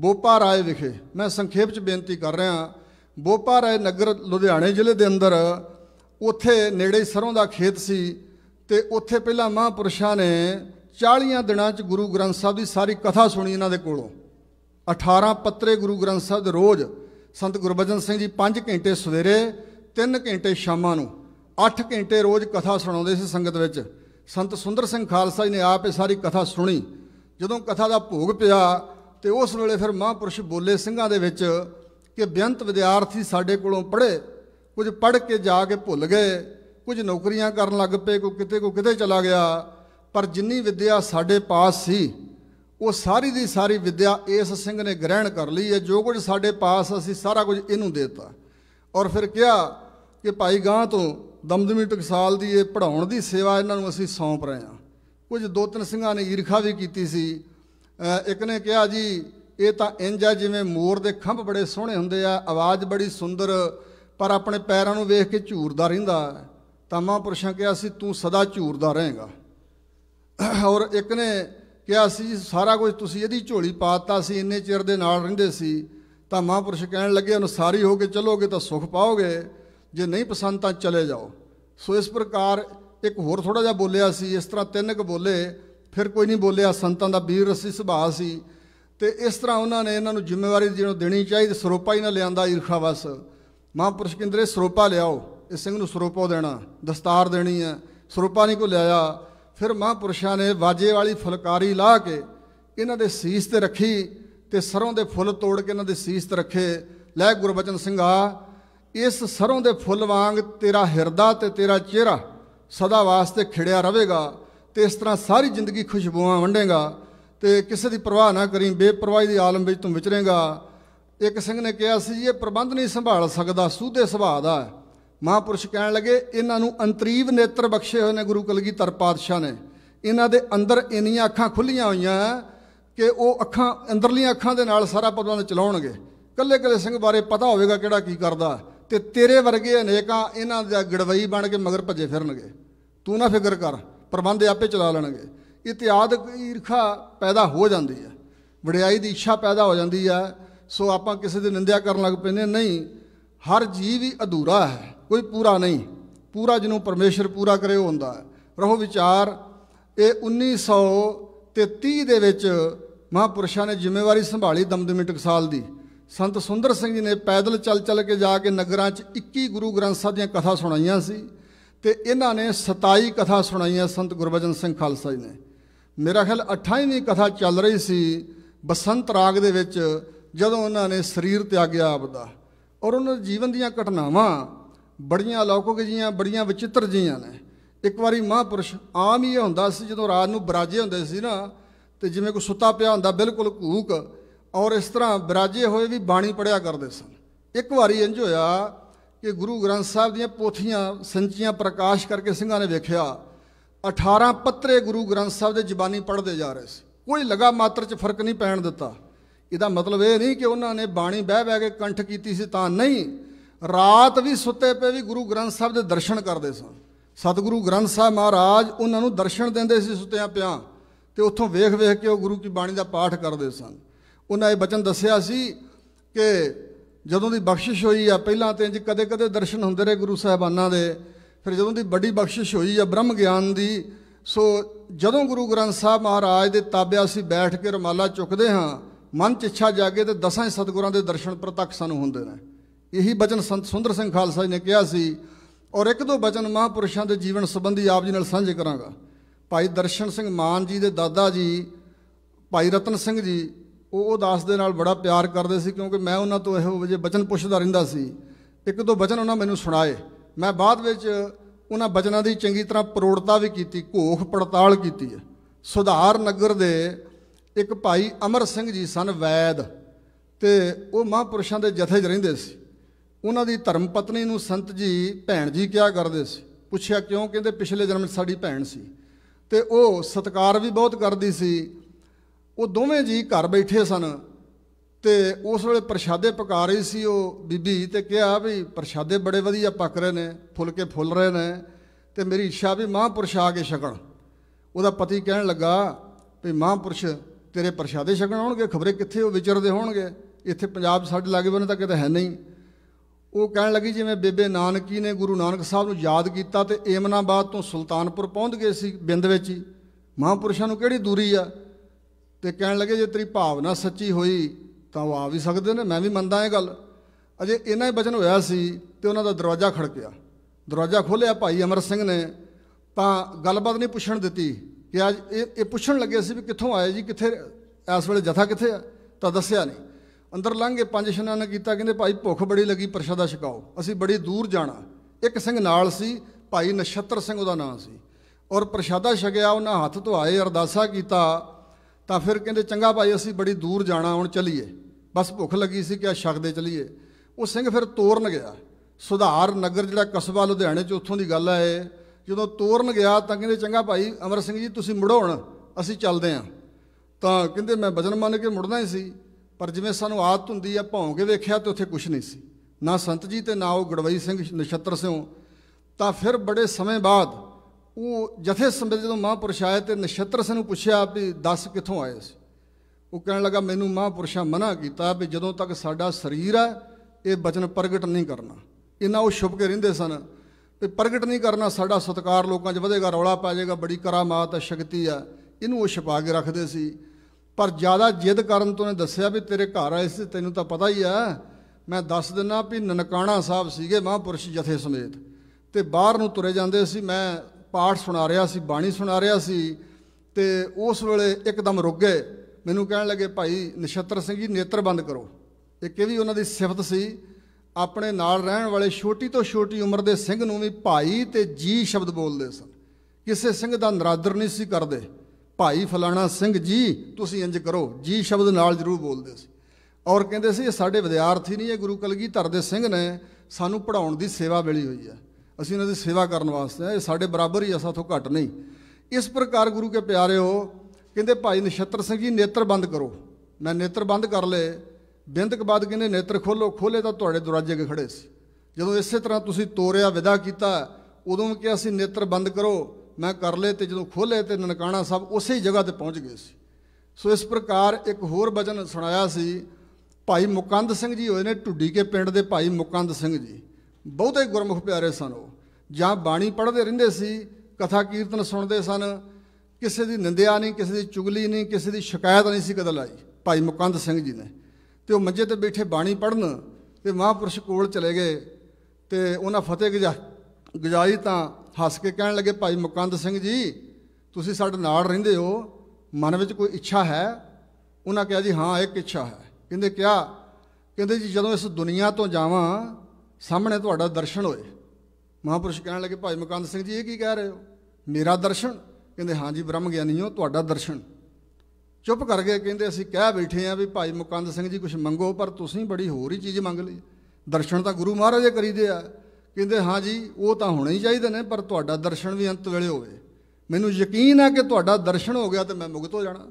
ਬੋਪਾ ਰਾਏ ਵਿਖੇ ਮੈਂ ਸੰਖੇਪ ਚ ਬੇਨਤੀ ਕਰ ਰਿਹਾ ਬੋਪਾ ਰਾਏ ਨਗਰ ਲੁਧਿਆਣੇ ਜ਼ਿਲ੍ਹੇ ਦੇ ਅੰਦਰ ਉੱਥੇ ਨੇੜੇ ਸਰੋਂ ਦਾ ਖੇਤ ਸੀ ਤੇ ਉੱਥੇ ਪਹਿਲਾਂ ਮਹਾਂਪੁਰਸ਼ਾਂ ਨੇ 40 ਦਿਨਾਂ ਚ ਗੁਰੂ ਗ੍ਰੰਥ ਸਾਹਿਬ ਦੀ ਸਾਰੀ ਕਥਾ ਸੁਣੀ ਇਹਨਾਂ ਦੇ ਕੋਲੋਂ 18 ਪੱਤਰੇ ਗੁਰੂ ਗ੍ਰੰਥ ਸਾਹਿਬ ਦੇ ਰੋਜ਼ ਸੰਤ ਗੁਰਬਚਨ ਸਿੰਘ ਜੀ 5 ਘੰਟੇ ਸਵੇਰੇ 3 ਘੰਟੇ ਸ਼ਾਮਾਂ ਨੂੰ 8 ਘੰਟੇ ਰੋਜ਼ ਕਥਾ ਸੁਣਾਉਂਦੇ ਸੀ ਸੰਗਤ ਵਿੱਚ ਸੰਤ ਸੁੰਦਰ ਸਿੰਘ ਖਾਲਸਾ ਜੀ ਨੇ ਆਪ ਇਹ ਸਾਰੀ ਕਥਾ ਸੁਣੀ ਜਦੋਂ ਕਥਾ ਦਾ ਭੋਗ ਪਿਆ ਤੇ ਉਸ ਵੇਲੇ ਫਿਰ ਮਹਾਂਪੁਰਸ਼ ਬੋਲੇ ਸਿੰਘਾਂ ਦੇ ਵਿੱਚ ਕਿ ਬੇਅੰਤ ਵਿਦਿਆਰਥੀ ਸਾਡੇ ਕੋਲੋਂ ਪੜ੍ਹੇ ਕੁਝ ਪੜ੍ਹ ਕੇ ਜਾ ਕੇ ਭੁੱਲ ਗਏ ਕੁਝ ਨੌਕਰੀਆਂ ਕਰਨ ਲੱਗ ਪਏ ਕੋ ਕਿਤੇ ਕੋ ਕਿਤੇ ਚਲਾ ਗਿਆ ਪਰ ਜਿੰਨੀ ਵਿਦਿਆ ਸਾਡੇ ਪਾਸ ਸੀ ਉਹ ਸਾਰੀ ਦੀ ਸਾਰੀ ਵਿਦਿਆ ਇਸ ਸਿੰਘ ਨੇ ਗ੍ਰਹਿਣ ਕਰ ਲਈ ਹੈ ਜੋ ਕੁਝ ਸਾਡੇ ਪਾਸ ਅਸੀਂ ਸਾਰਾ ਕੁਝ ਇਹਨੂੰ ਦੇਤਾ ਔਰ ਫਿਰ ਕਿਹਾ ਕਿ ਭਾਈ ਗਾਂ ਤੋਂ ਦਮਦਮੀ ਟਕਸਾਲ ਦੀ ਇਹ ਪੜਾਉਣ ਦੀ ਸੇਵਾ ਇਹਨਾਂ ਨੂੰ ਅਸੀਂ ਸੌਂਪ ਰਹੇ ਹਾਂ ਕੁਝ ਦੋ ਤਿੰਨ ਸਿੰਘਾਂ ਨੇ ਈਰਖਾ ਵੀ ਕੀਤੀ ਸੀ ਇੱਕ ਨੇ ਕਿਹਾ ਜੀ ਇਹ ਤਾਂ ਇੰਜ ਆ ਜਿਵੇਂ ਮੋਰ ਦੇ ਖੰਭ ਬੜੇ ਸੋਹਣੇ ਹੁੰਦੇ ਆ ਆਵਾਜ਼ ਬੜੀ ਸੁੰਦਰ ਪਰ ਆਪਣੇ ਪੈਰਾਂ ਨੂੰ ਵੇਖ ਕੇ ਝੂਰਦਾ ਰਹਿੰਦਾ ਤਾਮਾ ਪੁਰਸ਼ਾਂ ਕਿਹਾ ਸੀ ਤੂੰ ਸਦਾ ਝੂਰਦਾ ਰਹੇਗਾ ਔਰ ਇੱਕ ਨੇ ਕਿਹਾ ਸੀ ਸਾਰਾ ਕੁਝ ਤੁਸੀਂ ਇਹਦੀ ਝੋਲੀ ਪਾਤਾ ਸੀ ਇੰਨੇ ਚਿਰ ਦੇ ਨਾਲ ਰਹਿੰਦੇ ਸੀ ਤਾਂ ਮਹਾਂਪੁਰਸ਼ ਕਹਿਣ ਲੱਗੇ ਅਨੁਸਾਰੀ ਹੋ ਕੇ ਚੱਲੋਗੇ ਤਾਂ ਸੁਖ ਪਾਓਗੇ ਜੇ ਨਹੀਂ ਪਸੰਦ ਤਾਂ ਚਲੇ ਜਾਓ ਸੋ ਇਸ ਪ੍ਰਕਾਰ ਇੱਕ ਹੋਰ ਥੋੜਾ ਜਿਹਾ ਬੋਲਿਆ ਸੀ ਇਸ ਤਰ੍ਹਾਂ ਤਿੰਨ ਕ ਬੋਲੇ ਫਿਰ ਕੋਈ ਨਹੀਂ ਬੋਲਿਆ ਸੰਤਾਂ ਦਾ ਵੀਰ ਰਸੀ ਸੁਭਾਅ ਸੀ ਤੇ ਇਸ ਤਰ੍ਹਾਂ ਉਹਨਾਂ ਨੇ ਇਹਨਾਂ ਨੂੰ ਜ਼ਿੰਮੇਵਾਰੀ ਜਿਹਨੂੰ ਦੇਣੀ ਚਾਹੀਦੀ ਸਰੋਪਾ ਹੀ ਨਾ ਲਿਆਂਦਾ ਈਰਖਾ ਵਸ ਮਹਾਂਪੁਰਸ਼ ਕਿੰਦਰੇ ਸਰੋਪਾ ਲਿਆਓ ਇਸ ਸਿੰਘ ਨੂੰ ਸਰੋਪਾ ਦੇਣਾ ਦਸਤਾਰ ਦੇਣੀ ਹੈ ਸਰੋਪਾ ਨਹੀਂ ਕੋ ਲਿਆਇਆ ਫਿਰ ਮਹਾਂਪੁਰਸ਼ਾਂ ਨੇ ਵਾਜੇ ਵਾਲੀ ਫੁਲਕਾਰੀ ਲਾ ਕੇ ਇਹਨਾਂ ਦੇ ਸੀਸ ਤੇ ਰੱਖੀ ਤੇ ਸਰੋਂ ਦੇ ਫੁੱਲ ਤੋੜ ਕੇ ਇਹਨਾਂ ਦੇ ਸੀਸ ਤੇ ਰੱਖੇ ਲੈ ਗੁਰਬਚਨ ਸਿੰਘਾ ਇਸ ਸਰੋਂ ਦੇ ਫੁੱਲ ਵਾਂਗ ਤੇਰਾ ਹਿਰਦਾ ਤੇ ਤੇਰਾ ਚਿਹਰਾ ਸਦਾ ਵਾਸਤੇ ਖਿੜਿਆ ਰਹੇਗਾ ਤੇ ਇਸ ਤਰ੍ਹਾਂ ਸਾਰੀ ਜ਼ਿੰਦਗੀ ਖੁਸ਼ਬੂਆਂ ਵੰਡੇਗਾ ਤੇ ਕਿਸੇ ਦੀ ਪਰਵਾਹ ਨਾ ਕਰੀ ਬੇਪਰਵਾਹੀ ਦੇ ਆਲਮ ਵਿੱਚ ਤੂੰ ਵਿਚਰੇਗਾ ਇੱਕ ਸਿੰਘ ਨੇ ਕਿਹਾ ਸੀ ਇਹ ਪ੍ਰਬੰਧ ਨਹੀਂ ਸੰਭਾਲ ਸਕਦਾ ਸੂਧੇ ਸੁਭਾਅ ਦਾ ਮਹਾਪੁਰਸ਼ ਕਹਿਣ ਲੱਗੇ ਇਹਨਾਂ ਨੂੰ ਅੰਤਰੀਵ ਨੇਤਰ ਬਖਸ਼ੇ ਹੋਏ ਨੇ ਗੁਰੂ ਕਲਗੀਧਰ ਪਾਤਸ਼ਾਹ ਨੇ ਇਹਨਾਂ ਦੇ ਅੰਦਰ ਇੰਨੀਆਂ ਅੱਖਾਂ ਖੁੱਲੀਆਂ ਹੋਈਆਂ ਕਿ ਉਹ ਅੱਖਾਂ ਅੰਦਰਲੀਆਂ ਅੱਖਾਂ ਦੇ ਨਾਲ ਸਾਰਾ ਪ੍ਰਬੰਧ ਚਲਾਉਣਗੇ ਕੱਲੇ ਕੱਲੇ ਸਿੰਘ ਬਾਰੇ ਪਤਾ ਹੋਵੇਗਾ ਕਿਹੜਾ ਕੀ ਕਰਦਾ ਤੇ ਤੇਰੇ ਵਰਗੇ ਅਨੇਕਾਂ ਇਹਨਾਂ ਦਾ ਗੜਵਈ ਬਣ ਕੇ ਮਗਰ ਭੱਜੇ ਫਿਰਨਗੇ ਤੂੰ ਨਾ ਫਿਕਰ ਕਰ ਪ੍ਰਬੰਧ ਆਪੇ ਚਲਾ ਲੈਣਗੇ ਇਤਿਆਦ ਈਰਖਾ ਪੈਦਾ ਹੋ ਜਾਂਦੀ ਹੈ ਵਡਿਆਈ ਦੀ ਇੱਛਾ ਪੈਦਾ ਹੋ ਜਾਂਦੀ ਹੈ ਸੋ ਆਪਾਂ ਕਿਸੇ ਦੀ ਨਿੰਦਿਆ ਕਰਨ ਲੱਗ ਪੈਂਦੇ ਨਹੀਂ ਹਰ ਜੀਵ ਹੀ ਅਧੂਰਾ ਹੈ ਕੋਈ ਪੂਰਾ ਨਹੀਂ ਪੂਰਾ ਜਿਹਨੂੰ ਪਰਮੇਸ਼ਰ ਪੂਰਾ ਕਰੇ ਹੁੰਦਾ ਹੈ ਰਹੋ ਵਿਚਾਰ ਇਹ 1930 ਦੇ ਵਿੱਚ ਮਹਾਪੁਰਸ਼ਾਂ ਨੇ ਜ਼ਿੰਮੇਵਾਰੀ ਸੰਭਾਲੀ ਦਮਦਮੀ ਟਕਸਾਲ ਦੀ ਸੰਤ ਸੁੰਦਰ ਸਿੰਘ ਜੀ ਨੇ ਪੈਦਲ ਚੱਲ ਚੱਲ ਕੇ ਜਾ ਕੇ ਨਗਰਾਂ 'ਚ 21 ਗੁਰੂ ਗ੍ਰੰਥ ਸਾਹਿਬ ਦੀਆਂ ਕਥਾ ਸੁਣਾਈਆਂ ਸੀ ਤੇ ਇਹਨਾਂ ਨੇ 27 ਕਥਾ ਸੁਣਾਈਆਂ ਸੰਤ ਗੁਰਬਚਨ ਸਿੰਘ ਖਾਲਸਾ ਜੀ ਨੇ ਮੇਰਾ ਖਿਆਲ 28ਵੀਂ ਕਥਾ ਚੱਲ ਰਹੀ ਸੀ ਬਸੰਤ ਰਾਗ ਦੇ ਵਿੱਚ ਜਦੋਂ ਉਹਨਾਂ ਨੇ ਸਰੀਰ ਤਿਆਗਿਆ ਆਪਦਾ ਔਰ ਉਹਨਾਂ ਦੇ ਜੀਵਨ ਦੀਆਂ ਘਟਨਾਵਾਂ ਬੜੀਆਂ ਅਲੌਕਿਕ ਜੀਆਂ ਬੜੀਆਂ ਵਿਚਿੱਤਰ ਜੀਆਂ ਨੇ ਇੱਕ ਵਾਰੀ ਮਹਾਪੁਰਸ਼ ਆਮ ਹੀ ਹੁੰਦਾ ਸੀ ਜਦੋਂ ਰਾਤ ਨੂੰ ਬਰਾਜੇ ਹੁੰਦੇ ਸੀ ਨਾ ਤੇ ਜਿਵੇਂ ਕੋਈ ਸੁੱਤਾ ਪਿਆ ਹੁੰਦਾ ਬਿਲਕੁਲ ਘੂਕ ਔਰ ਇਸ ਤਰ੍ਹਾਂ ਬਰਾਜੇ ਹੋਏ ਵੀ ਬਾਣੀ ਪੜਿਆ ਕਰਦੇ ਸਨ ਇੱਕ ਵਾਰੀ ਇੰਜ ਹੋਇਆ ਕਿ ਗੁਰੂ ਗ੍ਰੰਥ ਸਾਹਿਬ ਦੀਆਂ ਪੋਥੀਆਂ ਸੰਚੀਆਂ ਪ੍ਰਕਾਸ਼ ਕਰਕੇ ਸਿੰਘਾਂ ਨੇ ਵੇਖਿਆ 18 ਪੱਤਰੇ ਗੁਰੂ ਗ੍ਰੰਥ ਸਾਹਿਬ ਦੇ ਜ਼ਬਾਨੀ ਪੜਦੇ ਜਾ ਰਹੇ ਸੀ ਕੋਈ ਲਗਾ ਮਾਤਰ 'ਚ ਫਰਕ ਨਹੀਂ ਪੈਣ ਦਿੱਤਾ ਇਹਦਾ ਮਤਲਬ ਇਹ ਨਹੀਂ ਕਿ ਉਹਨਾਂ ਨੇ ਬਾਣੀ ਬਹਿ ਬਹਿ ਕੇ ਕੰਠ ਕੀਤੀ ਸੀ ਤਾਂ ਨਹੀਂ ਰਾਤ ਵੀ ਸੁੱਤੇ ਪਏ ਵੀ ਗੁਰੂ ਗ੍ਰੰਥ ਸਾਹਿਬ ਦੇ ਦਰਸ਼ਨ ਕਰਦੇ ਸਨ ਸਤਿਗੁਰੂ ਗ੍ਰੰਥ ਸਾਹਿਬ ਮਹਾਰਾਜ ਉਹਨਾਂ ਨੂੰ ਦਰਸ਼ਨ ਦਿੰਦੇ ਸੀ ਸੁੱਤਿਆਂ ਪਿਆਂ ਤੇ ਉੱਥੋਂ ਵੇਖ ਵੇਖ ਕੇ ਉਹ ਗੁਰੂ ਕੀ ਬਾਣੀ ਦਾ ਪਾਠ ਕਰਦੇ ਸਨ ਉਹਨਾਂ ਇਹ ਬਚਨ ਦੱਸਿਆ ਸੀ ਕਿ ਜਦੋਂ ਦੀ ਬਖਸ਼ਿਸ਼ ਹੋਈ ਆ ਪਹਿਲਾਂ ਤੇ ਇੰਜ ਕਦੇ-ਕਦੇ ਦਰਸ਼ਨ ਹੁੰਦੇ ਰਹੇ ਗੁਰੂ ਸਾਹਿਬਾਨਾਂ ਦੇ ਫਿਰ ਜਦੋਂ ਦੀ ਵੱਡੀ ਬਖਸ਼ਿਸ਼ ਹੋਈ ਆ ਬ੍ਰਹਮ ਗਿਆਨ ਦੀ ਸੋ ਜਦੋਂ ਗੁਰੂ ਗ੍ਰੰਥ ਸਾਹਿਬ ਮਹਾਰਾਜ ਦੇ ਤਾਬਿਆ ਅਸੀਂ ਬੈਠ ਕੇ ਰਮਾਲਾ ਚੁੱਕਦੇ ਹਾਂ ਮਨ ਚ ਇੱਛਾ ਜਾਗੇ ਤੇ ਦਸਾਂ ਹੀ ਸਤਿਗੁਰਾਂ ਦੇ ਦਰਸ਼ਨ ਪ੍ਰਤੱਖ ਸਾਨੂੰ ਹੁੰਦੇ ਨੇ ਇਹੀ ਬਚਨ ਸੰਤ ਸੁੰਦਰ ਸਿੰਘ ਖਾਲਸਾ ਜੀ ਨੇ ਕਿਹਾ ਸੀ ਔਰ ਇੱਕ ਦੋ ਬਚਨ ਮਹਾਪੁਰਸ਼ਾਂ ਦੇ ਜੀਵਨ ਸੰਬੰਧੀ ਆਪ ਜੀ ਨਾਲ ਸਾਂਝੇ ਕਰਾਂਗਾ ਭਾਈ ਦਰਸ਼ਨ ਸਿੰਘ ਮਾਨ ਜੀ ਦੇ ਦਾਦਾ ਜੀ ਭਾਈ ਰਤਨ ਸਿੰਘ ਜੀ ਉਹ ਉਦਾਸ ਦੇ ਨਾਲ ਬੜਾ ਪਿਆਰ ਕਰਦੇ ਸੀ ਕਿਉਂਕਿ ਮੈਂ ਉਹਨਾਂ ਤੋਂ ਇਹੋ ਜਿਹੇ ਬਚਨ ਪੁੱਛਦਾ ਰਹਿੰਦਾ ਸੀ ਇੱਕ ਦੋ ਬਚਨ ਉਹਨਾਂ ਮੈਨੂੰ ਸੁਣਾਏ ਮੈਂ ਬਾਅਦ ਵਿੱਚ ਉਹਨਾਂ ਬਚਨਾਂ ਦੀ ਚੰਗੀ ਤਰ੍ਹਾਂ ਪ੍ਰੋੜਤਾ ਵੀ ਕੀਤੀ ਘੋਖ ਪੜਤਾਲ ਕੀਤੀ ਹੈ ਸੁਧਾਰ ਨਗਰ ਦੇ ਇੱਕ ਭਾਈ ਅਮਰ ਸਿੰਘ ਜੀ ਸਨ ਵੈਦ ਤੇ ਉਹ ਮਹਾਂਪੁਰਸ਼ਾਂ ਦੇ ਜਥੇ 'ਚ ਰਹਿੰਦੇ ਸੀ ਉਹਨਾਂ ਦੀ ਧਰਮ ਪਤਨੀ ਨੂੰ ਸੰਤ ਜੀ ਭੈਣ ਜੀ ਕਿਹਾ ਕਰਦੇ ਸੀ ਪੁੱਛਿਆ ਕਿਉਂ ਕਹਿੰਦੇ ਪਿਛਲੇ ਜਨਮ 'ਚ ਸਾਡੀ ਭੈਣ ਸੀ ਤੇ ਉਹ ਸਤਕਾਰ ਵੀ ਬਹੁਤ ਕਰਦੀ ਸੀ ਉਹ ਦੋਵੇਂ ਜੀ ਘਰ ਬੈਠੇ ਸਨ ਤੇ ਉਸ ਵੇਲੇ ਪ੍ਰਸ਼ਾਦੇ ਪਕਾ ਰਹੀ ਸੀ ਉਹ ਬੀਬੀ ਤੇ ਕਿਹਾ ਵੀ ਪ੍ਰਸ਼ਾਦੇ ਬੜੇ ਵਧੀਆ ਪੱਕ ਰਹੇ ਨੇ ਫੁੱਲ ਕੇ ਫੁੱਲ ਰਹੇ ਨੇ ਤੇ ਮੇਰੀ ਇੱਛਾ ਵੀ ਮਹਾਂਪੁਰਸ਼ ਆ ਕੇ ਛਕਣ ਉਹਦਾ ਪਤੀ ਕਹਿਣ ਲੱਗਾ ਵੀ ਮਹਾਂਪੁਰਸ਼ ਤੇਰੇ ਪ੍ਰਸ਼ਾਦੇ ਛਕਣ ਆਉਣਗੇ ਖਬਰੇ ਕਿੱਥੇ ਉਹ ਵਿਚਰਦੇ ਹੋਣਗੇ ਇੱਥੇ ਪੰਜਾਬ ਸਾਡੇ ਲਾਗੇ ਬੰਨੇ ਤਾਂ ਕਿਤੇ ਹੈ ਨਹੀਂ ਉਹ ਕਹਿਣ ਲੱਗੀ ਜਿਵੇਂ ਬੇਬੇ ਨਾਨਕੀ ਨੇ ਗੁਰੂ ਨਾਨਕ ਸਾਹਿਬ ਨੂੰ ਯਾਦ ਕੀਤਾ ਤੇ ਏਮਨਾਬਾਦ ਤੋਂ ਸੁਲਤਾਨਪੁਰ ਪਹੁੰਚ ਗਏ ਸੀ ਬਿੰਦ ਵਿੱਚ ਹੀ ਮਹਾਂਪੁਰਸ਼ਾਂ ਨੂੰ ਕਿਹੜੀ ਦੂਰੀ ਆ ਤੇ ਕਹਿਣ ਲੱਗੇ ਜੇ ਤੇਰੀ ਭਾਵਨਾ ਸੱਚੀ ਹੋਈ ਤਾਂ ਉਹ ਆ ਵੀ ਸਕਦੇ ਨੇ ਮੈਂ ਵੀ ਮੰਨਦਾ ਇਹ ਗੱਲ ਅਜੇ ਇਹਨਾਂ ਹੀ ਬਚਨ ਹੋਇਆ ਸੀ ਤੇ ਉਹਨਾਂ ਦਾ ਦਰਵਾਜ਼ਾ ਖੜਕਿਆ ਦਰਵਾਜ਼ਾ ਖੋਲਿਆ ਭਾਈ ਅਮਰ ਸਿੰਘ ਨੇ ਤਾਂ ਗੱਲਬਾਤ ਨਹੀਂ ਪੁੱਛਣ ਦਿੱਤੀ ਕਿ ਅੱਜ ਇਹ ਇਹ ਪੁੱਛਣ ਲੱਗੇ ਸੀ ਵੀ ਕਿੱਥੋਂ ਆਏ ਜੀ ਕਿੱਥੇ ਇਸ ਵੇਲੇ ਜਥਾ ਕਿੱਥੇ ਆ ਤਾਂ ਦੱਸਿਆ ਨਹੀਂ ਅੰਦਰ ਲੰਘ ਕੇ ਪੰਜ ਛਨਾਂ ਨੇ ਕੀਤਾ ਕਹਿੰਦੇ ਭਾਈ ਭੁੱਖ ਬੜੀ ਲੱਗੀ ਪ੍ਰਸ਼ਾਦਾ ਛਕਾਓ ਅਸੀਂ ਬੜੀ ਦੂਰ ਜਾਣਾ ਇੱਕ ਸਿੰਘ ਨਾਲ ਸੀ ਭਾਈ ਨਛੱਤਰ ਸਿੰਘ ਉਹਦਾ ਨਾਮ ਸੀ ਔਰ ਪ੍ਰਸ਼ਾਦਾ ਛਕਿਆ ਉਹਨਾਂ ਹੱਥ ਤੋਂ ਆਏ ਅਰਦਾਸਾ ਕੀਤਾ ਤਾਂ ਫਿਰ ਕਹਿੰਦੇ ਚੰਗਾ ਭਾਈ ਅਸੀਂ ਬੜੀ ਦੂਰ ਜਾਣਾ ਹੁਣ ਚਲੀਏ ਬਸ ਭੁੱਖ ਲੱਗੀ ਸੀ ਕਿ ਆ ਛਕਦੇ ਦੇ ਚਲੀਏ ਉਹ ਸਿੰਘ ਫਿਰ ਤੋਰਨ ਗਿਆ ਸੁਧਾਰ ਨਗਰ ਜਿਹੜਾ ਕਸਬਾ ਲੁਧਿਆਣੇ ਚ ਉੱਥੋਂ ਦੀ ਗੱਲ ਹੈ ਜਦੋਂ ਤੋਰਨ ਗਿਆ ਤਾਂ ਕਹਿੰਦੇ ਚੰਗਾ ਭਾਈ ਅਮਰ ਸਿੰਘ ਜੀ ਤੁਸੀਂ ਮੁੜੋ ਹੁਣ ਅਸੀਂ ਚੱਲਦੇ ਆਂ ਤਾਂ ਕਹਿੰਦੇ ਮੈਂ ਵਜਨ ਮੰਨ ਕੇ ਮੁੜਨਾ ਹੀ ਸੀ ਪਰ ਜਿਵੇਂ ਸਾਨੂੰ ਆਦਤ ਹੁੰਦੀ ਆ ਭੌਂ ਕੇ ਵੇਖਿਆ ਤੇ ਉੱਥੇ ਕੁਝ ਨਹੀਂ ਸੀ ਨਾ ਸੰਤ ਜੀ ਤੇ ਨਾ ਉਹ ਗੜਵਈ ਸਿੰਘ ਨਛੱਤਰ ਸਿੰਘ ਤਾਂ ਫਿਰ ਬੜੇ ਸਮੇਂ ਬਾਅਦ ਉਹ ਜਥੇ ਸਮੇਤ ਜਦੋਂ ਮਹਾਂਪੁਰਸ਼ ਆਏ ਤੇ ਨਛੱਤਰ ਸਿੰਘ ਨੂੰ ਪੁੱਛਿਆ ਵੀ ਦੱਸ ਕਿੱਥੋਂ ਆਏ ਸੀ ਉਹ ਕਹਿਣ ਲੱਗਾ ਮੈਨੂੰ ਮਹਾਂਪੁਰਸ਼ਾਂ ਮਨਾ ਕੀਤਾ ਵੀ ਜਦੋਂ ਤੱਕ ਸਾਡਾ ਸਰੀਰ ਹੈ ਇਹ ਬਚਨ ਪ੍ਰਗਟ ਨਹੀਂ ਕਰਨਾ ਇਹਨਾਂ ਉਹ ਛੁਪ ਕੇ ਰਹਿੰਦੇ ਸਨ ਵੀ ਪ੍ਰਗਟ ਨਹੀਂ ਕਰਨਾ ਸਾਡਾ ਸਤਕਾਰ ਲੋਕਾਂ 'ਚ ਵਧੇਗਾ ਰੌਲਾ ਪੈ ਜਾਏਗਾ ਬੜੀ ਕਰਾਮਾਤ ਹੈ ਸ਼ਕਤੀ ਹੈ ਇਹਨੂੰ ਉਹ ਛਪਾ ਕੇ ਰੱਖਦੇ ਸੀ ਪਰ ਜ਼ਿਆਦਾ ਜਿੱਦ ਕਰਨ ਤੋਂ ਨੇ ਦੱਸਿਆ ਵੀ ਤੇਰੇ ਘਰ ਆਏ ਸੀ ਤੈਨੂੰ ਤਾਂ ਪਤਾ ਹੀ ਆ ਮੈਂ ਦੱਸ ਦਿੰਨਾ ਵੀ ਨਨਕਾਣਾ ਸਾਹਿਬ ਸੀਗੇ ਮਹਾਂਪੁਰਸ਼ ਜਥੇ ਸਮੇਤ ਤੇ ਬਾਹਰ ਨੂੰ ਤੁਰੇ ਜਾਂਦੇ ਸੀ ਮੈਂ ਪਾਠ ਸੁਣਾ ਰਿਹਾ ਸੀ ਬਾਣੀ ਸੁਣਾ ਰਿਹਾ ਸੀ ਤੇ ਉਸ ਵੇਲੇ ਇੱਕਦਮ ਰੁਕ ਗਏ ਮੈਨੂੰ ਕਹਿਣ ਲੱਗੇ ਭਾਈ ਨਛੱਤਰ ਸਿੰਘ ਜੀ ਨੇਤਰ ਬੰਦ ਕਰੋ ਇਹ ਇਹ ਵੀ ਉਹਨਾਂ ਦੀ ਸਿਫਤ ਸੀ ਆਪਣੇ ਨਾਲ ਰਹਿਣ ਵਾਲੇ ਛੋਟੀ ਤੋਂ ਛੋਟੀ ਉਮਰ ਦੇ ਸਿੰਘ ਨੂੰ ਵੀ ਭਾਈ ਤੇ ਜੀ ਸ਼ਬਦ ਬੋਲਦੇ ਸਨ ਕਿਸੇ ਸਿੰਘ ਦਾ ਨਰਾਦਰ ਨਹੀਂ ਸੀ ਕਰਦੇ ਭਾਈ ਫਲਾਣਾ ਸਿੰਘ ਜੀ ਤੁਸੀਂ ਇੰਜ ਕਰੋ ਜੀ ਸ਼ਬਦ ਨਾਲ ਜ਼ਰੂਰ ਬੋਲਦੇ ਸੀ ਔਰ ਕਹਿੰਦੇ ਸੀ ਇਹ ਸਾਡੇ ਵਿਦਿਆਰਥੀ ਨਹੀਂ ਇਹ ਗੁਰੂ ਕਲਗੀਧਰ ਦੇ ਸਿੰਘ ਨੇ ਸਾਨੂੰ ਪੜਾਉਣ ਦੀ ਸੇਵਾ ਮਿਲੀ ਹੋਈ ਹੈ ਅਸੀਂ ਉਹਨਾਂ ਦੀ ਸੇਵਾ ਕਰਨ ਵਾਸਤੇ ਇਹ ਸਾਡੇ ਬਰਾਬਰ ਹੀ ਅਸਾਂ ਤੋਂ ਘੱਟ ਨਹੀਂ ਇਸ ਪ੍ਰਕਾਰ ਗੁਰੂ ਕੇ ਪਿਆਰਿਓ ਕਹਿੰਦੇ ਭਾਈ ਨਛੱਤਰ ਸਿੰਘ ਜੀ ਨੇਤਰ ਬੰਦ ਕਰੋ ਮੈਂ ਨੇਤਰ ਬੰਦ ਕਰ ਲਏ ਬਿੰਦਕ ਬਾਦ ਕਹਿੰਦੇ ਨੇਤਰ ਖੋਲੋ ਖੋਲੇ ਤਾਂ ਤੁਹਾਡੇ ਦਰਵਾਜ਼ੇ ਕੇ ਖੜੇ ਸੀ ਜਦੋਂ ਇਸੇ ਤਰ੍ਹਾਂ ਤੁਸੀਂ ਤੋਰਿਆ ਵਿਦਾ ਕੀਤਾ ਉਦੋਂ ਕਿ ਅਸੀਂ ਨੇਤਰ ਬੰਦ ਕਰੋ ਮੈਂ ਕਰ ਲਏ ਤੇ ਜਦੋਂ ਖੋਲੇ ਤੇ ਨਨਕਾਣਾ ਸਾਹਿਬ ਉਸੇ ਹੀ ਜਗ੍ਹਾ ਤੇ ਪਹੁੰਚ ਗਏ ਸੀ ਸੋ ਇਸ ਪ੍ਰਕਾਰ ਇੱਕ ਹੋਰ ਬਚਨ ਸੁਣਾਇਆ ਸੀ ਭਾਈ ਮੁਕੰਦ ਸਿੰਘ ਜੀ ਹੋਏ ਨੇ ਢੁੱਡੀ ਕੇ ਪਿੰਡ ਦੇ ਭਾਈ ਮੁਕੰਦ ਸਿੰਘ ਜੀ ਬਹੁਤੇ ਗੁਰਮੁਖ ਪਿਆਰੇ ਸਨ ਉਹ ਜਾਂ ਬਾਣੀ ਪੜ੍ਹਦੇ ਰਹਿੰਦੇ ਸੀ ਕਥਾ ਕੀਰਤਨ ਸੁਣਦੇ ਸਨ ਕਿਸੇ ਦੀ ਨਿੰਦਿਆ ਨਹੀਂ ਕਿਸੇ ਦੀ ਚੁਗਲੀ ਨਹੀਂ ਕਿਸੇ ਦੀ ਸ਼ਿਕਾਇਤ ਨਹੀਂ ਸੀ ਕਦੇ ਲਾਈ ਭਾਈ ਮੁਕੰਦ ਸਿੰਘ ਜੀ ਨੇ ਤੇ ਉਹ ਮੰਜੇ ਤੇ ਬੈਠੇ ਬਾਣੀ ਪੜ੍ਹਨ ਤੇ ਮਹਾਪੁਰਸ਼ ਕੋਲ ਚਲੇ ਗਏ ਤੇ ਉਹਨਾਂ ਫਤਿਹ ਗਜਾਈ ਤਾਂ ਹੱਸ ਕੇ ਕਹਿਣ ਲੱਗੇ ਭਾਈ ਮੁਕੰਦ ਸਿੰਘ ਜੀ ਤੁਸੀਂ ਸਾਡੇ ਨਾਲ ਰਹਿੰਦੇ ਹੋ ਮਨ ਵਿੱਚ ਕੋਈ ਇੱਛਾ ਹੈ ਉਹਨਾਂ ਕਿਹਾ ਜੀ ਹਾਂ ਇੱਕ ਇੱਛਾ ਹੈ ਕਹਿੰਦੇ ਕਿਹਾ ਕਹਿੰਦੇ ਜੀ ਜਦੋਂ ਇਸ ਦੁਨੀਆ ਤੋਂ ਜਾਵਾਂ ਸਾਹਮਣੇ ਤੁਹਾਡਾ ਦਰਸ਼ਨ ਹੋਏ ਮਹਾਪੁਰਸ਼ ਕਹਿਣ ਲੱਗੇ ਭਾਈ ਮਕੰਦ ਸਿੰਘ ਜੀ ਇਹ ਕੀ ਕਹਿ ਰਹੇ ਹੋ ਮੇਰਾ ਦਰਸ਼ਨ ਕਹਿੰਦੇ ਹਾਂ ਜੀ ਬ੍ਰਹਮ ਗਿਆਨੀਓ ਤੁਹਾਡਾ ਦਰਸ਼ਨ ਚੁੱਪ ਕਰ ਗਏ ਕਹਿੰਦੇ ਅਸੀਂ ਕਹਿ ਬੈਠੇ ਆ ਵੀ ਭਾਈ ਮੁਕੰਦ ਸਿੰਘ ਜੀ ਕੁਝ ਮੰਗੋ ਪਰ ਤੁਸੀਂ ਬੜੀ ਹੋਰ ਹੀ ਚੀਜ਼ ਮੰਗ ਲਈ ਦਰਸ਼ਨ ਤਾਂ ਗੁਰੂ ਮਹਾਰਾਜੇ ਕਰੀਦੇ ਆ ਕਹਿੰਦੇ ਹਾਂ ਜੀ ਉਹ ਤਾਂ ਹੋਣੇ ਹੀ ਚਾਹੀਦੇ ਨੇ ਪਰ ਤੁਹਾਡਾ ਦਰਸ਼ਨ ਵੀ ਅੰਤ ਵੇਲੇ ਹੋਵੇ ਮੈਨੂੰ ਯਕੀਨ ਆ ਕਿ ਤੁਹਾਡਾ ਦਰਸ਼ਨ ਹੋ ਗਿਆ ਤੇ ਮੈਂ ਮੁਕਤ ਹੋ ਜਾਣਾ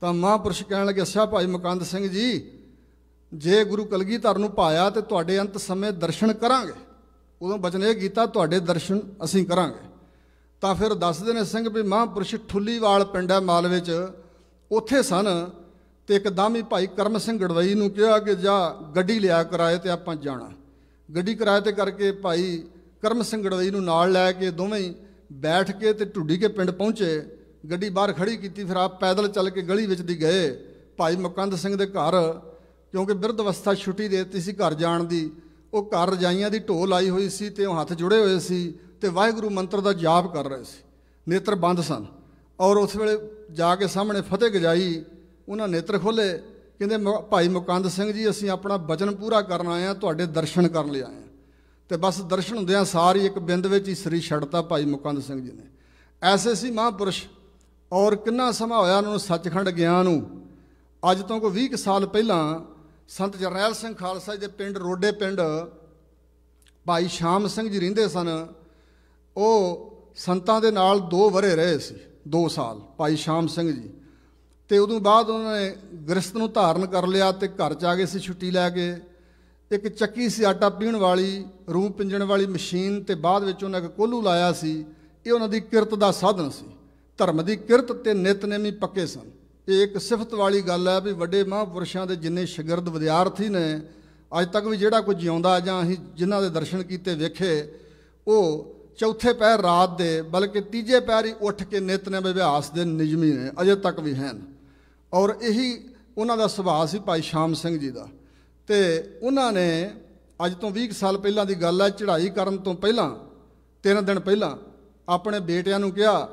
ਤਾਂ ਮਹਾਪੁਰਸ਼ ਕਹਿਣ ਲੱਗੇ ਅੱਛਾ ਭਾਈ ਮੁਕੰਦ ਸਿੰਘ ਜੀ ਜੇ ਗੁਰੂ ਕਲਗੀਧਰ ਨੂੰ ਪਾਇਆ ਤੇ ਤੁਹਾਡੇ ਅੰਤ ਸਮੇਂ ਦਰਸ਼ਨ ਕਰਾਂਗੇ ਉਦੋਂ ਬਚਨ ਇਹ ਕੀਤਾ ਤੁਹਾਡੇ ਦਰਸ਼ਨ ਅਸੀਂ ਕਰਾਂਗੇ ਤਾਂ ਫਿਰ ਦੱਸਦੇ ਨੇ ਸਿੰਘ ਵੀ ਮਹਾਂਪੁਰਸ਼ ਠੁੱਲੀਵਾਲ ਪਿੰਡ ਹੈ ਮਾਲਵੇ 'ਚ ਉੱਥੇ ਸਨ ਤੇ ਇੱਕਦਮ ਹੀ ਭਾਈ ਕਰਮ ਸਿੰਘ ਗੜਵਈ ਨੂੰ ਕਿਹਾ ਕਿ ਜਾ ਗੱਡੀ ਲਿਆ ਕਰਾਏ ਤੇ ਆਪਾਂ ਜਾਣਾ ਗੱਡੀ ਕਿਰਾਏ ਤੇ ਕਰਕੇ ਭਾਈ ਕਰਮ ਸਿੰਘ ਗੜਵਈ ਨੂੰ ਨਾਲ ਲੈ ਕੇ ਦੋਵੇਂ ਹੀ ਬੈਠ ਕੇ ਤੇ ਢੁੱਡੀ ਕੇ ਪਿੰਡ ਪਹੁੰਚੇ ਗੱਡੀ ਬਾਹਰ ਖੜੀ ਕੀਤੀ ਫਿਰ ਆਪ ਪੈਦਲ ਚੱਲ ਕੇ ਗਲੀ ਵਿੱਚ ਦੀ ਗਏ ਭਾਈ ਮੁਕੰਦ ਸਿੰਘ ਦੇ ਘਰ ਕਿਉਂਕਿ ਬਿਰਧ ਅਵਸਥਾ ਛੁੱਟੀ ਦੇ ਦਿੱਤੀ ਸੀ ਘਰ ਜਾਣ ਦੀ ਉਹ ਘਰ ਰਜਾਈਆਂ ਦੀ ਢੋਲ ਆਈ ਹੋਈ ਸੀ ਤੇ ਉਹ ਹੱਥ ਜੁੜੇ ਹੋਏ ਸੀ ਤੇ ਵਾਹਿਗੁਰੂ ਮੰਤਰ ਦਾ ਜਾਪ ਕਰ ਰਹੇ ਸੀ ਨੇਤਰ ਬੰਦ ਸਨ ਔਰ ਉਸ ਵੇਲੇ ਜਾ ਕੇ ਸਾਹਮਣੇ ਫਤਿਹ ਗਜਾਈ ਉਹਨਾਂ ਨੇਤਰ ਖੋਲੇ ਕਹਿੰਦੇ ਭਾਈ ਮੁਕੰਦ ਸਿੰਘ ਜੀ ਅਸੀਂ ਆਪਣਾ ਬਚਨ ਪੂਰਾ ਕਰਨ ਆਏ ਆ ਤੁਹਾਡੇ ਦਰਸ਼ਨ ਕਰਨ ਲਈ ਆਏ ਆ ਤੇ ਬਸ ਦਰਸ਼ਨ ਹੁੰਦਿਆਂ ਸਾਰੀ ਇੱਕ ਬਿੰਦ ਵਿੱਚ ਹੀ ਸ੍ਰੀ ਛੜਤਾ ਭਾਈ ਮੁਕੰਦ ਸਿੰਘ ਜੀ ਨੇ ਐਸੇ ਸੀ ਮਹਾਪੁਰਸ਼ ਔਰ ਕਿੰਨਾ ਸਮਾਂ ਹੋਇਆ ਉਹਨਾਂ ਨੂੰ ਸੱਚਖੰਡ ਗਿਆਨ ਨੂੰ ਅੱਜ ਤੋਂ ਕੋ 20 ਸਾਲ ਪਹਿਲਾਂ ਸੰਤ ਜਰਨੈਲ ਸਿੰਘ ਖਾਲਸਾ ਜੀ ਦੇ ਪਿੰਡ ਰੋਡੇ ਪਿੰਡ ਭਾਈ ਸ਼ਾਮ ਸਿੰਘ ਜੀ ਰਹਿੰਦੇ ਸਨ ਉਹ ਸੰਤਾਂ ਦੇ ਨਾਲ 2 ਵਰੇ ਰਹੇ ਸੀ 2 ਸਾਲ ਭਾਈ ਸ਼ਾਮ ਸਿੰਘ ਜੀ ਤੇ ਉਦੋਂ ਬਾਅਦ ਉਹਨਾਂ ਨੇ ਗ੍ਰਸਤ ਨੂੰ ਧਾਰਨ ਕਰ ਲਿਆ ਤੇ ਘਰ ਚ ਆ ਗਏ ਸੀ ਛੁੱਟੀ ਲੈ ਕੇ ਇੱਕ ਚੱਕੀ ਸੀ ਆਟਾ ਪੀਣ ਵਾਲੀ ਰੂਪ ਪਿੰਜਣ ਵਾਲੀ ਮਸ਼ੀਨ ਤੇ ਬਾਅਦ ਵਿੱਚ ਉਹਨਾਂ ਇੱਕ ਕੋਲੂ ਲਾਇਆ ਸੀ ਇਹ ਉਹਨਾਂ ਦੀ ਕਿਰਤ ਦਾ ਸਾਧਨ ਸੀ ਧਰਮ ਦੀ ਕਿਰਤ ਤੇ ਨਿਤਨੇਮੀ ਪੱਕੇ ਸਨ ਇਹ ਇੱਕ ਸਿਫਤ ਵਾਲੀ ਗੱਲ ਹੈ ਵੀ ਵੱਡੇ ਮਹਾਂਪੁਰਸ਼ਾਂ ਦੇ ਜਿੰਨੇ ਸ਼ਗਿਰਦ ਵਿਦਿਆਰਥੀ ਨੇ ਅੱਜ ਤੱਕ ਵੀ ਜਿਹੜਾ ਕੋਈ ਜਿਉਂਦਾ ਜਾਂ ਅਸੀਂ ਜਿਨ੍ਹਾਂ ਦੇ ਦਰਸ਼ਨ ਕੀਤੇ ਵੇਖੇ ਉਹ ਚੌਥੇ ਪੈਰ ਰਾਤ ਦੇ ਬਲਕਿ ਤੀਜੇ ਪੈਰ ਹੀ ਉੱਠ ਕੇ ਨਿਤਨੇਮ ਅਭਿਆਸ ਦੇ ਨਿਜਮੀ ਨੇ ਅਜੇ ਤੱਕ ਵੀ ਹਨ ਔਰ ਇਹੀ ਉਹਨਾਂ ਦਾ ਸੁਭਾਅ ਸੀ ਭਾਈ ਸ਼ਾਮ ਸਿੰਘ ਜੀ ਦਾ ਤੇ ਉਹਨਾਂ ਨੇ ਅੱਜ ਤੋਂ 20 ਸਾਲ ਪਹਿਲਾਂ ਦੀ ਗੱਲ ਹੈ ਚੜ੍ਹਾਈ ਕਰਨ ਤੋਂ ਪਹਿਲਾਂ ਤਿੰਨ ਦਿਨ ਪਹਿਲਾਂ ਆਪਣੇ ਬੇਟਿਆਂ ਨੂੰ ਕਿਹਾ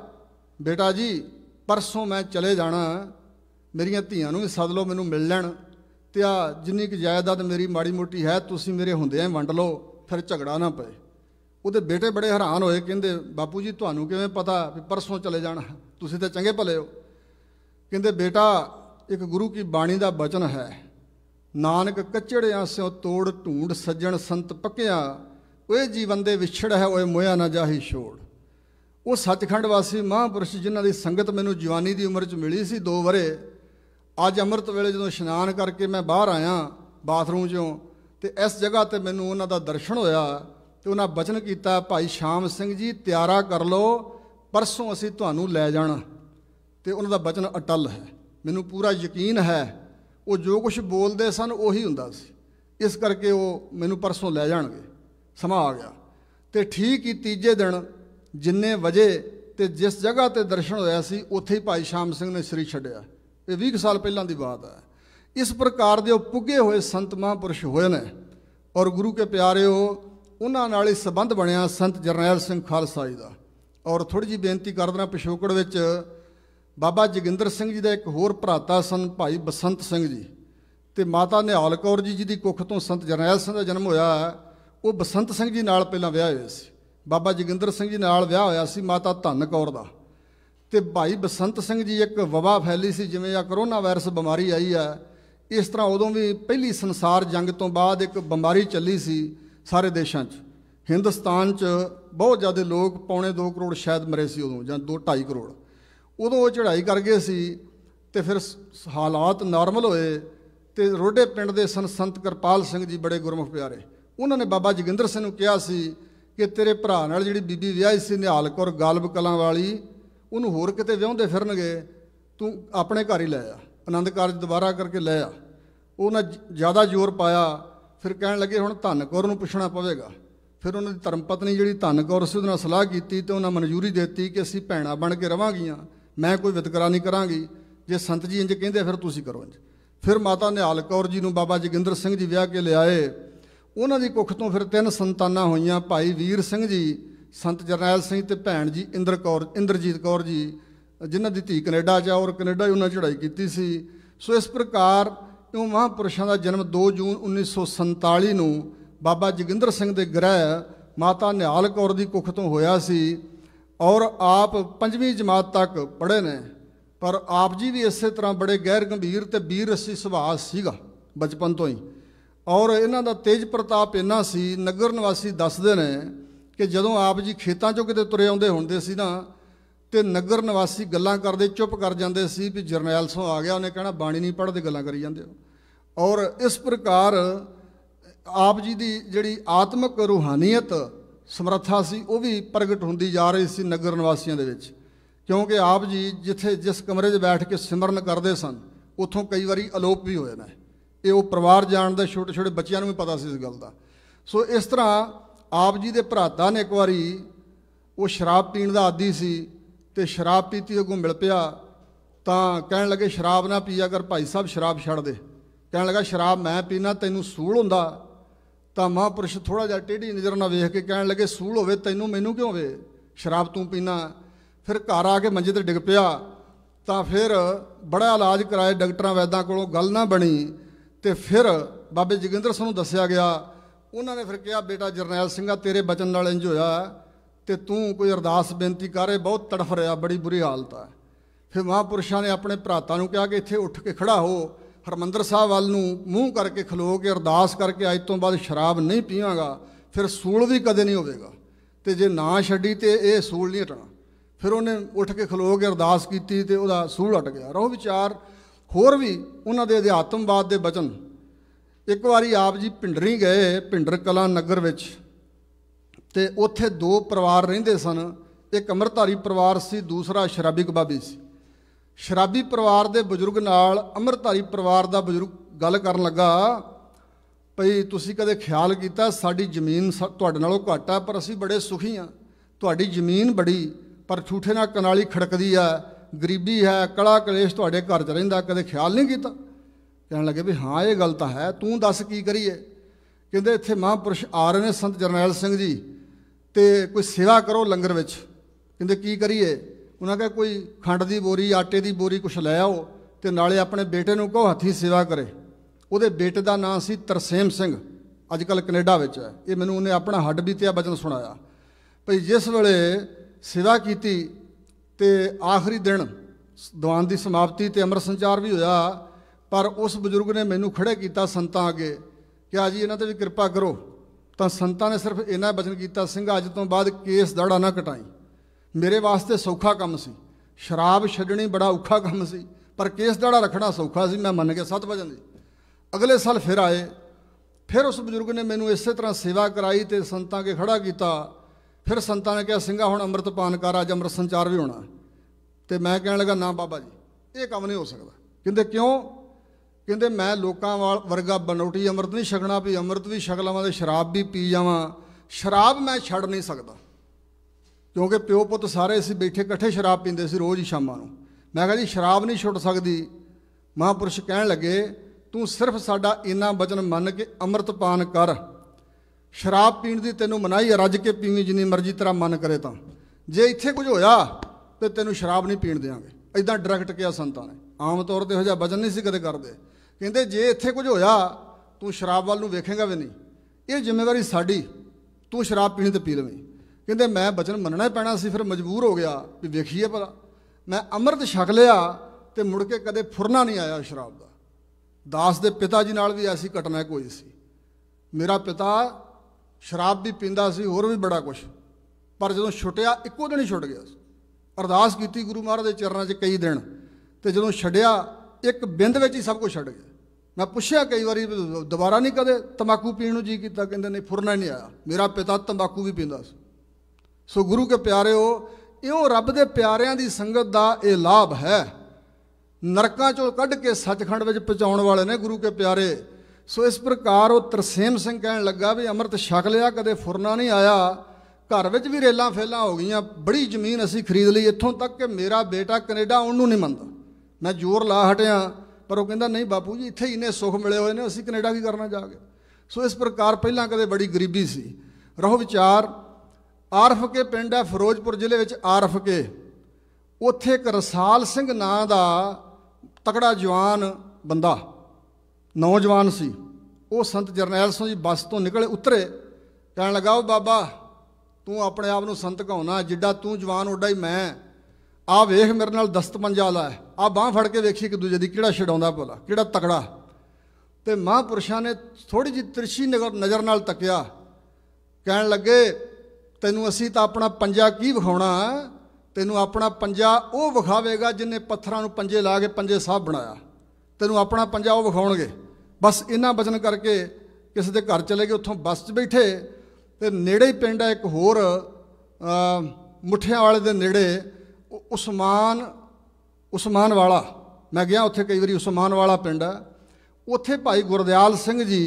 ਬੇਟਾ ਜੀ ਪਰਸੋਂ ਮੈਂ ਚਲੇ ਜਾਣਾ ਮੇਰੀਆਂ ਧੀਆਂ ਨੂੰ ਵੀ ਸੱਦ ਲਓ ਮੈਨੂੰ ਮਿਲ ਲੈਣ ਤੇ ਆ ਜਿੰਨੀ ਕੁ ਜਾਇਦਾਦ ਮੇਰੀ ਮਾੜੀ ਮੋਟੀ ਹੈ ਤੁਸੀਂ ਮੇਰੇ ਹੁੰਦਿਆਂ ਆਂ ਵੰਡ ਲਓ ਫਿਰ ਝਗੜਾ ਨਾ ਪਏ ਉਹਦੇ ਬੇਟੇ ਬੜੇ ਹੈਰਾਨ ਹੋਏ ਕਹਿੰਦੇ ਬਾਪੂ ਜੀ ਤੁਹਾਨੂੰ ਕਿਵੇਂ ਪਤਾ ਵੀ ਪਰਸੋਂ ਚਲੇ ਜਾਣਾ ਤੁਸੀਂ ਤਾਂ ਚੰਗੇ ਭਲੇ ਹੋ ਕਹਿੰਦੇ ਬੇਟਾ ਇੱਕ ਗੁਰੂ ਕੀ ਬਾਣੀ ਦਾ ਬਚਨ ਹੈ ਨਾਨਕ ਕਚੜਿਆਂ ਸਿਓ ਤੋੜ ਢੂੰਡ ਸੱਜਣ ਸੰਤ ਪੱਕਿਆ ਓਏ ਜੀਵਨ ਦੇ ਵਿਛੜ ਹੈ ਓਏ ਮੋਇਆ ਨਾ ਜਾਹੀ ਛੋੜ ਉਹ ਸੱਚਖੰਡ ਵਾਸੀ ਮਹਾਪੁਰਸ਼ ਜਿਨ੍ਹਾਂ ਦੀ ਸੰਗਤ ਮੈਨੂੰ ਜਵਾਨੀ ਦੀ ਉਮਰ 'ਚ ਮਿਲੀ ਸੀ ਦੋ ਵਰੇ ਅੱਜ ਅੰਮ੍ਰਿਤ ਵੇਲੇ ਜਦੋਂ ਇਸ਼ਨਾਨ ਕਰਕੇ ਮੈਂ ਬਾਹਰ ਆਇਆ ਬਾਥਰੂਮ 'ਚੋਂ ਤੇ ਇਸ ਜਗ੍ਹਾ ਤੇ ਮੈਨੂੰ ਉਹਨਾਂ ਦਾ ਦਰਸ਼ਨ ਹੋਇਆ ਤੇ ਉਹਨਾਂ ਬਚਨ ਕੀਤਾ ਭਾਈ ਸ਼ਾਮ ਸਿੰਘ ਜੀ ਤਿਆਰਾ ਕਰ ਲਓ ਪਰਸੋਂ ਅਸੀਂ ਤੁਹਾਨੂੰ ਲੈ ਜਾਣਾ ਤੇ ਉਹਨਾਂ ਦਾ ਬਚਨ ਅਟਲ ਹੈ ਮੈਨੂੰ ਪੂਰਾ ਯਕੀਨ ਹੈ ਉਹ ਜੋ ਕੁਝ ਬੋਲਦੇ ਸਨ ਉਹੀ ਹੁੰਦਾ ਸੀ ਇਸ ਕਰਕੇ ਉਹ ਮੈਨੂੰ ਪਰਸੋਂ ਲੈ ਜਾਣਗੇ ਸਮਾਂ ਆ ਗਿਆ ਤੇ ਠੀਕ ਹੀ ਤੀਜੇ ਦਿਨ ਜਿੰਨੇ ਵਜੇ ਤੇ ਜਿਸ ਜਗ੍ਹਾ ਤੇ ਦਰਸ਼ਨ ਹੋਇਆ ਸੀ ਉੱਥੇ ਹੀ ਭਾਈ ਸ਼ਾਮ ਸਿੰਘ ਨੇ ਸ੍ਰੀ ਛੱਡਿਆ ਇਹ 20 ਸਾਲ ਪਹਿਲਾਂ ਦੀ ਬਾਤ ਹੈ ਇਸ ਪ੍ਰਕਾਰ ਦੇ ਉਹ ਪੁੱਗੇ ਹੋਏ ਸੰਤ ਮਹਾਂਪੁਰਸ਼ ਹੋਏ ਨੇ ਔਰ ਗੁਰੂ ਕੇ ਪਿਆਰਿਓ ਉਹਨਾਂ ਨਾਲ ਹੀ ਸਬੰਧ ਬਣਿਆ ਸੰਤ ਜਰਨੈਲ ਸਿੰਘ ਖਾਲਸਾ ਜੀ ਦਾ ਔਰ ਥੋੜੀ ਜੀ ਬੇਨਤੀ ਕਰ ਦਿੰਦਾ ਪਿਸ਼ੋਕੜ ਵਿੱਚ ਬਾਬਾ ਜਗਿੰਦਰ ਸਿੰਘ ਜੀ ਦਾ ਇੱਕ ਹੋਰ ਭਰਾਤਾ ਸਨ ਭਾਈ ਬਸੰਤ ਸਿੰਘ ਜੀ ਤੇ ਮਾਤਾ ਨਿਹਾਲ ਕੌਰ ਜੀ ਜੀ ਦੀ ਕੁੱਖ ਤੋਂ ਸੰਤ ਜਰਨੈਲ ਸਿੰਘ ਦਾ ਜਨਮ ਹੋਇਆ ਉਹ ਬਸੰਤ ਸਿੰਘ ਜੀ ਨਾਲ ਪਹਿਲਾਂ ਵਿਆਹ ਹੋਇਆ ਸੀ ਬਾਬਾ ਜਗਿੰਦਰ ਸਿੰਘ ਜੀ ਨਾਲ ਵਿਆਹ ਹੋਇਆ ਸੀ ਮਾਤਾ ਧੰਨ ਕੌਰ ਦਾ ਤੇ ਭਾਈ ਬਸੰਤ ਸਿੰਘ ਜੀ ਇੱਕ ਵਬਾ ਫੈਲੀ ਸੀ ਜਿਵੇਂ ਆ ਕਰੋਨਾ ਵਾਇਰਸ ਬਿਮਾਰੀ ਆਈ ਆ ਇਸ ਤਰ੍ਹਾਂ ਉਦੋਂ ਵੀ ਪਹਿਲੀ ਸੰਸਾਰ ਜੰਗ ਤੋਂ ਬਾਅਦ ਇੱਕ ਬਿਮਾਰੀ ਚੱਲੀ ਸੀ ਸਾਰੇ ਦੇਸ਼ਾਂ 'ਚ ਹਿੰਦੁਸਤਾਨ 'ਚ ਬਹੁਤ ਜ਼ਿਆਦਾ ਲੋਕ ਪੌਣੇ 2 ਕਰੋੜ ਸ਼ਾਇਦ ਮਰੇ ਸੀ ਉਦੋਂ ਜਾਂ 2 2.5 ਕਰੋੜ ਉਦੋਂ ਉਹ ਚੜ੍ਹਾਈ ਕਰ ਗਏ ਸੀ ਤੇ ਫਿਰ ਹਾਲਾਤ ਨਾਰਮਲ ਹੋਏ ਤੇ ਰੋਡੇ ਪਿੰਡ ਦੇ ਸੰ ਸੰਤ ਕਿਰਪਾਲ ਸਿੰਘ ਜੀ ਬੜੇ ਗੁਰਮੁਖ ਪਿਆਰੇ ਉਹਨਾਂ ਨੇ ਬਾਬਾ ਜਗਿੰਦਰ ਸਿੰਘ ਨੂੰ ਕਿਹਾ ਸੀ ਕਿ ਤੇਰੇ ਭਰਾ ਨਾਲ ਜਿਹੜੀ ਬੀਬੀ ਵਿਆਹੀ ਸੀ ਨਿਹਾਲ ਕੌਰ ਗਾਲਬ ਕਲਾਂ ਵਾਲੀ ਉਹਨੂੰ ਹੋਰ ਕਿਤੇ ਵਿਆਹੁੰਦੇ ਫਿਰਨਗੇ ਤੂੰ ਆਪਣੇ ਘਰ ਹੀ ਲੈ ਆ ਆਨੰਦ ਕਾਰਜ ਦੁਬਾਰਾ ਕਰਕੇ ਲੈ ਆ ਉਹਨਾਂ ਜ਼ਿਆਦਾ ਜ਼ੋਰ ਪਾਇਆ ਫਿਰ ਕਹਿਣ ਲੱਗੇ ਹੁਣ ਧਨਕੌਰ ਨੂੰ ਪੁੱਛਣਾ ਪਵੇਗਾ ਫਿਰ ਉਹਨਾਂ ਦੀ ਧਰਮ ਪਤਨੀ ਜਿਹੜੀ ਧਨਕੌਰ ਸੀ ਉਹਦੇ ਨਾਲ ਸਲਾਹ ਕੀਤੀ ਤੇ ਉਹਨਾਂ ਮਨਜ਼ੂਰੀ ਦਿੱਤੀ ਕਿ ਅਸੀਂ ਭੈਣਾ ਬਣ ਕੇ ਰਵਾਂਗੀਆਂ ਮੈਂ ਕੋਈ ਵਿਤਕਰਾ ਨਹੀਂ ਕਰਾਂਗੀ ਜੇ ਸੰਤ ਜੀ ਇੰਜ ਕਹਿੰਦੇ ਫਿਰ ਤੁਸੀਂ ਕਰੋ ਇੰਜ ਫਿਰ ਮਾਤਾ ਨਿਹਾਲ ਕੌਰ ਜੀ ਨੂੰ ਬਾਬਾ ਜਗਿੰਦਰ ਸਿੰਘ ਜੀ ਵਿਆਹ ਕੇ ਲਿਆਏ ਉਹਨਾਂ ਦੀ ਕੁੱਖ ਤੋਂ ਫਿਰ ਤਿੰਨ ਸੰਤਾਨਾਂ ਹੋਈਆਂ ਭਾਈ ਵੀਰ ਸਿੰਘ ਜੀ ਸੰਤ ਜਰਨੈਲ ਸਿੰਘ ਤੇ ਭੈਣ ਜੀ ਇੰਦਰ ਕੌਰ ਇੰਦਰਜੀਤ ਕੌਰ ਜੀ ਜਿਨ੍ਹਾਂ ਦੀ ਧੀ ਕੈਨੇਡਾ 'ਚ ਆ ਔਰ ਕੈਨੇਡਾ ਹੀ ਉਹਨਾਂ ਚੜ੍ਹਾਈ ਕੀਤੀ ਸੀ ਸੋ ਇਸ ਪ੍ਰਕਾਰ ਉਹ ਮਹਾਂਪੁਰਸ਼ਾਂ ਦਾ ਜਨਮ 2 ਜੂਨ 1947 ਨੂੰ ਬਾਬਾ ਜਗਿੰਦਰ ਸਿੰਘ ਦੇ ਗ੍ਰਹਿ ਮਾਤਾ ਨਿਹਾਲ ਕੌਰ ਦੀ ਕੁੱਖ ਤੋਂ ਹੋਇਆ ਸੀ ਔਰ ਆਪ ਪੰਜਵੀਂ ਜਮਾਤ ਤੱਕ ਪੜ੍ਹੇ ਨੇ ਪਰ ਆਪ ਜੀ ਵੀ ਇਸੇ ਤਰ੍ਹਾਂ ਬੜੇ ਗਹਿਰ ਗੰਭੀਰ ਤੇ ਵੀਰ ਰਸੀ ਸੁਭਾਅ ਸੀਗਾ ਬਚਪਨ ਤੋਂ ਹੀ ਔਰ ਇਹਨਾਂ ਦਾ ਤੇਜ ਪ੍ਰਤਾਪ ਇੰਨਾ ਸੀ ਨਗਰ ਨਿਵਾਸੀ ਦੱਸਦੇ ਨੇ ਕਿ ਜਦੋਂ ਆਪ ਜੀ ਖੇਤਾਂ 'ਚੋਂ ਕਿਤੇ ਤੁਰੇ ਆਉਂਦੇ ਹੁੰਦੇ ਸੀ ਨਾ ਤੇ ਨਗਰ ਨਿਵਾਸੀ ਗੱਲਾਂ ਕਰਦੇ ਚੁੱਪ ਕਰ ਜਾਂਦੇ ਸੀ ਵੀ ਜਰਨੈਲ ਸੋ ਆ ਗਿਆ ਉਹਨੇ ਕਹਿਣਾ ਬਾਣੀ ਨਹੀਂ ਪੜ੍ਹਦੇ ਗੱਲਾਂ ਕਰੀ ਜਾਂਦੇ ਹੋ ਔਰ ਇਸ ਪ੍ਰਕਾਰ ਆਪ ਜੀ ਦੀ ਜਿਹੜੀ ਆਤਮਿਕ ਰੂਹਾਨੀਅਤ ਸਮਰੱਥਾ ਸੀ ਉਹ ਵੀ ਪ੍ਰਗਟ ਹੁੰਦੀ ਜਾ ਰਹੀ ਸੀ ਨਗਰ ਨਿਵਾਸੀਆਂ ਦੇ ਵਿੱਚ ਕਿਉਂਕਿ ਆਪ ਜੀ ਜਿੱਥੇ ਜਿਸ ਕਮਰੇ 'ਚ ਬੈਠ ਕੇ ਸਿਮਰਨ ਕਰਦੇ ਸਨ ਉੱਥੋਂ ਕਈ ਵਾਰੀ ਅਲੋਪ ਵੀ ਹੋ ਜਾਂਦਾ ਇਹ ਉਹ ਪਰਿਵਾਰ ਜਾਣ ਦਾ ਛੋਟੇ ਛੋਟੇ ਬੱਚਿਆਂ ਨੂੰ ਵੀ ਪਤਾ ਸੀ ਇਸ ਗੱਲ ਦਾ ਸੋ ਇਸ ਤਰ੍ਹਾਂ ਆਪ ਜੀ ਦੇ ਭਰਾਤਾ ਨੇ ਇੱਕ ਵਾਰੀ ਉਹ ਸ਼ਰਾਬ ਪੀਣ ਦਾ ਆਦੀ ਸੀ ਤੇ ਸ਼ਰਾਬ ਪੀਤੀ ਉਹ ਮਿਲ ਪਿਆ ਤਾਂ ਕਹਿਣ ਲੱਗੇ ਸ਼ਰਾਬ ਨਾ ਪੀਆ ਕਰ ਭਾਈ ਸਾਹਿਬ ਸ਼ਰਾਬ ਛੱਡ ਦੇ ਕਹਿਣ ਲੱਗਾ ਸ਼ਰਾਬ ਮੈਂ ਪੀਣਾ ਤੈਨੂੰ ਸੂਲ ਹੁੰਦਾ ਤਾਂ ਮਹਾਂਪੁਰਸ਼ ਥੋੜਾ ਜਿਹਾ ਟੇਢੀ ਨਜ਼ਰ ਨਾਲ ਵੇਖ ਕੇ ਕਹਿਣ ਲੱਗੇ ਸੂਲ ਹੋਵੇ ਤੈਨੂੰ ਮੈਨੂੰ ਕਿਉਂ ਹੋਵੇ ਸ਼ਰਾਬ ਤੂੰ ਪੀਣਾ ਫਿਰ ਘਰ ਆ ਕੇ ਮੰਜੇ ਤੇ ਡਿੱਗ ਪਿਆ ਤਾਂ ਫਿਰ ਬੜਾ ਇਲਾਜ ਕਰਾਏ ਡਾਕਟਰਾਂ ਵੈਦਾਂ ਕੋਲੋਂ ਗੱਲ ਨਾ ਬਣੀ ਤੇ ਫਿਰ ਬਾਬੇ ਜਗਿੰਦਰ ਸਿੰਘ ਨੂੰ ਦੱਸਿਆ ਗਿਆ ਉਹਨਾਂ ਨੇ ਫਿਰ ਕਿਹਾ ਬੇਟਾ ਜਰਨੈਲ ਸਿੰਘਾ ਤੇਰੇ ਬਚਨ ਨਾਲ ਇੰਜ ਹੋਇਆ ਤੇ ਤੂੰ ਕੋਈ ਅਰਦਾਸ ਬੇਨਤੀ ਕਰੇ ਬਹੁਤ ਤੜਫ ਰਿਹਾ ਬੜੀ ਬੁਰੀ ਹਾਲਤ ਆ ਫਿਰ ਮਹਾਪੁਰਸ਼ਾਂ ਨੇ ਆਪਣੇ ਭਰਾਤਾਂ ਨੂੰ ਕਿਹਾ ਕਿ ਇੱਥੇ ਉੱਠ ਕੇ ਖੜਾ ਹੋ ਹਰਮੰਦਰ ਸਾਹਿਬ ਵੱਲ ਨੂੰ ਮੂੰਹ ਕਰਕੇ ਖਲੋ ਕੇ ਅਰਦਾਸ ਕਰਕੇ ਅੱਜ ਤੋਂ ਬਾਅਦ ਸ਼ਰਾਬ ਨਹੀਂ ਪੀਵਾਂਗਾ ਫਿਰ ਸੂਲ ਵੀ ਕਦੇ ਨਹੀਂ ਹੋਵੇਗਾ ਤੇ ਜੇ ਨਾ ਛੱਡੀ ਤੇ ਇਹ ਸੂਲ ਨਹੀਂ ਹਟਣਾ ਫਿਰ ਉਹਨੇ ਉੱਠ ਕੇ ਖਲੋ ਕੇ ਅਰਦਾਸ ਕੀਤੀ ਤੇ ਉਹਦਾ ਸੂਲ ਹਟ ਗਿਆ ਰੋ ਵਿਚਾਰ ਹੋਰ ਵੀ ਉਹਨਾਂ ਦੇ ਅਧਿਆਤਮਵਾਦ ਦੇ ਬਚਨ ਇੱਕ ਵਾਰੀ ਆਪ ਜੀ ਪਿੰਡਰੀ ਗਏ ਪਿੰਡਰ ਕਲਾ ਨਗਰ ਵਿੱਚ ਤੇ ਉੱਥੇ ਦੋ ਪਰਿਵਾਰ ਰਹਿੰਦੇ ਸਨ ਇੱਕ ਅਮਰਧਾਰੀ ਪਰਿਵਾਰ ਸੀ ਦੂਸਰਾ ਸ਼ਰਾਬੀ ਕਬਾਬੀ ਸੀ ਸ਼ਰਾਬੀ ਪਰਿਵਾਰ ਦੇ ਬਜ਼ੁਰਗ ਨਾਲ ਅਮਰਧਾਰੀ ਪਰਿਵਾਰ ਦਾ ਬਜ਼ੁਰਗ ਗੱਲ ਕਰਨ ਲੱਗਾ ਭਈ ਤੁਸੀਂ ਕਦੇ ਖਿਆਲ ਕੀਤਾ ਸਾਡੀ ਜ਼ਮੀਨ ਤੁਹਾਡੇ ਨਾਲੋਂ ਘੱਟ ਆ ਪਰ ਅਸੀਂ ਬੜੇ ਸੁਖੀ ਆ ਤੁਹਾਡੀ ਜ਼ਮੀਨ ਬੜੀ ਪਰ ਠੂਠੇ ਨਾਲ ਕਨਾਲੀ ਖੜਕਦੀ ਆ ਗਰੀਬੀ ਹੈ ਕਲਾ ਕਲੇਸ਼ ਤੁਹਾਡੇ ਘਰ 'ਚ ਰਹਿੰਦਾ ਕਦੇ ਖਿਆਲ ਨਹੀਂ ਕੀਤਾ ਕਹਿਣ ਲੱਗੇ ਵੀ ਹਾਂ ਇਹ ਗੱਲ ਤਾਂ ਹੈ ਤੂੰ ਦੱਸ ਕੀ ਕਰੀਏ ਕਹਿੰਦੇ ਇੱਥੇ ਮਹਾਂਪੁਰਸ਼ ਆ ਰਹੇ ਨੇ ਸੰਤ ਜਰਨੈਲ ਸਿੰਘ ਜੀ ਤੇ ਕੋਈ ਸੇਵਾ ਕਰੋ ਲੰਗਰ ਵਿੱਚ ਕਹਿੰਦੇ ਕੀ ਕਰੀਏ ਉਹਨਾਂ ਕਹੇ ਕੋਈ ਖੰਡ ਦੀ ਬੋਰੀ ਆਟੇ ਦੀ ਬੋਰੀ ਕੁਛ ਲੈ ਆਓ ਤੇ ਨਾਲੇ ਆਪਣੇ ਬੇਟੇ ਨੂੰ ਕਹੋ ਹੱਥੀ ਸੇਵਾ ਕਰੇ ਉਹਦੇ ਬੇਟੇ ਦਾ ਨਾਮ ਸੀ ਤਰਸੇਮ ਸਿੰਘ ਅੱਜ ਕੱਲ ਕੈਨੇਡਾ ਵਿੱਚ ਹੈ ਇਹ ਮੈਨੂੰ ਉਹਨੇ ਆਪਣਾ ਹੱਡ ਵੀ ਤੇ ਆ ਬਚਨ ਸੁਣਾਇਆ ਭਈ ਜਿਸ ਵੇਲੇ ਸੇਵਾ ਕੀਤੀ ਤੇ ਆਖਰੀ ਦਿਨ ਦੀਵਾਨ ਦੀ ਸਮਾਪਤੀ ਤੇ ਅਮਰ ਸੰਚਾਰ ਵੀ ਹੋਇਆ ਪਰ ਉਸ ਬਜ਼ੁਰਗ ਨੇ ਮੈਨੂੰ ਖੜੇ ਕੀਤਾ ਸੰਤਾਂ ਅੱਗੇ ਕਿ ਆ ਜੀ ਇਹਨਾਂ ਤੇ ਵੀ ਕਿਰਪਾ ਕਰੋ ਤਾਂ ਸੰਤਾਂ ਨੇ ਸਿਰਫ ਇਹਨਾਂ ਬਚਨ ਕੀਤਾ ਸਿੰਘ ਅੱਜ ਤੋਂ ਬਾਅਦ ਕੇਸ ਦਾੜਾ ਨਾ ਕਟਾਈ ਮੇਰੇ ਵਾਸਤੇ ਸੌਖਾ ਕੰਮ ਸੀ ਸ਼ਰਾਬ ਛੱਡਣੀ ਬੜਾ ਔਖਾ ਕੰਮ ਸੀ ਪਰ ਕੇਸ ਦਾੜਾ ਰੱਖਣਾ ਸੌਖਾ ਸੀ ਮੈਂ ਮੰਨ ਗਿਆ ਸਤ ਵਜਨ ਦੀ ਅਗਲੇ ਸਾਲ ਫਿਰ ਆਏ ਫਿਰ ਉਸ ਬਜ਼ੁਰਗ ਨੇ ਮੈਨੂੰ ਇਸੇ ਤਰ੍ਹਾਂ ਸੇਵਾ ਕਰਾਈ ਤੇ ਸੰਤਾਂ ਕੇ ਖੜਾ ਕੀਤਾ ਫਿਰ ਸੰਤਾਂ ਨੇ ਕਿਹਾ ਸਿੰਘਾ ਹੁਣ ਅੰਮ੍ਰਿਤ ਪਾਨ ਕਰ ਅੱਜ ਅੰਮ੍ਰਿਤ ਸੰਚਾਰ ਵੀ ਹੋਣਾ ਤੇ ਮੈਂ ਕਹਿਣ ਲੱਗਾ ਨਾ ਬਾਬਾ ਜੀ ਇਹ ਕੰਮ ਨਹੀਂ ਹੋ ਸਕਦਾ ਕਹਿੰਦੇ ਕਿਉਂ ਕਹਿੰਦੇ ਮੈਂ ਲੋਕਾਂ ਵਾਲ ਵਰਗਾ ਬਨੋਟੀ ਅੰਮ੍ਰਿਤ ਨਹੀਂ ਛਕਣਾ ਵੀ ਅੰਮ੍ਰਿਤ ਵੀ ਛਕ ਲਵਾਂ ਤੇ ਸ਼ਰਾਬ ਵੀ ਪੀ ਜਾਵਾਂ ਸ਼ਰਾਬ ਮੈਂ ਛੱਡ ਨਹੀਂ ਸਕਦਾ ਕਿਉਂਕਿ ਪਿਓ ਪੁੱਤ ਸਾਰੇ ਅਸੀਂ ਬੈਠੇ ਇਕੱਠੇ ਸ਼ਰਾਬ ਪੀਂਦੇ ਸੀ ਰੋਜ਼ ਹੀ ਸ਼ਾਮਾਂ ਨੂੰ ਮੈਂ ਕਿਹਾ ਜੀ ਸ਼ਰਾਬ ਨਹੀਂ ਛੁੱਟ ਸਕਦੀ ਮਹਾਪੁਰਸ਼ ਕਹਿਣ ਲੱਗੇ ਤੂੰ ਸਿਰਫ ਸਾਡਾ ਇੰਨਾ ਬਚਨ ਮੰਨ ਕੇ ਅੰਮ੍ਰਿਤ ਪਾਨ ਕਰ ਸ਼ਰਾਬ ਪੀਣ ਦੀ ਤੈਨੂੰ ਮਨਾਹੀ ਹੈ ਰੱਜ ਕੇ ਪੀਵੀਂ ਜਿੰਨੀ ਮਰਜ਼ੀ ਤੇਰਾ ਮਨ ਕਰੇ ਤਾਂ ਜੇ ਇੱਥੇ ਕੁਝ ਹੋਇਆ ਤੇ ਤੈਨੂੰ ਸ਼ਰਾਬ ਨਹੀਂ ਪੀਣ ਦੇਵਾਂਗੇ ਇਦਾਂ ਡਾਇਰੈਕਟ ਕਿਹਾ ਸੰਤਾਂ ਨੇ ਆਮ ਤੌਰ ਤੇ ਹੋ ਜਾ ਬਚਨ ਨਹੀਂ ਸੀ ਕਦੇ ਕਰਦੇ ਕਹਿੰਦੇ ਜੇ ਇੱਥੇ ਕੁਝ ਹੋਇਆ ਤੂੰ ਸ਼ਰਾਬ ਵੱਲ ਨੂੰ ਵੇਖੇਗਾ ਵੀ ਨਹੀਂ ਇਹ ਜ਼ਿੰਮੇਵਾਰੀ ਸਾਡੀ ਤੂੰ ਸ਼ਰਾਬ ਪੀਣੀ ਤੇ ਪੀ ਲਵੇਂ ਕਹਿੰਦੇ ਮੈਂ ਬਚਨ ਮੰਨਣਾ ਹੀ ਪੈਣਾ ਸੀ ਫਿਰ ਮਜਬੂਰ ਹੋ ਗਿਆ ਵੀ ਵੇਖੀਏ ਭਲਾ ਮੈਂ ਅੰਮ੍ਰਿਤ ਛਕ ਲਿਆ ਤੇ ਮੁੜ ਕੇ ਕਦੇ ਫੁਰਨਾ ਨਹੀਂ ਆਇਆ ਸ਼ਰਾਬ ਦਾ ਦਾਸ ਦੇ ਪਿਤਾ ਜੀ ਨਾਲ ਵੀ ਐਸੀ ਘਟਨਾ ਕੋਈ ਸੀ ਮੇਰਾ ਪਿਤਾ ਸ਼ਰਾਬ ਵੀ ਪੀਂਦਾ ਸੀ ਹੋਰ ਵੀ ਬੜਾ ਕੁਝ ਪਰ ਜਦੋਂ ਛੁੱਟਿਆ ਇੱਕੋ ਦਿਨ ਹੀ ਛੁੱਟ ਗਿਆ ਅਰਦਾਸ ਕੀਤੀ ਗੁਰੂ ਮਹਾਰਾਜ ਦੇ ਚਰਨਾਂ 'ਚ ਕਈ ਦਿਨ ਤੇ ਜਦੋਂ ਛੱਡਿਆ ਇੱਕ ਬਿੰਦ ਵਿੱਚ ਹੀ ਸਭ ਕੁਝ ਛੱਡ ਗਿਆ ਮੈਂ ਪੁੱਛਿਆ ਕਈ ਵਾਰੀ ਦੁਬਾਰਾ ਨਹੀਂ ਕਦੇ ਤਮਾਕੂ ਪੀਣ ਨੂੰ ਜੀ ਕੀਤਾ ਕਹਿੰਦੇ ਨਹੀਂ ਫੁਰਨਾ ਨਹੀਂ ਆਇਆ ਮੇਰਾ ਪਿਤਾ ਤਮਾਕੂ ਵੀ ਪੀਂਦਾ ਸੀ ਸੋ ਗੁਰੂ ਕੇ ਪਿਆਰਿਓ ਇਹੋ ਰੱਬ ਦੇ ਪਿਆਰਿਆਂ ਦੀ ਸੰਗਤ ਦਾ ਇਹ ਲਾਭ ਹੈ ਨਰਕਾਂ ਚੋਂ ਕੱਢ ਕੇ ਸੱਚਖੰਡ ਵਿੱਚ ਪਹੁੰਚਾਉਣ ਵਾਲੇ ਨੇ ਗੁਰੂ ਕੇ ਪਿਆਰੇ ਸੋ ਇਸ ਪ੍ਰਕਾਰ ਉਹ ਤਰਸੇਮ ਸਿੰਘ ਕਹਿਣ ਲੱਗਾ ਵੀ ਅੰਮ੍ਰਿਤ ਛਕ ਲਿਆ ਕਦੇ ਫੁਰਨਾ ਨਹੀਂ ਆਇਆ ਘਰ ਵਿੱਚ ਵੀ ਰੇਲਾਂ ਫੇਲਾਂ ਹੋ ਗਈਆਂ ਬੜੀ ਜ਼ਮੀਨ ਅਸੀਂ ਖਰੀਦ ਲਈ ਇੱਥੋਂ ਤੱਕ ਕਿ ਮੇਰਾ ਬੇਟਾ ਕੈਨੇਡਾ ਆਉਣ ਨੂੰ ਨਹੀਂ ਮੰਨਦਾ ਮੈਂ ਜ਼ੋਰ ਲਾ ਹਟਿਆ ਪਰ ਉਹ ਕਹਿੰਦਾ ਨਹੀਂ ਬਾਪੂ ਜੀ ਇੱਥੇ ਹੀ ਨੇ ਸੁੱਖ ਮਿਲੇ ਹੋਏ ਨੇ ਅਸੀਂ ਕੈਨੇਡਾ ਕੀ ਕਰਨਾ ਜਾ ਕੇ ਸੋ ਇਸ ਪ੍ਰਕਾਰ ਪਹਿਲਾਂ ਕਦੇ ਬੜੀ ਗਰੀਬੀ ਸੀ ਰਹੋ ਵਿਚਾਰ ਆਰਫ ਕੇ ਪਿੰਡ ਹੈ ਫਿਰੋਜ਼ਪੁਰ ਜ਼ਿਲ੍ਹੇ ਵਿੱਚ ਆਰਫ ਕੇ ਉੱਥੇ ਇੱਕ ਰਸਾਲ ਸਿੰਘ ਨਾਂ ਦਾ ਤਕੜਾ ਜਵਾਨ ਬੰਦਾ ਨੌਜਵਾਨ ਸੀ ਉਹ ਸੰਤ ਜਰਨੈਲ ਸਿੰਘ ਦੀ ਬੱਸ ਤੋਂ ਨਿਕਲੇ ਉਤਰੇ ਕਹਿਣ ਲੱਗਾ ਉਹ ਬਾਬਾ ਤੂੰ ਆਪਣੇ ਆਪ ਨੂੰ ਸੰਤ ਕਹਾਉਣਾ ਜਿੱਡਾ ਤੂੰ ਜਵਾਨ ਓਡਾ ਹੀ ਮੈਂ ਆ ਵੇਖ ਮੇਰੇ ਨਾਲ ਦਸਤ ਪੰਜਾ ਲਾ ਆ ਬਾਹ ਫੜ ਕੇ ਵੇਖੀ ਕਿ ਦੂਜੇ ਦੀ ਕਿਹੜਾ ਛਡਾਉਂਦਾ ਭੋਲਾ ਕਿਹੜਾ ਤਕੜਾ ਤੇ ਮਹਾਪੁਰਸ਼ਾਂ ਨੇ ਥੋੜੀ ਜਿਹੀ ਤ੍ਰਿਸ਼ੀ ਨਜ਼ਰ ਨਾਲ ਤੱਕਿਆ ਕਹਿਣ ਲੱਗੇ ਤੈਨੂੰ ਅਸੀਂ ਤਾਂ ਆਪਣਾ ਪੰਜਾ ਕੀ ਵਿਖਾਉਣਾ ਤੈਨੂੰ ਆਪਣਾ ਪੰਜਾ ਉਹ ਵਿਖਾਵੇਗਾ ਜਿਨੇ ਪੱਥਰਾਂ ਨੂੰ ਪੰਜੇ ਲਾ ਕੇ ਪੰਜੇ ਸਾਹਿਬ ਬਣਾਇਆ ਤੈਨੂੰ ਆਪਣਾ ਪੰਜਾ ਉਹ ਵਿਖਾਉਣਗੇ ਬਸ ਇਹਨਾਂ ਬਚਨ ਕਰਕੇ ਕਿਸੇ ਦੇ ਘਰ ਚਲੇ ਗਏ ਉੱਥੋਂ ਬੱਸ 'ਚ ਬੈਠੇ ਤੇ ਨੇੜੇ ਹੀ ਪਿੰਡ ਆ ਇੱਕ ਹੋਰ ਮੁੱਠਿਆਂ ਵਾਲੇ ਦੇ ਨੇੜੇ ਉਸਮਾਨ ਉਸਮਾਨ ਵਾਲਾ ਮੈਂ ਗਿਆ ਉੱਥੇ ਕਈ ਵਾਰੀ ਉਸਮਾਨ ਵਾਲਾ ਪਿੰਡ ਹੈ ਉੱਥੇ ਭਾਈ ਗੁਰਦਿਆਲ ਸਿੰਘ ਜੀ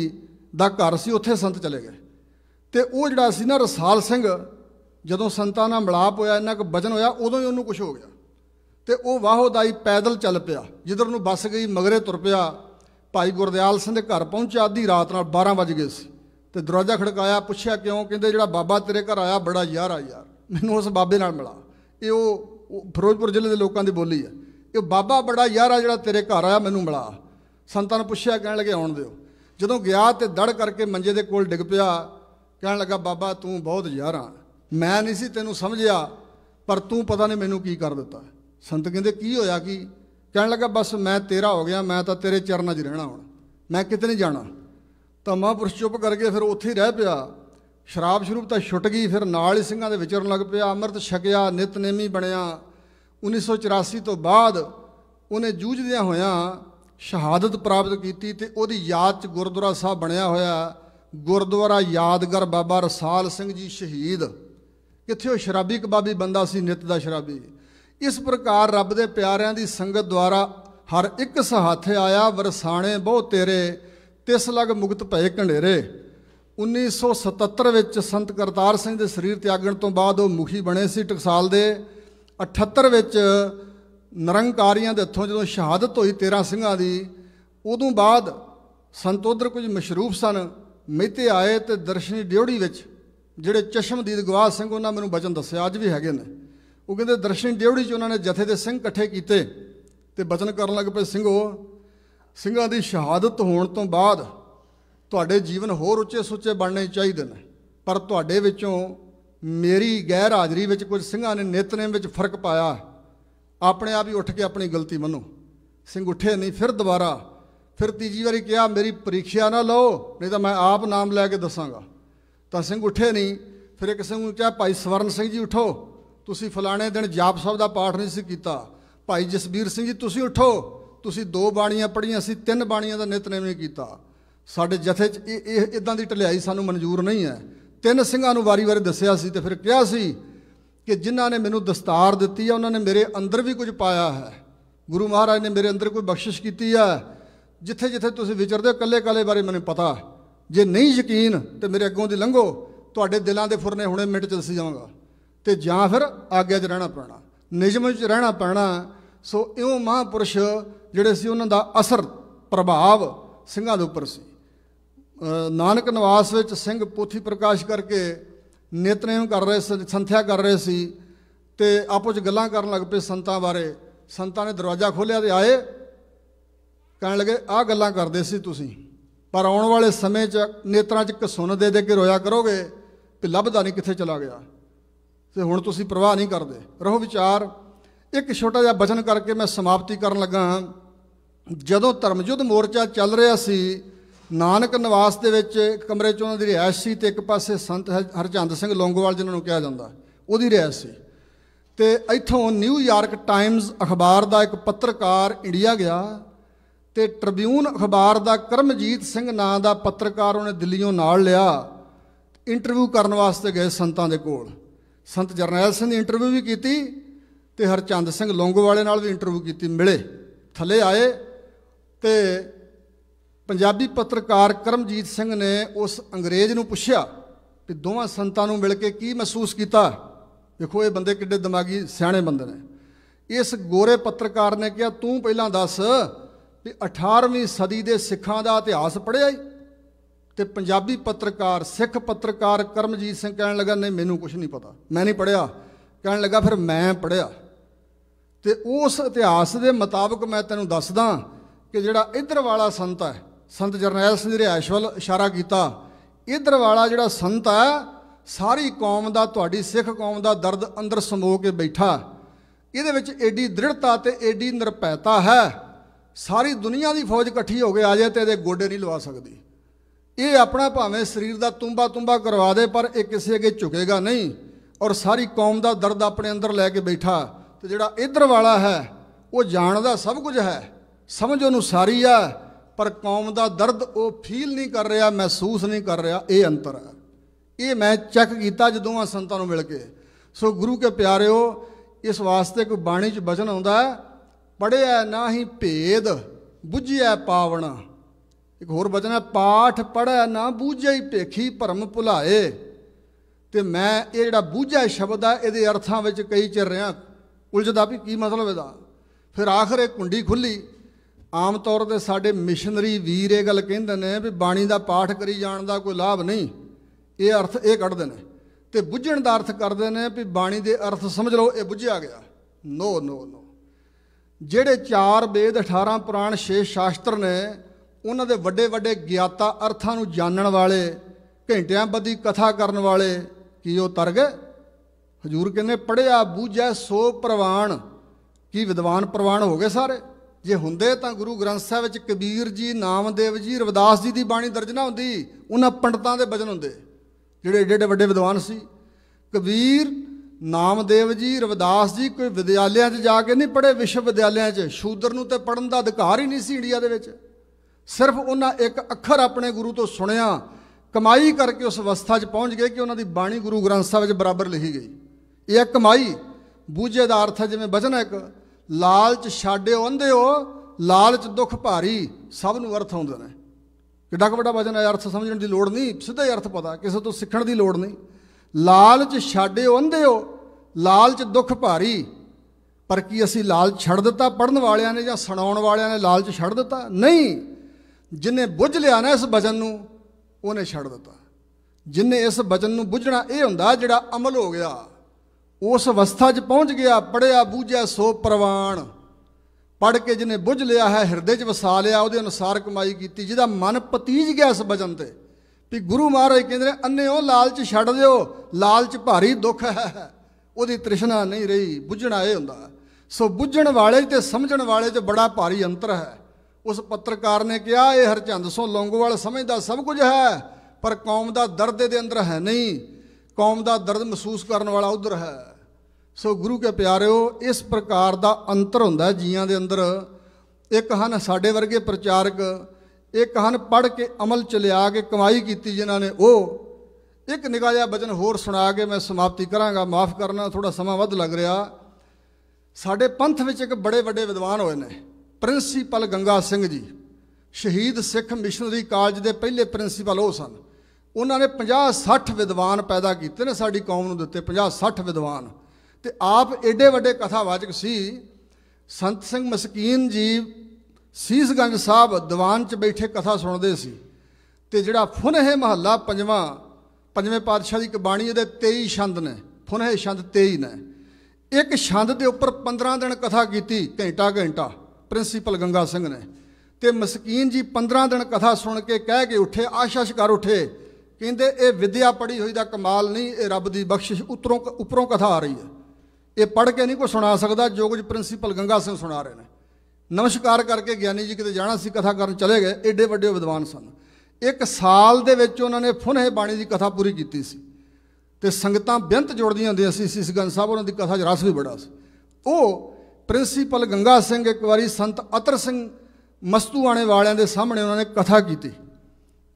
ਦਾ ਘਰ ਸੀ ਉੱਥੇ ਸੰਤ ਚਲੇ ਗਏ ਤੇ ਉਹ ਜਿਹੜਾ ਸੀ ਨਾ ਰਸਾਲ ਸਿੰਘ ਜਦੋਂ ਸੰਤਾਂ ਨਾਲ ਮਿਲਾਪ ਹੋਇਆ ਇੰਨਾ ਕੁ ਵਜਨ ਹੋਇਆ ਉਦੋਂ ਹੀ ਉਹਨੂੰ ਕੁਝ ਹੋ ਗਿਆ ਤੇ ਉਹ ਵਾਹੋਦਾਈ ਪੈਦਲ ਚੱਲ ਪਿਆ ਜਿੱਧਰ ਨੂੰ ਬੱਸ ਗਈ ਮਗਰੇ ਤੁਰ ਪਿਆ ਭਾਈ ਗੁਰਦਿਆਲ ਸਿੰਘ ਦੇ ਘਰ ਪਹੁੰਚਿਆ ਅੱਧੀ ਰਾਤ ਨਾਲ 12 ਵਜ ਗਏ ਸੀ ਤੇ ਦਰਵਾਜ਼ਾ ਖੜਕਾਇਆ ਪੁੱਛਿਆ ਕਿਉਂ ਕਹਿੰਦੇ ਜਿਹੜਾ ਬਾਬਾ ਤੇਰੇ ਘਰ ਆਇਆ ਬੜਾ ਯਾਰ ਆ ਯਾਰ ਮੈਨੂੰ ਉਸ ਬਾਬੇ ਨਾਲ ਮਿਲਾ ਇਹ ਉਹ ਫਿਰੋਜ਼ਪੁਰ ਜ਼ਿਲ੍ਹੇ ਦੇ ਲੋਕਾਂ ਦੀ ਬੋਲੀ ਹੈ ਕਿ ਬਾਬਾ ਬੜਾ ਯਾਰਾ ਜਿਹੜਾ ਤੇਰੇ ਘਰ ਆਇਆ ਮੈਨੂੰ ਮਿਲਾ ਸੰਤਾਂ ਨੂੰ ਪੁੱਛਿਆ ਕਹਿਣ ਲੱਗੇ ਆਉਣ ਦਿਓ ਜਦੋਂ ਗਿਆ ਤੇ ਦੜ ਕਰਕੇ ਮੰਜੇ ਦੇ ਕੋਲ ਡਿੱਗ ਪਿਆ ਕਹਿਣ ਲੱਗਾ ਬਾਬਾ ਤੂੰ ਬਹੁਤ ਯਾਰਾ ਮੈਂ ਨਹੀਂ ਸੀ ਤੈਨੂੰ ਸਮਝਿਆ ਪਰ ਤੂੰ ਪਤਾ ਨਹੀਂ ਮੈਨੂੰ ਕੀ ਕਰ ਦਿੱਤਾ ਸੰਤ ਕਹਿੰਦੇ ਕੀ ਹੋਇਆ ਕੀ ਕਹਿਣ ਲੱਗਾ ਬਸ ਮੈਂ ਤੇਰਾ ਹੋ ਗਿਆ ਮੈਂ ਤਾਂ ਤੇਰੇ ਚਰਨਾਂ 'ਚ ਰਹਿਣਾ ਹੁਣ ਮੈਂ ਕਿਤੇ ਨਹੀਂ ਜਾਣਾ ਤਾਂ ਮਹਾਂਪੁਰਸ਼ ਚੁੱਪ ਕਰਕੇ ਫਿਰ ਉੱਥੇ ਹੀ ਰਹਿ ਪਿਆ ਸ਼ਰਾਬ ਸ਼ਰੂਬ ਤਾਂ ਛੁੱਟ ਗਈ ਫਿਰ ਨਾਲ ਹੀ ਸਿੰਘਾਂ ਦੇ ਵਿਚਰਨ ਲੱਗ ਪਿਆ ਅੰਮ੍ਰਿਤ ਛਕਿਆ ਨਿਤਨੇਮੀ ਬਣਿਆ 1984 ਤੋਂ ਬਾਅਦ ਉਹਨੇ ਜੂਝਦਿਆਂ ਹੋਇਆਂ ਸ਼ਹਾਦਤ ਪ੍ਰਾਪਤ ਕੀਤੀ ਤੇ ਉਹਦੀ ਯਾਦ 'ਚ ਗੁਰਦੁਆਰਾ ਸਾਹਿਬ ਬਣਿਆ ਹੋਇਆ ਗੁਰਦੁਆਰਾ ਯਾਦਗਰ ਬਾਬਾ ਰਸਾਲ ਸਿੰਘ ਜੀ ਸ਼ਹੀਦ ਕਿੱਥੇ ਉਹ ਸ਼ਰਾਬੀ ਕਬਾਬੀ ਬੰਦਾ ਸੀ ਨਿਤ ਦਾ ਸ਼ਰਾਬੀ ਇਸ ਪ੍ਰਕਾਰ ਰੱਬ ਦੇ ਪਿਆਰਿਆਂ ਦੀ ਸੰਗਤ ਦੁਆਰਾ ਹਰ ਇੱਕ ਸਹਾਥੇ ਆਇਆ ਵਰਸਾਣੇ ਬਹੁ ਤੇਰੇ ਤਿਸ ਲਗ ਮੁਕਤ ਭਏ ਕੰਢੇਰੇ 1977 ਵਿੱਚ ਸੰਤ ਕਰਤਾਰ ਸਿੰਘ ਦੇ ਸਰੀਰ ਤਿਆਗਣ ਤੋਂ ਬਾਅਦ ਉਹ ਮੁਖੀ ਬਣੇ ਸੀ ਟਕਸਾਲ ਦੇ 78 ਵਿੱਚ ਨਰੰਕਾਰੀਆਂ ਦੇ ਹੱਥੋਂ ਜਦੋਂ ਸ਼ਹਾਦਤ ਹੋਈ 13 ਸਿੰਘਾਂ ਦੀ ਉਦੋਂ ਬਾਅਦ ਉਧਰ ਕੁਝ ਮਸ਼ਰੂਫ ਸਨ ਮਿੱਤੇ ਆਏ ਤੇ ਦਰਸ਼ਨੀ ਡਿਉੜੀ ਵਿੱਚ ਜਿਹੜੇ ਚਸ਼ਮਦੀਦ ਗਵਾਹ ਸਿੰਘ ਉਹਨਾਂ ਮੈਨੂੰ ਬਚਨ ਦੱਸਿਆ ਅੱਜ ਵੀ ਹੈਗੇ ਨੇ ਉਹ ਕਹਿੰਦੇ ਦਰਸ਼ਨੀ ਡਿਉੜੀ 'ਚ ਉਹਨਾਂ ਨੇ ਜਥੇ ਦੇ ਸਿੰਘ ਇਕੱਠੇ ਕੀਤੇ ਤੇ ਬਚਨ ਕਰਨ ਲੱਗ ਪਏ ਸਿੰਘੋ ਸਿੰਘਾਂ ਦੀ ਸ਼ਹਾਦਤ ਹੋਣ ਤੋਂ ਬਾਅਦ ਤੁਹਾਡੇ ਜੀਵਨ ਹੋਰ ਉੱਚੇ ਸੁੱਚੇ ਬਣਨੇ ਚਾਹੀਦੇ ਨੇ ਪਰ ਤੁਹਾਡੇ ਵਿੱਚੋਂ ਮੇਰੀ ਗੈਰ ਹਾਜ਼ਰੀ ਵਿੱਚ ਕੁਝ ਸਿੰਘਾਂ ਨੇ ਨਿਤਨੇਮ ਵਿੱਚ ਫਰਕ ਪਾਇਆ ਆਪਣੇ ਆਪ ਹੀ ਉੱਠ ਕੇ ਆਪਣੀ ਗਲਤੀ ਮੰਨੋ ਸਿੰਘ ਉੱਠੇ ਨਹੀਂ ਫਿਰ ਦੁਬਾਰਾ ਫਿਰ ਤੀਜੀ ਵਾਰੀ ਕਿਹਾ ਮੇਰੀ ਪ੍ਰੀਖਿਆ ਨਾ ਲਓ ਨਹੀਂ ਤਾਂ ਮੈਂ ਆਪ ਨਾਮ ਲੈ ਕੇ ਦੱਸਾਂਗਾ ਤਾਂ ਸਿੰਘ ਉੱਠੇ ਨਹੀਂ ਫਿਰ ਇੱਕ ਸਿੰਘ ਨੂੰ ਕਿਹਾ ਭਾਈ ਸਵਰਨ ਸਿੰਘ ਜੀ ਉਠੋ ਤੁਸੀਂ ਫਲਾਣੇ ਦਿਨ ਜਾਪ ਸਾਹਿਬ ਦਾ ਪਾਠ ਨਹੀਂ ਸੀ ਕੀਤਾ ਭਾਈ ਜਸਬੀਰ ਸਿੰਘ ਜੀ ਤੁਸੀਂ ਉਠੋ ਤੁਸੀਂ ਦੋ ਬਾਣੀਆਂ ਪੜ੍ਹੀਆਂ ਸੀ ਤਿੰਨ ਬਾਣੀਆਂ ਦਾ ਨਿਤਨੇਮ ਨਹੀਂ ਕੀਤਾ ਸਾਡੇ ਜਥੇ 'ਚ ਇਹ ਇਦਾਂ ਦੀ ਢਲਿਆਈ ਸਾਨੂੰ ਮਨਜ਼ੂਰ ਨਹੀਂ ਹੈ ਤਿੰਨ ਸਿੰਘਾਂ ਨੂੰ ਵਾਰੀ-ਵਾਰੀ ਦੱਸਿਆ ਸੀ ਤੇ ਫਿਰ ਕਿਹਾ ਸੀ ਕਿ ਜਿਨ੍ਹਾਂ ਨੇ ਮੈਨੂੰ ਦਸਤਾਰ ਦਿੱਤੀ ਆ ਉਹਨਾਂ ਨੇ ਮੇਰੇ ਅੰਦਰ ਵੀ ਕੁਝ ਪਾਇਆ ਹੈ ਗੁਰੂ ਮਹਾਰਾਜ ਨੇ ਮੇਰੇ ਅੰਦਰ ਕੋਈ ਬਖਸ਼ਿਸ਼ ਕੀਤੀ ਆ ਜਿੱਥੇ ਜਿੱਥੇ ਤੁਸੀਂ ਵਿਚਰਦੇ ਹੋ ਕੱਲੇ-ਕੱਲੇ ਬਾਰੇ ਮੈਨੂੰ ਪਤਾ ਜੇ ਨਹੀਂ ਯਕੀਨ ਤੇ ਮੇਰੇ ਅੱਗੋਂ ਦੀ ਲੰਘੋ ਤੁਹਾਡੇ ਦਿਲਾਂ ਦੇ ਫੁਰਨੇ ਹੁਣੇ ਮਿੰਟ 'ਚ ਦੱਸੀ ਜਾਵਾਂਗਾ ਤੇ ਜਾਂ ਫਿਰ ਆਗਿਆ 'ਚ ਰਹਿਣਾ ਪੈਣਾ ਨਿਯਮ 'ਚ ਰਹਿਣਾ ਪੈਣਾ ਸੋ ਇਉਂ ਮਹਾਪੁਰਸ਼ ਜਿਹੜੇ ਸੀ ਉਹਨਾਂ ਦਾ ਅਸਰ ਪ੍ਰਭਾਵ ਸਿੰਘਾਂ ਦੇ ਉੱਪਰ ਸੀ ਨਾਨਕ ਨਿਵਾਸ ਵਿੱਚ ਸਿੰਘ ਪੋਥੀ ਪ੍ਰਕਾਸ਼ ਕਰਕੇ ਨੇਤਨੇਮ ਕਰ ਰਹੇ ਸੀ ਸੰਥਿਆ ਕਰ ਰਹੇ ਸੀ ਤੇ ਆਪੋ ਚ ਗੱਲਾਂ ਕਰਨ ਲੱਗ ਪਏ ਸੰਤਾਂ ਬਾਰੇ ਸੰਤਾਂ ਨੇ ਦਰਵਾਜ਼ਾ ਖੋਲ੍ਹਿਆ ਤੇ ਆਏ ਕਹਿਣ ਲੱਗੇ ਆਹ ਗੱਲਾਂ ਕਰਦੇ ਸੀ ਤੁਸੀਂ ਪਰ ਆਉਣ ਵਾਲੇ ਸਮੇਂ 'ਚ ਨੇਤਰਾਂ 'ਚ ਕਸੁੰਨ ਦੇ ਦੇ ਕੇ ਰੋਇਆ ਕਰੋਗੇ ਕਿ ਲੱਭਦਾ ਨਹੀਂ ਕਿੱਥੇ ਚਲਾ ਗਿਆ ਤੇ ਹੁਣ ਤੁਸੀਂ ਪ੍ਰਵਾਹ ਨਹੀਂ ਕਰਦੇ ਰਹੋ ਵਿਚਾਰ ਇੱਕ ਛੋਟਾ ਜਿਹਾ ਬਚਨ ਕਰਕੇ ਮੈਂ ਸਮਾਪਤੀ ਕਰਨ ਲੱਗਾ ਹਾਂ ਜਦੋਂ ਧਰਮਯੁੱਧ ਮੋਰਚਾ ਚੱਲ ਰਿਹਾ ਸੀ ਨਾਨਕ ਨਿਵਾਸ ਦੇ ਵਿੱਚ ਇੱਕ ਕਮਰੇ 'ਚ ਉਹਨਾਂ ਦੀ ਰਿਹਾਇਸ਼ ਸੀ ਤੇ ਇੱਕ ਪਾਸੇ ਸੰਤ ਹਰਚੰਦ ਸਿੰਘ ਲੌਂਗੋਵਾਲ ਜਿਨ੍ਹਾਂ ਨੂੰ ਕਿਹਾ ਜਾਂਦਾ ਉਹਦੀ ਰਿਹਾਇਸ਼ ਸੀ ਤੇ ਇੱਥੋਂ ਨਿਊਯਾਰਕ ਟਾਈਮਜ਼ ਅਖਬਾਰ ਦਾ ਇੱਕ ਪੱਤਰਕਾਰ ਇੰਡੀਆ ਗਿਆ ਤੇ ਟ੍ਰਿਬਿਊਨ ਅਖਬਾਰ ਦਾ ਕਰਮਜੀਤ ਸਿੰਘ ਨਾਂ ਦਾ ਪੱਤਰਕਾਰ ਉਹਨੇ ਦਿੱਲੀੋਂ ਨਾਲ ਲਿਆ ਇੰਟਰਵਿਊ ਕਰਨ ਵਾਸਤੇ ਗਏ ਸੰਤਾਂ ਦੇ ਕੋਲ ਸੰਤ ਜਰਨੈਲ ਸਿੰਘ ਦੀ ਇੰਟਰਵਿਊ ਵੀ ਕੀਤੀ ਤੇ ਹਰਚੰਦ ਸਿੰਘ ਲੌਂਗੋਵਾਲੇ ਨਾਲ ਵੀ ਇੰਟਰਵਿਊ ਕੀਤੀ ਮਿਲੇ ਥੱਲੇ ਆਏ ਤੇ ਪੰਜਾਬੀ ਪੱਤਰਕਾਰ ਕਰਮਜੀਤ ਸਿੰਘ ਨੇ ਉਸ ਅੰਗਰੇਜ਼ ਨੂੰ ਪੁੱਛਿਆ ਕਿ ਦੋਵਾਂ ਸੰਤਾਂ ਨੂੰ ਮਿਲ ਕੇ ਕੀ ਮਹਿਸੂਸ ਕੀਤਾ ਵੇਖੋ ਇਹ ਬੰਦੇ ਕਿੱਡੇ ਦਿਮਾਗੀ ਸਿਆਣੇ ਬੰਦੇ ਨੇ ਇਸ ਗੋਰੇ ਪੱਤਰਕਾਰ ਨੇ ਕਿਹਾ ਤੂੰ ਪਹਿਲਾਂ ਦੱਸ ਕਿ 18ਵੀਂ ਸਦੀ ਦੇ ਸਿੱਖਾਂ ਦਾ ਇਤਿਹਾਸ ਪੜ੍ਹਿਆ ਈ ਤੇ ਪੰਜਾਬੀ ਪੱਤਰਕਾਰ ਸਿੱਖ ਪੱਤਰਕਾਰ ਕਰਮਜੀਤ ਸਿੰਘ ਕਹਿਣ ਲੱਗਾ ਨਹੀਂ ਮੈਨੂੰ ਕੁਝ ਨਹੀਂ ਪਤਾ ਮੈਂ ਨਹੀਂ ਪੜ੍ਹਿਆ ਕਹਿਣ ਲੱਗਾ ਫਿਰ ਮੈਂ ਪੜ੍ਹਿਆ ਤੇ ਉਸ ਇਤਿਹਾਸ ਦੇ ਮੁਤਾਬਕ ਮੈਂ ਤੈਨੂੰ ਦੱਸਦਾ ਕਿ ਜਿਹੜਾ ਇਧਰ ਵਾਲਾ ਸੰਤ ਹੈ ਸੰਤ ਜਰਨੈਲ ਸਿੰਘ ਰਿਹਾਇਸ਼ ਵੱਲ ਇਸ਼ਾਰਾ ਕੀਤਾ ਇਧਰ ਵਾਲਾ ਜਿਹੜਾ ਸੰਤ ਆ ਸਾਰੀ ਕੌਮ ਦਾ ਤੁਹਾਡੀ ਸਿੱਖ ਕੌਮ ਦਾ ਦਰਦ ਅੰਦਰ ਸਮੋ ਕੇ ਬੈਠਾ ਇਹਦੇ ਵਿੱਚ ਏਡੀ ਦ੍ਰਿੜਤਾ ਤੇ ਏਡੀ ਨਿਰਪੈਤਾ ਹੈ ਸਾਰੀ ਦੁਨੀਆ ਦੀ ਫੌਜ ਇਕੱਠੀ ਹੋ ਕੇ ਆ ਜਾਏ ਤੇ ਇਹਦੇ ਗੋਡੇ ਨਹੀਂ ਲਵਾ ਸਕਦੀ ਇਹ ਆਪਣਾ ਭਾਵੇਂ ਸਰੀਰ ਦਾ ਤੁੰਬਾ ਤੁੰਬਾ ਕਰਵਾ ਦੇ ਪਰ ਇਹ ਕਿਸੇ ਅੱਗੇ ਝੁਕੇਗਾ ਨਹੀਂ ਔਰ ਸਾਰੀ ਕੌਮ ਦਾ ਦਰਦ ਆਪਣੇ ਅੰਦਰ ਲੈ ਕੇ ਬੈਠਾ ਤੇ ਜਿਹੜਾ ਇਧਰ ਵਾਲਾ ਹੈ ਉਹ ਜਾਣਦਾ ਸਭ ਕੁਝ ਹੈ ਸਮਝ ਉਹਨੂੰ ਸਾਰੀ ਆ ਪਰ ਕੌਮ ਦਾ ਦਰਦ ਉਹ ਫੀਲ ਨਹੀਂ ਕਰ ਰਿਹਾ ਮਹਿਸੂਸ ਨਹੀਂ ਕਰ ਰਿਹਾ ਇਹ ਅੰਤਰ ਹੈ ਇਹ ਮੈਂ ਚੈੱਕ ਕੀਤਾ ਜਦੋਂ ਆ ਸੰਤਾਂ ਨੂੰ ਮਿਲ ਕੇ ਸੋ ਗੁਰੂ ਕੇ ਪਿਆਰਿਓ ਇਸ ਵਾਸਤੇ ਕੋਈ ਬਾਣੀ 'ਚ ਬਚਨ ਆਉਂਦਾ ਹੈ ਪੜਿਆ ਨਾ ਹੀ ਭੇਦ ਬੁੱਝਿਆ ਪਾਵਣਾ ਇੱਕ ਹੋਰ ਬਚਨ ਹੈ ਪਾਠ ਪੜਿਆ ਨਾ ਬੂਝਿਆ ਹੀ ਭੇਖੀ ਭਰਮ ਭੁਲਾਏ ਤੇ ਮੈਂ ਇਹ ਜਿਹੜਾ ਬੂਝਿਆ ਸ਼ਬਦ ਆ ਇਹਦੇ ਅਰਥਾਂ ਵਿੱਚ ਕਈ ਚਿਰ ਰਿਆਂ ਉਲਝਦਾ ਵੀ ਕੀ ਮਤਲਬ ਇਹਦਾ ਫਿਰ ਆਖਰ ਇਹ ਕੁੰਡੀ ਖੁੱਲੀ ਆਮ ਤੌਰ ਤੇ ਸਾਡੇ ਮਿਸ਼ਨਰੀ ਵੀਰ ਇਹ ਗੱਲ ਕਹਿੰਦੇ ਨੇ ਵੀ ਬਾਣੀ ਦਾ ਪਾਠ ਕਰੀ ਜਾਣ ਦਾ ਕੋਈ ਲਾਭ ਨਹੀਂ ਇਹ ਅਰਥ ਇਹ ਕੱਢਦੇ ਨੇ ਤੇ ਬੁੱਝਣ ਦਾ ਅਰਥ ਕਰਦੇ ਨੇ ਵੀ ਬਾਣੀ ਦੇ ਅਰਥ ਸਮਝ ਲਓ ਇਹ ਬੁੱਝਿਆ ਗਿਆ ਨੋ ਨੋ ਨੋ ਜਿਹੜੇ ਚਾਰ ਵੇਦ 18 ਪੁਰਾਣ 6 ਸ਼ਾਸਤਰ ਨੇ ਉਹਨਾਂ ਦੇ ਵੱਡੇ ਵੱਡੇ ਗਿਆਤਾ ਅਰਥਾਂ ਨੂੰ ਜਾਣਨ ਵਾਲੇ ਘੰਟਿਆਂ ਬੱਧੀ ਕਥਾ ਕਰਨ ਵਾਲੇ ਕੀ ਉਹ ਤਰ ਗਏ ਹਜੂਰ ਕਹਿੰਦੇ ਪੜਿਆ ਬੂਝੈ ਸੋ ਪ੍ਰਵਾਨ ਕੀ ਵਿਦਵਾਨ ਪ੍ਰਵਾਨ ਹੋ ਗਏ ਸਾਰੇ ਜੇ ਹੁੰਦੇ ਤਾਂ ਗੁਰੂ ਗ੍ਰੰਥ ਸਾਹਿਬ ਵਿੱਚ ਕਬੀਰ ਜੀ ਨਾਮਦੇਵ ਜੀ ਰਵਿਦਾਸ ਜੀ ਦੀ ਬਾਣੀ ਦਰਜ ਨਾ ਹੁੰਦੀ ਉਹਨਾਂ ਪੰਡਤਾਂ ਦੇ ਬਜਨ ਹੁੰਦੇ ਜਿਹੜੇ ਏਡੇ ਏਡੇ ਵੱਡੇ ਵਿਦਵਾਨ ਸੀ ਕਬੀਰ ਨਾਮਦੇਵ ਜੀ ਰਵਿਦਾਸ ਜੀ ਕੋਈ ਵਿਦਿਆਲਿਆਂ 'ਚ ਜਾ ਕੇ ਨਹੀਂ ਪੜ੍ਹੇ ਵਿਸ਼ਵ ਵਿਦਿਆਲਿਆਂ 'ਚ ਸ਼ੂਦਰ ਨੂੰ ਤੇ ਪੜਨ ਦਾ ਅਧਿਕਾਰ ਹੀ ਨਹੀਂ ਸੀ ਇੰਡੀਆ ਦੇ ਵਿੱਚ ਸਿਰਫ ਉਹਨਾਂ ਇੱਕ ਅੱਖਰ ਆਪਣੇ ਗੁਰੂ ਤੋਂ ਸੁਣਿਆ ਕਮਾਈ ਕਰਕੇ ਉਸ ਅਵਸਥਾ 'ਚ ਪਹੁੰਚ ਗਏ ਕਿ ਉਹਨਾਂ ਦੀ ਬਾਣੀ ਗੁਰੂ ਗ੍ਰੰਥ ਸਾਹਿਬ ਵਿੱਚ ਬਰਾਬਰ ਲਿਖੀ ਗਈ ਇਹ ਕਮਾਈ ਬੂਝੇ ਦਾ ਅਰਥ ਹੈ ਜਿਵੇਂ ਬਚਨ ਹੈ ਇੱਕ ਲਾਲਚ ਛਾੜਿਓ ਅੰਧਿਓ ਲਾਲਚ ਦੁੱਖ ਭਾਰੀ ਸਭ ਨੂੰ ਅਰਥ ਆਉਂਦੇ ਨੇ ਕਿੱਡਾ ਕੁ ਵੱਡਾ ਵਜਨ ਹੈ ਅਰਥ ਸਮਝਣ ਦੀ ਲੋੜ ਨਹੀਂ ਸਿੱਧਾ ਹੀ ਅਰਥ ਪਤਾ ਕਿਸੇ ਤੋਂ ਸਿੱਖਣ ਦੀ ਲੋੜ ਨਹੀਂ ਲਾਲਚ ਛਾੜਿਓ ਅੰਧਿਓ ਲਾਲਚ ਦੁੱਖ ਭਾਰੀ ਪਰ ਕੀ ਅਸੀਂ ਲਾਲਚ ਛੱਡ ਦਿੱਤਾ ਪੜਨ ਵਾਲਿਆਂ ਨੇ ਜਾਂ ਸੁਣਾਉਣ ਵਾਲਿਆਂ ਨੇ ਲਾਲਚ ਛੱਡ ਦਿੱਤਾ ਨਹੀਂ ਜਿਨੇ ਬੁੱਝ ਲਿਆ ਨਾ ਇਸ ਵਜਨ ਨੂੰ ਉਹਨੇ ਛੱਡ ਦਿੱਤਾ ਜਿਨੇ ਇਸ ਵਜਨ ਨੂੰ ਬੁੱਝਣਾ ਇਹ ਹੁੰਦਾ ਜਿਹੜਾ ਅਮਲ ਹੋ ਗਿਆ ਉਸ ਅਵਸਥਾ 'ਚ ਪਹੁੰਚ ਗਿਆ ਪੜਿਆ ਬੂਝਿਆ ਸੋ ਪ੍ਰਵਾਨ ਪੜ ਕੇ ਜਿਹਨੇ ਬੁੱਝ ਲਿਆ ਹੈ ਹਿਰਦੇ 'ਚ ਵਸਾ ਲਿਆ ਉਹਦੇ ਅਨੁਸਾਰ ਕਮਾਈ ਕੀਤੀ ਜਿਹਦਾ ਮਨ ਪਤੀਜ ਗਿਆ ਇਸ ਬਜਨ ਤੇ ਵੀ ਗੁਰੂ ਮਹਾਰਾਜ ਕਹਿੰਦੇ ਨੇ ਉਹ ਲਾਲਚ ਛੱਡ ਦਿਓ ਲਾਲਚ ਭਾਰੀ ਦੁੱਖ ਹੈ ਉਹਦੀ ਤ੍ਰਿਸ਼ਨਾ ਨਹੀਂ ਰਹੀ ਬੁੱਝਣਾ ਇਹ ਹੁੰਦਾ ਸੋ ਬੁੱਝਣ ਵਾਲੇ ਤੇ ਸਮਝਣ ਵਾਲੇ 'ਚ ਬੜਾ ਭਾਰੀ ਅੰਤਰ ਹੈ ਉਸ ਪੱਤਰਕਾਰ ਨੇ ਕਿਹਾ ਇਹ ਹਰਚੰਦ ਸੋ ਲੌਂਗੋਵਾਲ ਸਮਝਦਾ ਸਭ ਕੁਝ ਹੈ ਪਰ ਕੌਮ ਦਾ ਦਰਦ ਦੇ ਅੰਦਰ ਹੈ ਨਹੀਂ ਕੌਮ ਦਾ ਦਰਦ ਮਹਿਸੂਸ ਕਰਨ ਵਾਲਾ ਉਧਰ ਹੈ ਸੋ ਗੁਰੂ ਕੇ ਪਿਆਰਿਓ ਇਸ ਪ੍ਰਕਾਰ ਦਾ ਅੰਤਰ ਹੁੰਦਾ ਜੀਆਂ ਦੇ ਅੰਦਰ ਇੱਕ ਹਨ ਸਾਡੇ ਵਰਗੇ ਪ੍ਰਚਾਰਕ ਇੱਕ ਹਨ ਪੜ ਕੇ ਅਮਲ ਚ ਲਿਆ ਕੇ ਕਮਾਈ ਕੀਤੀ ਜਿਨ੍ਹਾਂ ਨੇ ਉਹ ਇੱਕ ਨਿਗਾਹਿਆ ਬਚਨ ਹੋਰ ਸੁਣਾ ਕੇ ਮੈਂ ਸਮਾਪਤੀ ਕਰਾਂਗਾ ਮਾਫ ਕਰਨਾ ਥੋੜਾ ਸਮਾਂ ਵੱਧ ਲੱਗ ਰਿਹਾ ਸਾਡੇ ਪੰਥ ਵਿੱਚ ਇੱਕ ਬੜੇ ਵੱਡੇ ਵਿਦਵਾਨ ਹੋਏ ਨੇ ਪ੍ਰਿੰਸੀਪਲ ਗੰਗਾ ਸਿੰਘ ਜੀ ਸ਼ਹੀਦ ਸਿੱਖ ਮਿਸ਼ਨਰੀ ਕਾਲਜ ਦੇ ਪਹਿਲੇ ਪ੍ਰਿੰਸੀਪਲ ਉਹ ਸਨ ਉਹਨਾਂ ਨੇ 50 60 ਵਿਦਵਾਨ ਪੈਦਾ ਕੀਤੇ ਨੇ ਸਾਡੀ ਕੌਮ ਨੂੰ ਦਿੱਤੇ 50 60 ਵਿਦਵਾਨ ਤੇ ਆਪ ਏਡੇ ਵੱਡੇ ਕਥਾਵਾਚਕ ਸੀ ਸੰਤ ਸਿੰਘ ਮਸਕੀਨ ਜੀ ਸੀਸਗੰਜ ਸਾਹਿਬ ਦੀਵਾਨ 'ਚ ਬੈਠੇ ਕਥਾ ਸੁਣਦੇ ਸੀ ਤੇ ਜਿਹੜਾ ਫੁਨਹੇ ਮਹੱਲਾ ਪੰਜਵਾਂ ਪੰਜਵੇਂ ਪਾਤਸ਼ਾਹ ਦੀ ਕਬਾਣੀ ਉਹਦੇ 23 ਛੰਦ ਨੇ ਫੁਨਹੇ ਛੰਦ 23 ਨੇ ਇੱਕ ਛੰਦ ਦੇ ਉੱਪਰ 15 ਦਿਨ ਕਥਾ ਕੀਤੀ ਘੰਟਾ ਘੰਟਾ ਪ੍ਰਿੰਸੀਪਲ ਗੰਗਾ ਸਿੰਘ ਨੇ ਤੇ ਮਸਕੀਨ ਜੀ 15 ਦਿਨ ਕਥਾ ਸੁਣ ਕੇ ਕਹਿ ਕੇ ਉੱਠੇ ਆਸ਼ਾਸ਼ ਉੱਠੇ ਕਹਿੰਦੇ ਇਹ ਵਿਦਿਆ ਪੜੀ ਹੋਈ ਦਾ ਕਮਾਲ ਨਹੀਂ ਇਹ ਰੱਬ ਦੀ ਬਖਸ਼ਿਸ਼ ਉਤਰੋਂ ਉਪਰੋਂ ਕਥਾ ਆ ਰਹੀ ਹੈ ਇਹ ਪੜ੍ਹ ਕੇ ਨਹੀਂ ਕੋਈ ਸੁਣਾ ਸਕਦਾ ਜੋ ਕੁਝ ਪ੍ਰਿੰਸੀਪਲ ਗੰਗਾ ਸਿੰਘ ਸੁਣਾ ਰਹੇ ਨੇ ਨਮਸਕਾਰ ਕਰਕੇ ਗਿਆਨੀ ਜੀ ਕਿਤੇ ਜਾਣਾ ਸੀ ਕਥਾ ਕਰਨ ਚਲੇ ਗਏ ਐਡੇ ਵੱਡੇ ਵਿਦਵਾਨ ਸਨ ਇੱਕ ਸਾਲ ਦੇ ਵਿੱਚ ਉਹਨਾਂ ਨੇ ਫੁਨੇ ਬਾਣੀ ਦੀ ਕਥਾ ਪੂਰੀ ਕੀਤੀ ਸੀ ਤੇ ਸੰਗਤਾਂ ਬੇਅੰਤ ਜੁੜਦੀਆਂ ਹੁੰਦੀਆਂ ਸੀ ਸਿਸ ਗੰਗ ਸਾਹਿਬ ਉਹਨਾਂ ਦੀ ਕਥਾ 'ਚ ਰਸ ਵੀ ਬੜਾ ਸੀ ਉਹ ਪ੍ਰਿੰਸੀਪਲ ਗੰਗਾ ਸਿੰਘ ਇੱਕ ਵਾਰੀ ਸੰਤ ਅਤਰ ਸਿੰਘ ਮਸਤੂ ਆਣੇ ਵਾਲਿਆਂ ਦੇ ਸਾਹਮਣੇ ਉਹਨਾਂ ਨੇ ਕਥਾ ਕੀਤੀ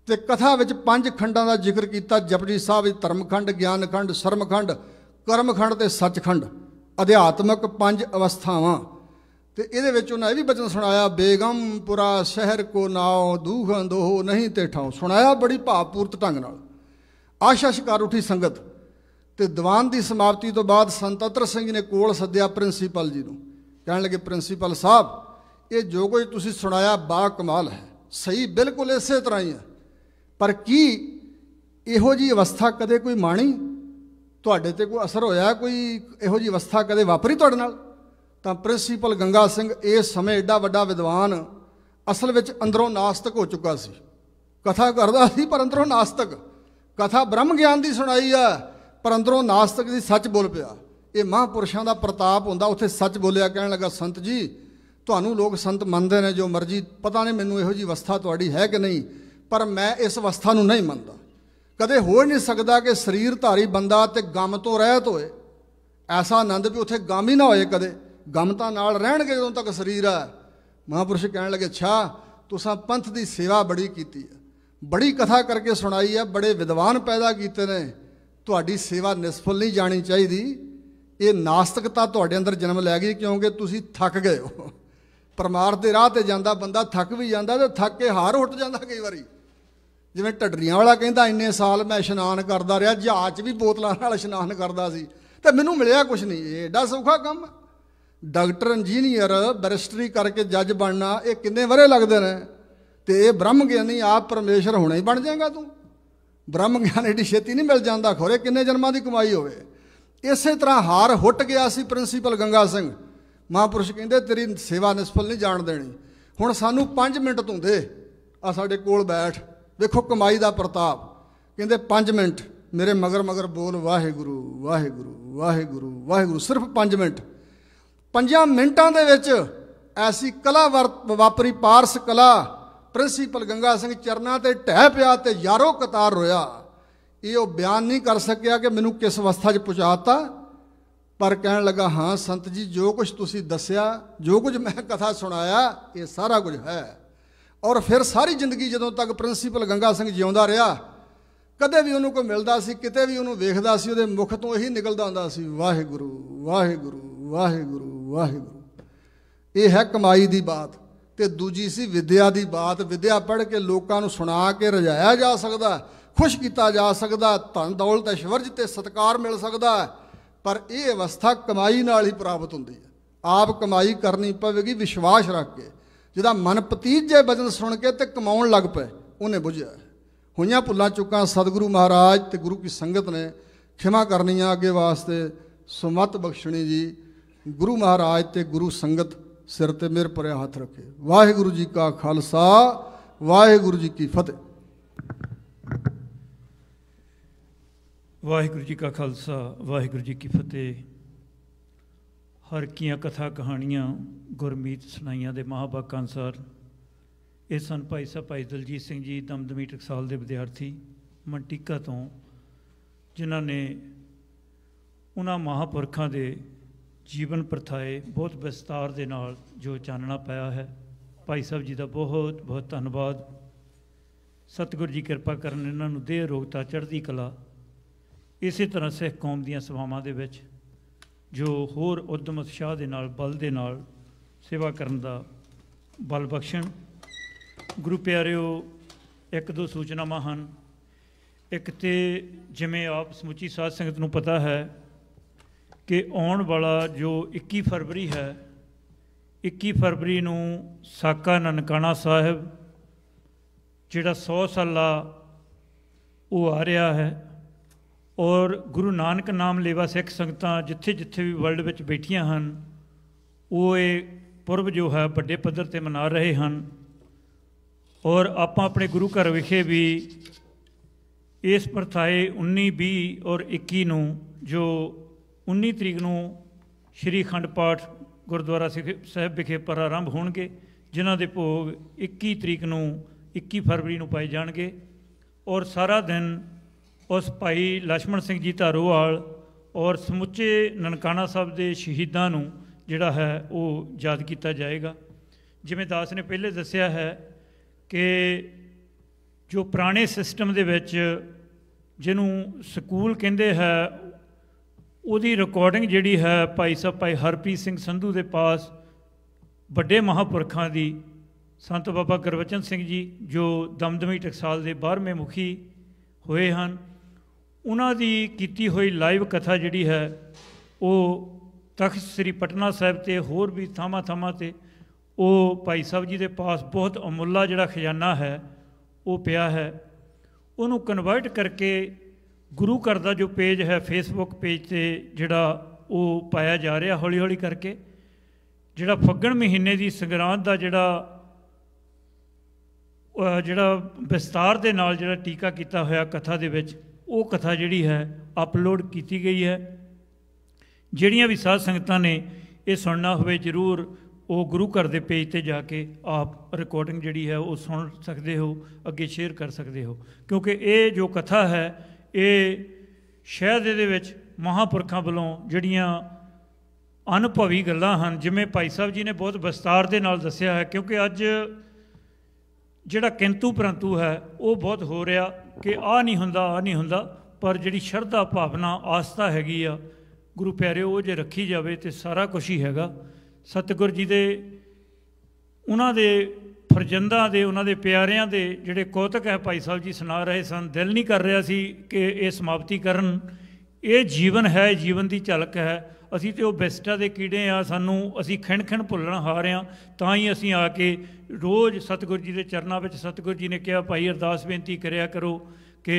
ਤੇ ਕਥਾ ਵਿੱਚ ਪੰਜ ਖੰਡਾਂ ਦਾ ਜ਼ਿਕਰ ਕੀਤਾ ਜਪਜੀ ਸਾਹਿਬ ਵਿੱਚ ਧਰਮਖੰਡ ਗਿਆਨਖੰਡ ਸ਼ਰਮਖੰਡ ਕਰਮਖੰਡ ਤੇ ਸੱਚਖੰਡ ਅਧਿਆਤਮਕ ਪੰਜ ਅਵਸਥਾਵਾਂ ਤੇ ਇਹਦੇ ਵਿੱਚ ਉਹਨਾਂ ਇਹ ਵੀ ਬਚਨ ਸੁਣਾਇਆ ਬੇਗਮਪੁਰਾ ਸ਼ਹਿਰ ਕੋ ਨਾਉ ਦੂਹਾਂ ਦੋ ਨਹੀਂ ਤੇ ਠਾਉ ਸੁਣਾਇਆ ਬੜੀ ਭਾਵਪੂਰਤ ਢੰਗ ਨਾਲ ਆਸ਼ਸ਼ਕਾਰ ਉਠੀ ਸੰਗਤ ਤੇ ਦੀਵਾਨ ਦੀ ਸਮਾਪਤੀ ਤੋਂ ਬਾਅਦ ਸੰਤ ਅਤਰ ਸਿੰਘ ਨੇ ਕੋਲ ਸੱਦਿਆ ਪ੍ਰਿੰਸੀਪਲ ਜੀ ਨੂੰ ਕਹਿਣ ਲੱਗੇ ਪ੍ਰਿੰਸੀਪਲ ਸਾਹਿਬ ਇਹ ਜੋ ਕੁਝ ਤੁਸੀਂ ਸੁਣਾਇਆ ਬਾ ਕਮਾਲ ਹੈ ਸਹੀ ਬਿਲਕੁਲ ਇਸੇ ਤਰ੍ਹਾਂ ਹੀ ਹੈ ਪਰ ਕੀ ਇਹੋ ਜੀ ਅਵਸਥਾ ਕਦੇ ਕੋਈ ਮਾਣੀ ਤੁਹਾਡੇ ਤੇ ਕੋਈ ਅਸਰ ਹੋਇਆ ਕੋਈ ਇਹੋ ਜੀ ਅਵਸਥਾ ਕਦੇ ਵਾਪਰੀ ਤੁਹਾਡੇ ਨਾਲ ਤਾਂ ਪ੍ਰਿੰਸੀਪਲ ਗੰਗਾ ਸਿੰਘ ਇਸ ਸਮੇਂ ਐਡਾ ਵੱਡਾ ਵਿਦਵਾਨ ਅਸਲ ਵਿੱਚ ਅੰਦਰੋਂ ਨਾਸਤਕ ਹੋ ਚੁੱਕਾ ਸੀ ਕਥਾ ਕਰਦਾ ਸੀ ਪਰ ਅੰਦਰੋਂ ਨਾਸਤਕ ਕਥਾ ਬ੍ਰਹਮ ਗਿਆਨ ਦੀ ਸੁਣਾਈ ਆ ਪਰ ਅੰਦਰੋਂ ਨਾਸਤਕ ਦੀ ਸੱਚ ਬੋਲ ਪਿਆ ਇਹ ਮਹਾਪੁਰਸ਼ਾਂ ਦਾ ਪ੍ਰਤਾਪ ਹੁੰਦਾ ਉੱਥੇ ਸੱਚ ਬੋਲਿਆ ਕਹਿਣ ਲੱਗਾ ਸੰਤ ਜੀ ਤੁਹਾਨੂੰ ਲੋਕ ਸੰਤ ਮੰਨਦੇ ਨੇ ਜੋ ਮਰਜ਼ੀ ਪਤਾ ਨਹੀਂ ਮੈਨੂੰ ਇਹੋ ਜੀ ਅਵਸਥਾ ਤੁਹਾਡੀ ਹੈ ਕਿ ਨਹੀਂ ਪਰ ਮੈਂ ਇਸ ਅਵਸਥਾ ਨੂੰ ਨਹੀਂ ਮੰਨਦਾ ਕਦੇ ਹੋ ਨਹੀਂ ਸਕਦਾ ਕਿ ਸਰੀਰ ਧਾਰੀ ਬੰਦਾ ਤੇ ਗਮ ਤੋਂ ਰਹਿਤ ਹੋਏ ਐਸਾ ਆਨੰਦ ਵੀ ਉਥੇ ਗਮ ਹੀ ਨਾ ਹੋਏ ਕਦੇ ਗਮ ਤਾਂ ਨਾਲ ਰਹਿਣਗੇ ਜਦੋਂ ਤੱਕ ਸਰੀਰ ਹੈ ਮਹਾਪੁਰਸ਼ ਕਹਿਣ ਲੱਗੇ ਛਾ ਤੁਸੀਂ ਪੰਥ ਦੀ ਸੇਵਾ ਬੜੀ ਕੀਤੀ ਹੈ ਬੜੀ ਕਥਾ ਕਰਕੇ ਸੁਣਾਈ ਹੈ ਬੜੇ ਵਿਦਵਾਨ ਪੈਦਾ ਕੀਤੇ ਨੇ ਤੁਹਾਡੀ ਸੇਵਾ ਨਿਸਫਲ ਨਹੀਂ ਜਾਣੀ ਚਾਹੀਦੀ ਇਹ ਨਾਸਤਿਕਤਾ ਤੁਹਾਡੇ ਅੰਦਰ ਜਨਮ ਲੈ ਗਈ ਕਿਉਂਕਿ ਤੁਸੀਂ ਥੱਕ ਗਏ ਹੋ ਪਰਮਾਰਥ ਦੇ ਰਾਹ ਤੇ ਜਾਂਦਾ ਬੰਦਾ ਥੱਕ ਵੀ ਜਾਂਦਾ ਤੇ ਥੱਕ ਕੇ ਹਾਰ ਉੱਟ ਜਾਂਦਾ ਕਈ ਵਾਰੀ ਜਿਵੇਂ ਟੱਡਰੀਆਂ ਵਾਲਾ ਕਹਿੰਦਾ ਇੰਨੇ ਸਾਲ ਮੈਂ ਇਸ਼ਨਾਨ ਕਰਦਾ ਰਿਹਾ ਜਹਾਜ਼ 'ਚ ਵੀ ਬੋਤਲਾਂ ਨਾਲ ਇਸ਼ਨਾਨ ਕਰਦਾ ਸੀ ਤੇ ਮੈਨੂੰ ਮਿਲਿਆ ਕੁਝ ਨਹੀਂ ਇਹ ਐਡਾ ਸੌਖਾ ਕੰਮ ਡਾਕਟਰ ਇੰਜੀਨੀਅਰ ਬੈਰਿਸਟਰੀ ਕਰਕੇ ਜੱਜ ਬਣਨਾ ਇਹ ਕਿੰਨੇ ਵਰੇ ਲੱਗਦੇ ਨੇ ਤੇ ਇਹ ਬ੍ਰਹਮ ਗਿਆਨੀ ਆਪ ਪਰਮੇਸ਼ਰ ਹੋਣਾ ਹੀ ਬਣ ਜਾਏਗਾ ਤੂੰ ਬ੍ਰਹਮ ਗਿਆਨ ਦੀ ਛੇਤੀ ਨਹੀਂ ਮਿਲ ਜਾਂਦਾ ਖੋਰੇ ਕਿੰਨੇ ਜਨਮਾਂ ਦੀ ਕਮਾਈ ਹੋਵੇ ਇਸੇ ਤਰ੍ਹਾਂ ਹਾਰ ਹੁੱਟ ਗਿਆ ਸੀ ਪ੍ਰਿੰਸੀਪਲ ਗੰਗਾ ਸਿੰਘ ਮਹਾਪੁਰਸ਼ ਕਹਿੰਦੇ ਤੇਰੀ ਸੇਵਾ ਨਿਸਫਲ ਨਹੀਂ ਜਾਣ ਦੇਣੀ ਹੁਣ ਸਾਨੂੰ 5 ਮਿੰਟ ਤੂੰ ਦੇ ਆ ਸਾਡੇ ਕੋਲ ਬੈਠ ਵੇਖੋ ਕਮਾਈ ਦਾ ਪ੍ਰਤਾਪ ਕਹਿੰਦੇ 5 ਮਿੰਟ ਮੇਰੇ ਮਗਰ ਮਗਰ ਬੋਲ ਵਾਹਿਗੁਰੂ ਵਾਹਿਗੁਰੂ ਵਾਹਿਗੁਰੂ ਵਾਹਿਗੁਰੂ ਸਿਰਫ 5 ਮਿੰਟ 5 ਮਿੰਟਾਂ ਦੇ ਵਿੱਚ ਐਸੀ ਕਲਾ ਵਾਪਰੀ ਪਾਰਸ ਕਲਾ ਪ੍ਰਿੰਸੀਪਲ ਗੰਗਾ ਸਿੰਘ ਚਰਨਾ ਤੇ ਢਹਿ ਪਿਆ ਤੇ ਯਾਰੋ ਕਤਾਰ ਰੋਇਆ ਇਹ ਉਹ ਬਿਆਨ ਨਹੀਂ ਕਰ ਸਕਿਆ ਕਿ ਮੈਨੂੰ ਕਿਸ ਅਵਸਥਾ 'ਚ ਪਹੁੰਚਾਤਾ ਪਰ ਕਹਿਣ ਲੱਗਾ ਹਾਂ ਸੰਤ ਜੀ ਜੋ ਕੁਝ ਤੁਸੀਂ ਦੱਸਿਆ ਜੋ ਕੁਝ ਮੈਂ ਕਥਾ ਸੁਣਾਇਆ ਇਹ ਸਾਰਾ ਕੁਝ ਹੈ ਔਰ ਫਿਰ ਸਾਰੀ ਜ਼ਿੰਦਗੀ ਜਦੋਂ ਤੱਕ ਪ੍ਰਿੰਸੀਪਲ ਗੰਗਾ ਸਿੰਘ ਜਿਉਂਦਾ ਰਿਹਾ ਕਦੇ ਵੀ ਉਹਨੂੰ ਕੋਈ ਮਿਲਦਾ ਸੀ ਕਿਤੇ ਵੀ ਉਹਨੂੰ ਵੇਖਦਾ ਸੀ ਉਹਦੇ ਮੁਖ ਤੋਂ ਇਹੀ ਨਿਕਲਦਾ ਹੁੰਦਾ ਸੀ ਵਾਹਿਗੁਰੂ ਵਾਹਿਗੁਰੂ ਵਾਹਿਗੁਰੂ ਵਾਹਿਗੁਰੂ ਇਹ ਹੈ ਕਮਾਈ ਦੀ ਬਾਤ ਤੇ ਦੂਜੀ ਸੀ ਵਿਦਿਆ ਦੀ ਬਾਤ ਵਿਦਿਆ ਪੜ੍ਹ ਕੇ ਲੋਕਾਂ ਨੂੰ ਸੁਣਾ ਕੇ ਰਜਾਇਆ ਜਾ ਸਕਦਾ ਖੁਸ਼ ਕੀਤਾ ਜਾ ਸਕਦਾ ਧਨ ਦੌਲਤ ਐਸ਼ਵਰਜ ਤੇ ਸਤਕਾਰ ਮਿਲ ਸਕਦਾ ਪਰ ਇਹ ਅਵਸਥਾ ਕਮਾਈ ਨਾਲ ਹੀ ਪ੍ਰਾਪਤ ਹੁੰਦੀ ਹੈ ਆਪ ਕਮਾਈ ਕਰਨੀ ਪਵੇਗੀ ਵਿਸ਼ਵਾਸ ਰੱਖ ਕੇ ਜਿਹਦਾ ਮਨ ਪਤੀਜੇ ਬਚਨ ਸੁਣ ਕੇ ਤੇ ਕਮਾਉਣ ਲੱਗ ਪਏ ਉਹਨੇ ਬੁਝਿਆ ਹੋਈਆਂ ਭੁੱਲਾਂ ਚੁੱਕਾਂ ਸਤਿਗੁਰੂ ਮਹਾਰਾਜ ਤੇ ਗੁਰੂ ਕੀ ਸੰਗਤ ਨੇ ਖਿਮਾ ਕਰਨੀ ਆ ਅੱਗੇ ਵਾਸਤੇ ਸੁਮਤ ਬਖਸ਼ਣੀ ਜੀ ਗੁਰੂ ਮਹਾਰਾਜ ਤੇ ਗੁਰੂ ਸੰਗਤ ਸਿਰ ਤੇ ਮੇਰ ਪਰਿਆ ਹੱਥ ਰੱਖੇ ਵਾਹਿਗੁਰੂ ਜੀ ਕਾ ਖਾਲਸਾ ਵਾਹਿਗੁਰੂ ਜੀ ਕੀ ਫਤਿਹ ਵਾਹਿਗੁਰੂ ਜੀ ਕਾ ਖਾਲਸਾ ਵਾਹਿਗੁਰੂ ਜੀ ਕੀ ਫਤਿਹ ਹਰ ਕੀਆਂ ਕਥਾ ਕਹਾਣੀਆਂ ਗੁਰਮੀਤ ਸੁਨਾਈਆਂ ਦੇ ਮਹਾਂਬਾਕ ਅਨਸਰ ਇਹ ਸਨ ਭਾਈ ਸਾਹਿਬ ਭਾਈ ਦਲਜੀਤ ਸਿੰਘ ਜੀ ਦਮਦਮੀ ਟਕਸਾਲ ਦੇ ਵਿਦਿਆਰਥੀ ਮੰਟੀਕਾ ਤੋਂ ਜਿਨ੍ਹਾਂ ਨੇ ਉਹਨਾਂ ਮਹਾਪੁਰਖਾਂ ਦੇ ਜੀਵਨ ਪ੍ਰਥਾਏ ਬਹੁਤ ਵਿਸਤਾਰ ਦੇ ਨਾਲ ਜੋ ਚਾਨਣਾ ਪਾਇਆ ਹੈ ਭਾਈ ਸਾਹਿਬ ਜੀ ਦਾ ਬਹੁਤ ਬਹੁਤ ਧੰਨਵਾਦ ਸਤਿਗੁਰੂ ਜੀ ਕਿਰਪਾ ਕਰਨ ਇਹਨਾਂ ਨੂੰ ਦੇਹ ਰੋਗਤਾ ਚੜ੍ਹਦੀ ਕਲਾ ਇਸੇ ਤਰ੍ਹਾਂ ਸਿੱਖ ਕੌਮ ਦੀਆਂ ਸਵਾਵਾਂ ਦੇ ਵਿੱਚ ਜੋ ਹੋਰ ਉਦਮ ਉਤਸ਼ਾਹ ਦੇ ਨਾਲ ਬਲ ਦੇ ਨਾਲ ਸੇਵਾ ਕਰਨ ਦਾ ਬਲ ਬਖਸ਼ਣ ਗੁਰੂ ਪਿਆਰਿਓ ਇੱਕ ਦੋ ਸੂਚਨਾਵਾਂ ਹਨ ਇੱਕ ਤੇ ਜਿਵੇਂ ਆਪ ਸਮੁੱਚੀ ਸਾਧ ਸੰਗਤ ਨੂੰ ਪਤਾ ਹੈ ਕਿ ਆਉਣ ਵਾਲਾ ਜੋ 21 ਫਰਵਰੀ ਹੈ 21 ਫਰਵਰੀ ਨੂੰ ਸਾਕਾ ਨਨਕਾਣਾ ਸਾਹਿਬ ਜਿਹੜਾ 100 ਸਾਲਾ ਉਹ ਆ ਰਿਹਾ ਹੈ ਔਰ ਗੁਰੂ ਨਾਨਕ ਨਾਮ ਲੇਵਾ ਸਿੱਖ ਸੰਗਤਾਂ ਜਿੱਥੇ ਜਿੱਥੇ ਵੀ ਵਰਲਡ ਵਿੱਚ ਬੈਠੀਆਂ ਹਨ ਉਹ ਇਹ ਪੁਰਬ ਜੋ ਹੈ ਵੱਡੇ ਪੱਧਰ ਤੇ ਮਨਾ ਰਹੇ ਹਨ ਔਰ ਆਪਾਂ ਆਪਣੇ ਗੁਰੂ ਘਰ ਵਿਖੇ ਵੀ ਇਸ ਪ੍ਰਥਾਏ 19 20 ਔਰ 21 ਨੂੰ ਜੋ 19 ਤਰੀਕ ਨੂੰ ਸ਼੍ਰੀ ਖੰਡ ਪਾਠ ਗੁਰਦੁਆਰਾ ਸਾਹਿਬ ਵਿਖੇ ਪ੍ਰਾਰੰਭ ਹੋਣਗੇ ਜਿਨ੍ਹਾਂ ਦੇ ਭੋਗ 21 ਤਰੀਕ ਨੂੰ 21 ਫਰਵਰੀ ਨੂੰ ਪਾਏ ਜਾਣਗੇ ਔਰ ਸਾਰਾ ਦਿਨ ਉਸ ਭਾਈ ਲక్ష్మణ ਸਿੰਘ ਜੀ ਧਾਰੋਵਾਲ ਔਰ ਸਮੁੱਚੇ ਨਨਕਾਣਾ ਸਾਹਿਬ ਦੇ ਸ਼ਹੀਦਾਂ ਨੂੰ ਜਿਹੜਾ ਹੈ ਉਹ ਯਾਦ ਕੀਤਾ ਜਾਏਗਾ ਜਿਵੇਂ ਦਾਸ ਨੇ ਪਹਿਲੇ ਦੱਸਿਆ ਹੈ ਕਿ ਜੋ ਪੁਰਾਣੇ ਸਿਸਟਮ ਦੇ ਵਿੱਚ ਜਿਹਨੂੰ ਸਕੂਲ ਕਹਿੰਦੇ ਹੈ ਉਹਦੀ ਰਿਕਾਰਡਿੰਗ ਜਿਹੜੀ ਹੈ ਭਾਈ ਸਾਹਿਬ ਭਾਈ ਹਰਪ੍ਰੀਤ ਸਿੰਘ ਸੰਧੂ ਦੇ ਪਾਸ ਵੱਡੇ ਮਹਾਪੁਰਖਾਂ ਦੀ ਸੰਤ ਬਾਬਾ ਗੁਰਵਚਨ ਸਿੰਘ ਜੀ ਜੋ ਦਮਦਮੀ ਟਕਸਾਲ ਦੇ 12ਵੇਂ ਮੁਖੀ ਹੋਏ ਹਨ ਉਹਨਾਂ ਦੀ ਕੀਤੀ ਹੋਈ ਲਾਈਵ ਕਥਾ ਜਿਹੜੀ ਹੈ ਉਹ ਤਖਤ ਸ੍ਰੀ ਪਟਨਾ ਸਾਹਿਬ ਤੇ ਹੋਰ ਵੀ ਥਾਮਾ ਥਾਮਾ ਤੇ ਉਹ ਭਾਈ ਸਾਹਿਬ ਜੀ ਦੇ ਪਾਸ ਬਹੁਤ ਅਮੁੱਲਾ ਜਿਹੜਾ ਖਜ਼ਾਨਾ ਹੈ ਉਹ ਪਿਆ ਹੈ ਉਹਨੂੰ ਕਨਵਰਟ ਕਰਕੇ ਗੁਰੂ ਘਰ ਦਾ ਜੋ ਪੇਜ ਹੈ ਫੇਸਬੁੱਕ ਪੇਜ ਤੇ ਜਿਹੜਾ ਉਹ ਪਾਇਆ ਜਾ ਰਿਹਾ ਹੌਲੀ ਹੌਲੀ ਕਰਕੇ ਜਿਹੜਾ ਫੱਗਣ ਮਹੀਨੇ ਦੀ ਸੰਗਰਾਂਦ ਦਾ ਜਿਹੜਾ ਜਿਹੜਾ ਵਿਸਤਾਰ ਦੇ ਨਾਲ ਜਿਹੜਾ ਟੀਕਾ ਕੀਤਾ ਹੋਇਆ ਕਥਾ ਦੇ ਵਿੱਚ ਉਹ ਕਥਾ ਜਿਹੜੀ ਹੈ ਅਪਲੋਡ ਕੀਤੀ ਗਈ ਹੈ ਜਿਹੜੀਆਂ ਵੀ ਸਾਧ ਸੰਗਤਾਂ ਨੇ ਇਹ ਸੁਣਨਾ ਹੋਵੇ ਜ਼ਰੂਰ ਉਹ ਗੁਰੂ ਘਰ ਦੇ ਪੇਜ ਤੇ ਜਾ ਕੇ ਆਪ ਰਿਕਾਰਡਿੰਗ ਜਿਹੜੀ ਹੈ ਉਹ ਸੁਣ ਸਕਦੇ ਹੋ ਅੱਗੇ ਸ਼ੇਅਰ ਕਰ ਸਕਦੇ ਹੋ ਕਿਉਂਕਿ ਇਹ ਜੋ ਕਥਾ ਹੈ ਇਹ ਸ਼ਹਿਰ ਦੇ ਵਿੱਚ ਮਹਾਪੁਰਖਾਂ ਵੱਲੋਂ ਜਿਹੜੀਆਂ ਅਨੁਭਵੀ ਗੱਲਾਂ ਹਨ ਜਿਵੇਂ ਭਾਈ ਸਾਹਿਬ ਜੀ ਨੇ ਬਹੁਤ ਵਿਸਤਾਰ ਦੇ ਨਾਲ ਦੱਸਿਆ ਹੈ ਕਿਉਂਕਿ ਅੱਜ ਜਿਹੜਾ ਕਿੰਤੂ ਪਰੰਤੂ ਹੈ ਉਹ ਬਹੁਤ ਹੋ ਰਿਹਾ ਕਿ ਆ ਨਹੀਂ ਹੁੰਦਾ ਆ ਨਹੀਂ ਹੁੰਦਾ ਪਰ ਜਿਹੜੀ ਸ਼ਰਧਾ ਭਾਵਨਾ ਆਸਤਾ ਹੈਗੀ ਆ ਗੁਰੂ ਪਿਆਰੇ ਉਹ ਜੇ ਰੱਖੀ ਜਾਵੇ ਤੇ ਸਾਰਾ ਕੁਝ ਹੀ ਹੈਗਾ ਸਤਿਗੁਰ ਜੀ ਦੇ ਉਹਨਾਂ ਦੇ ਫਰਜੰਦਾ ਦੇ ਉਹਨਾਂ ਦੇ ਪਿਆਰਿਆਂ ਦੇ ਜਿਹੜੇ ਕੋਤਕ ਹੈ ਭਾਈ ਸਾਹਿਬ ਜੀ ਸੁਣਾ ਰਹੇ ਸਨ ਦਿਲ ਨਹੀਂ ਕਰ ਰਿਹਾ ਸੀ ਕਿ ਇਹ ਸਮਾਪਤੀ ਕਰਨ ਇਹ ਜੀਵਨ ਹੈ ਜੀਵਨ ਦੀ ਝਲਕ ਹੈ ਅਸੀਂ ਤੇ ਉਹ ਬੈਸਟਾ ਦੇ ਕੀੜੇ ਆ ਸਾਨੂੰ ਅਸੀਂ ਖਿਣ ਖਿਣ ਭੁੱਲਣ ਰਿਆਂ ਤਾਂ ਹੀ ਅਸੀਂ ਆ ਕੇ ਰੋਜ਼ ਸਤਿਗੁਰੂ ਜੀ ਦੇ ਚਰਨਾਂ ਵਿੱਚ ਸਤਿਗੁਰੂ ਜੀ ਨੇ ਕਿਹਾ ਭਾਈ ਅਰਦਾਸ ਬੇਨਤੀ ਕਰਿਆ ਕਰੋ ਕਿ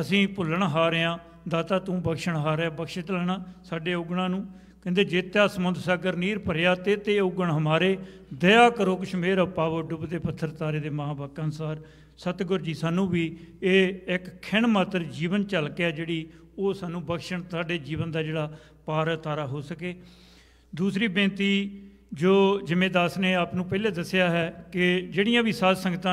ਅਸੀਂ ਭੁੱਲਣ ਰਿਆਂ ਦਾਤਾ ਤੂੰ ਬਖਸ਼ਣ ਹਾਰਿਆ ਬਖਸ਼ਿਤ ਲੈਣਾ ਸਾਡੇ ਉਗਣਾ ਨੂੰ ਕਹਿੰਦੇ ਜੇਤਿਆ ਸਮੁੰਦ ਸਾਗਰ ਨੀਰ ਭਰਿਆ ਤੇ ਤੇ ਉਗਣ ਹਮਾਰੇ ਦਇਆ ਕਰੋ ਕਸ਼ਮੀਰ ਪਾਵੋ ਡੁੱਬਦੇ ਪੱਥਰ ਤਾਰੇ ਦੇ ਮਹਾਵਾਕਾਂ ਅਨਸਾਰ ਸਤਿਗੁਰ ਜੀ ਸਾਨੂੰ ਵੀ ਇਹ ਇੱਕ ਖਿਣ ਮਾਤਰ ਜੀਵਨ ਚੱਲ ਕੇ ਜਿਹੜੀ ਉਹ ਸਾਨੂੰ ਬਖਸ਼ਣ ਸਾਡੇ ਜੀਵਨ ਦਾ ਜਿਹੜਾ ਪਾਰ ਤਾਰਾ ਹੋ ਸਕੇ ਦੂਸਰੀ ਬੇਨਤੀ ਜੋ ਜਿੰਮੇਦਾਰ ਨੇ ਆਪ ਨੂੰ ਪਹਿਲੇ ਦੱਸਿਆ ਹੈ ਕਿ ਜਿਹੜੀਆਂ ਵੀ ਸਾਧ ਸੰਗਤਾਂ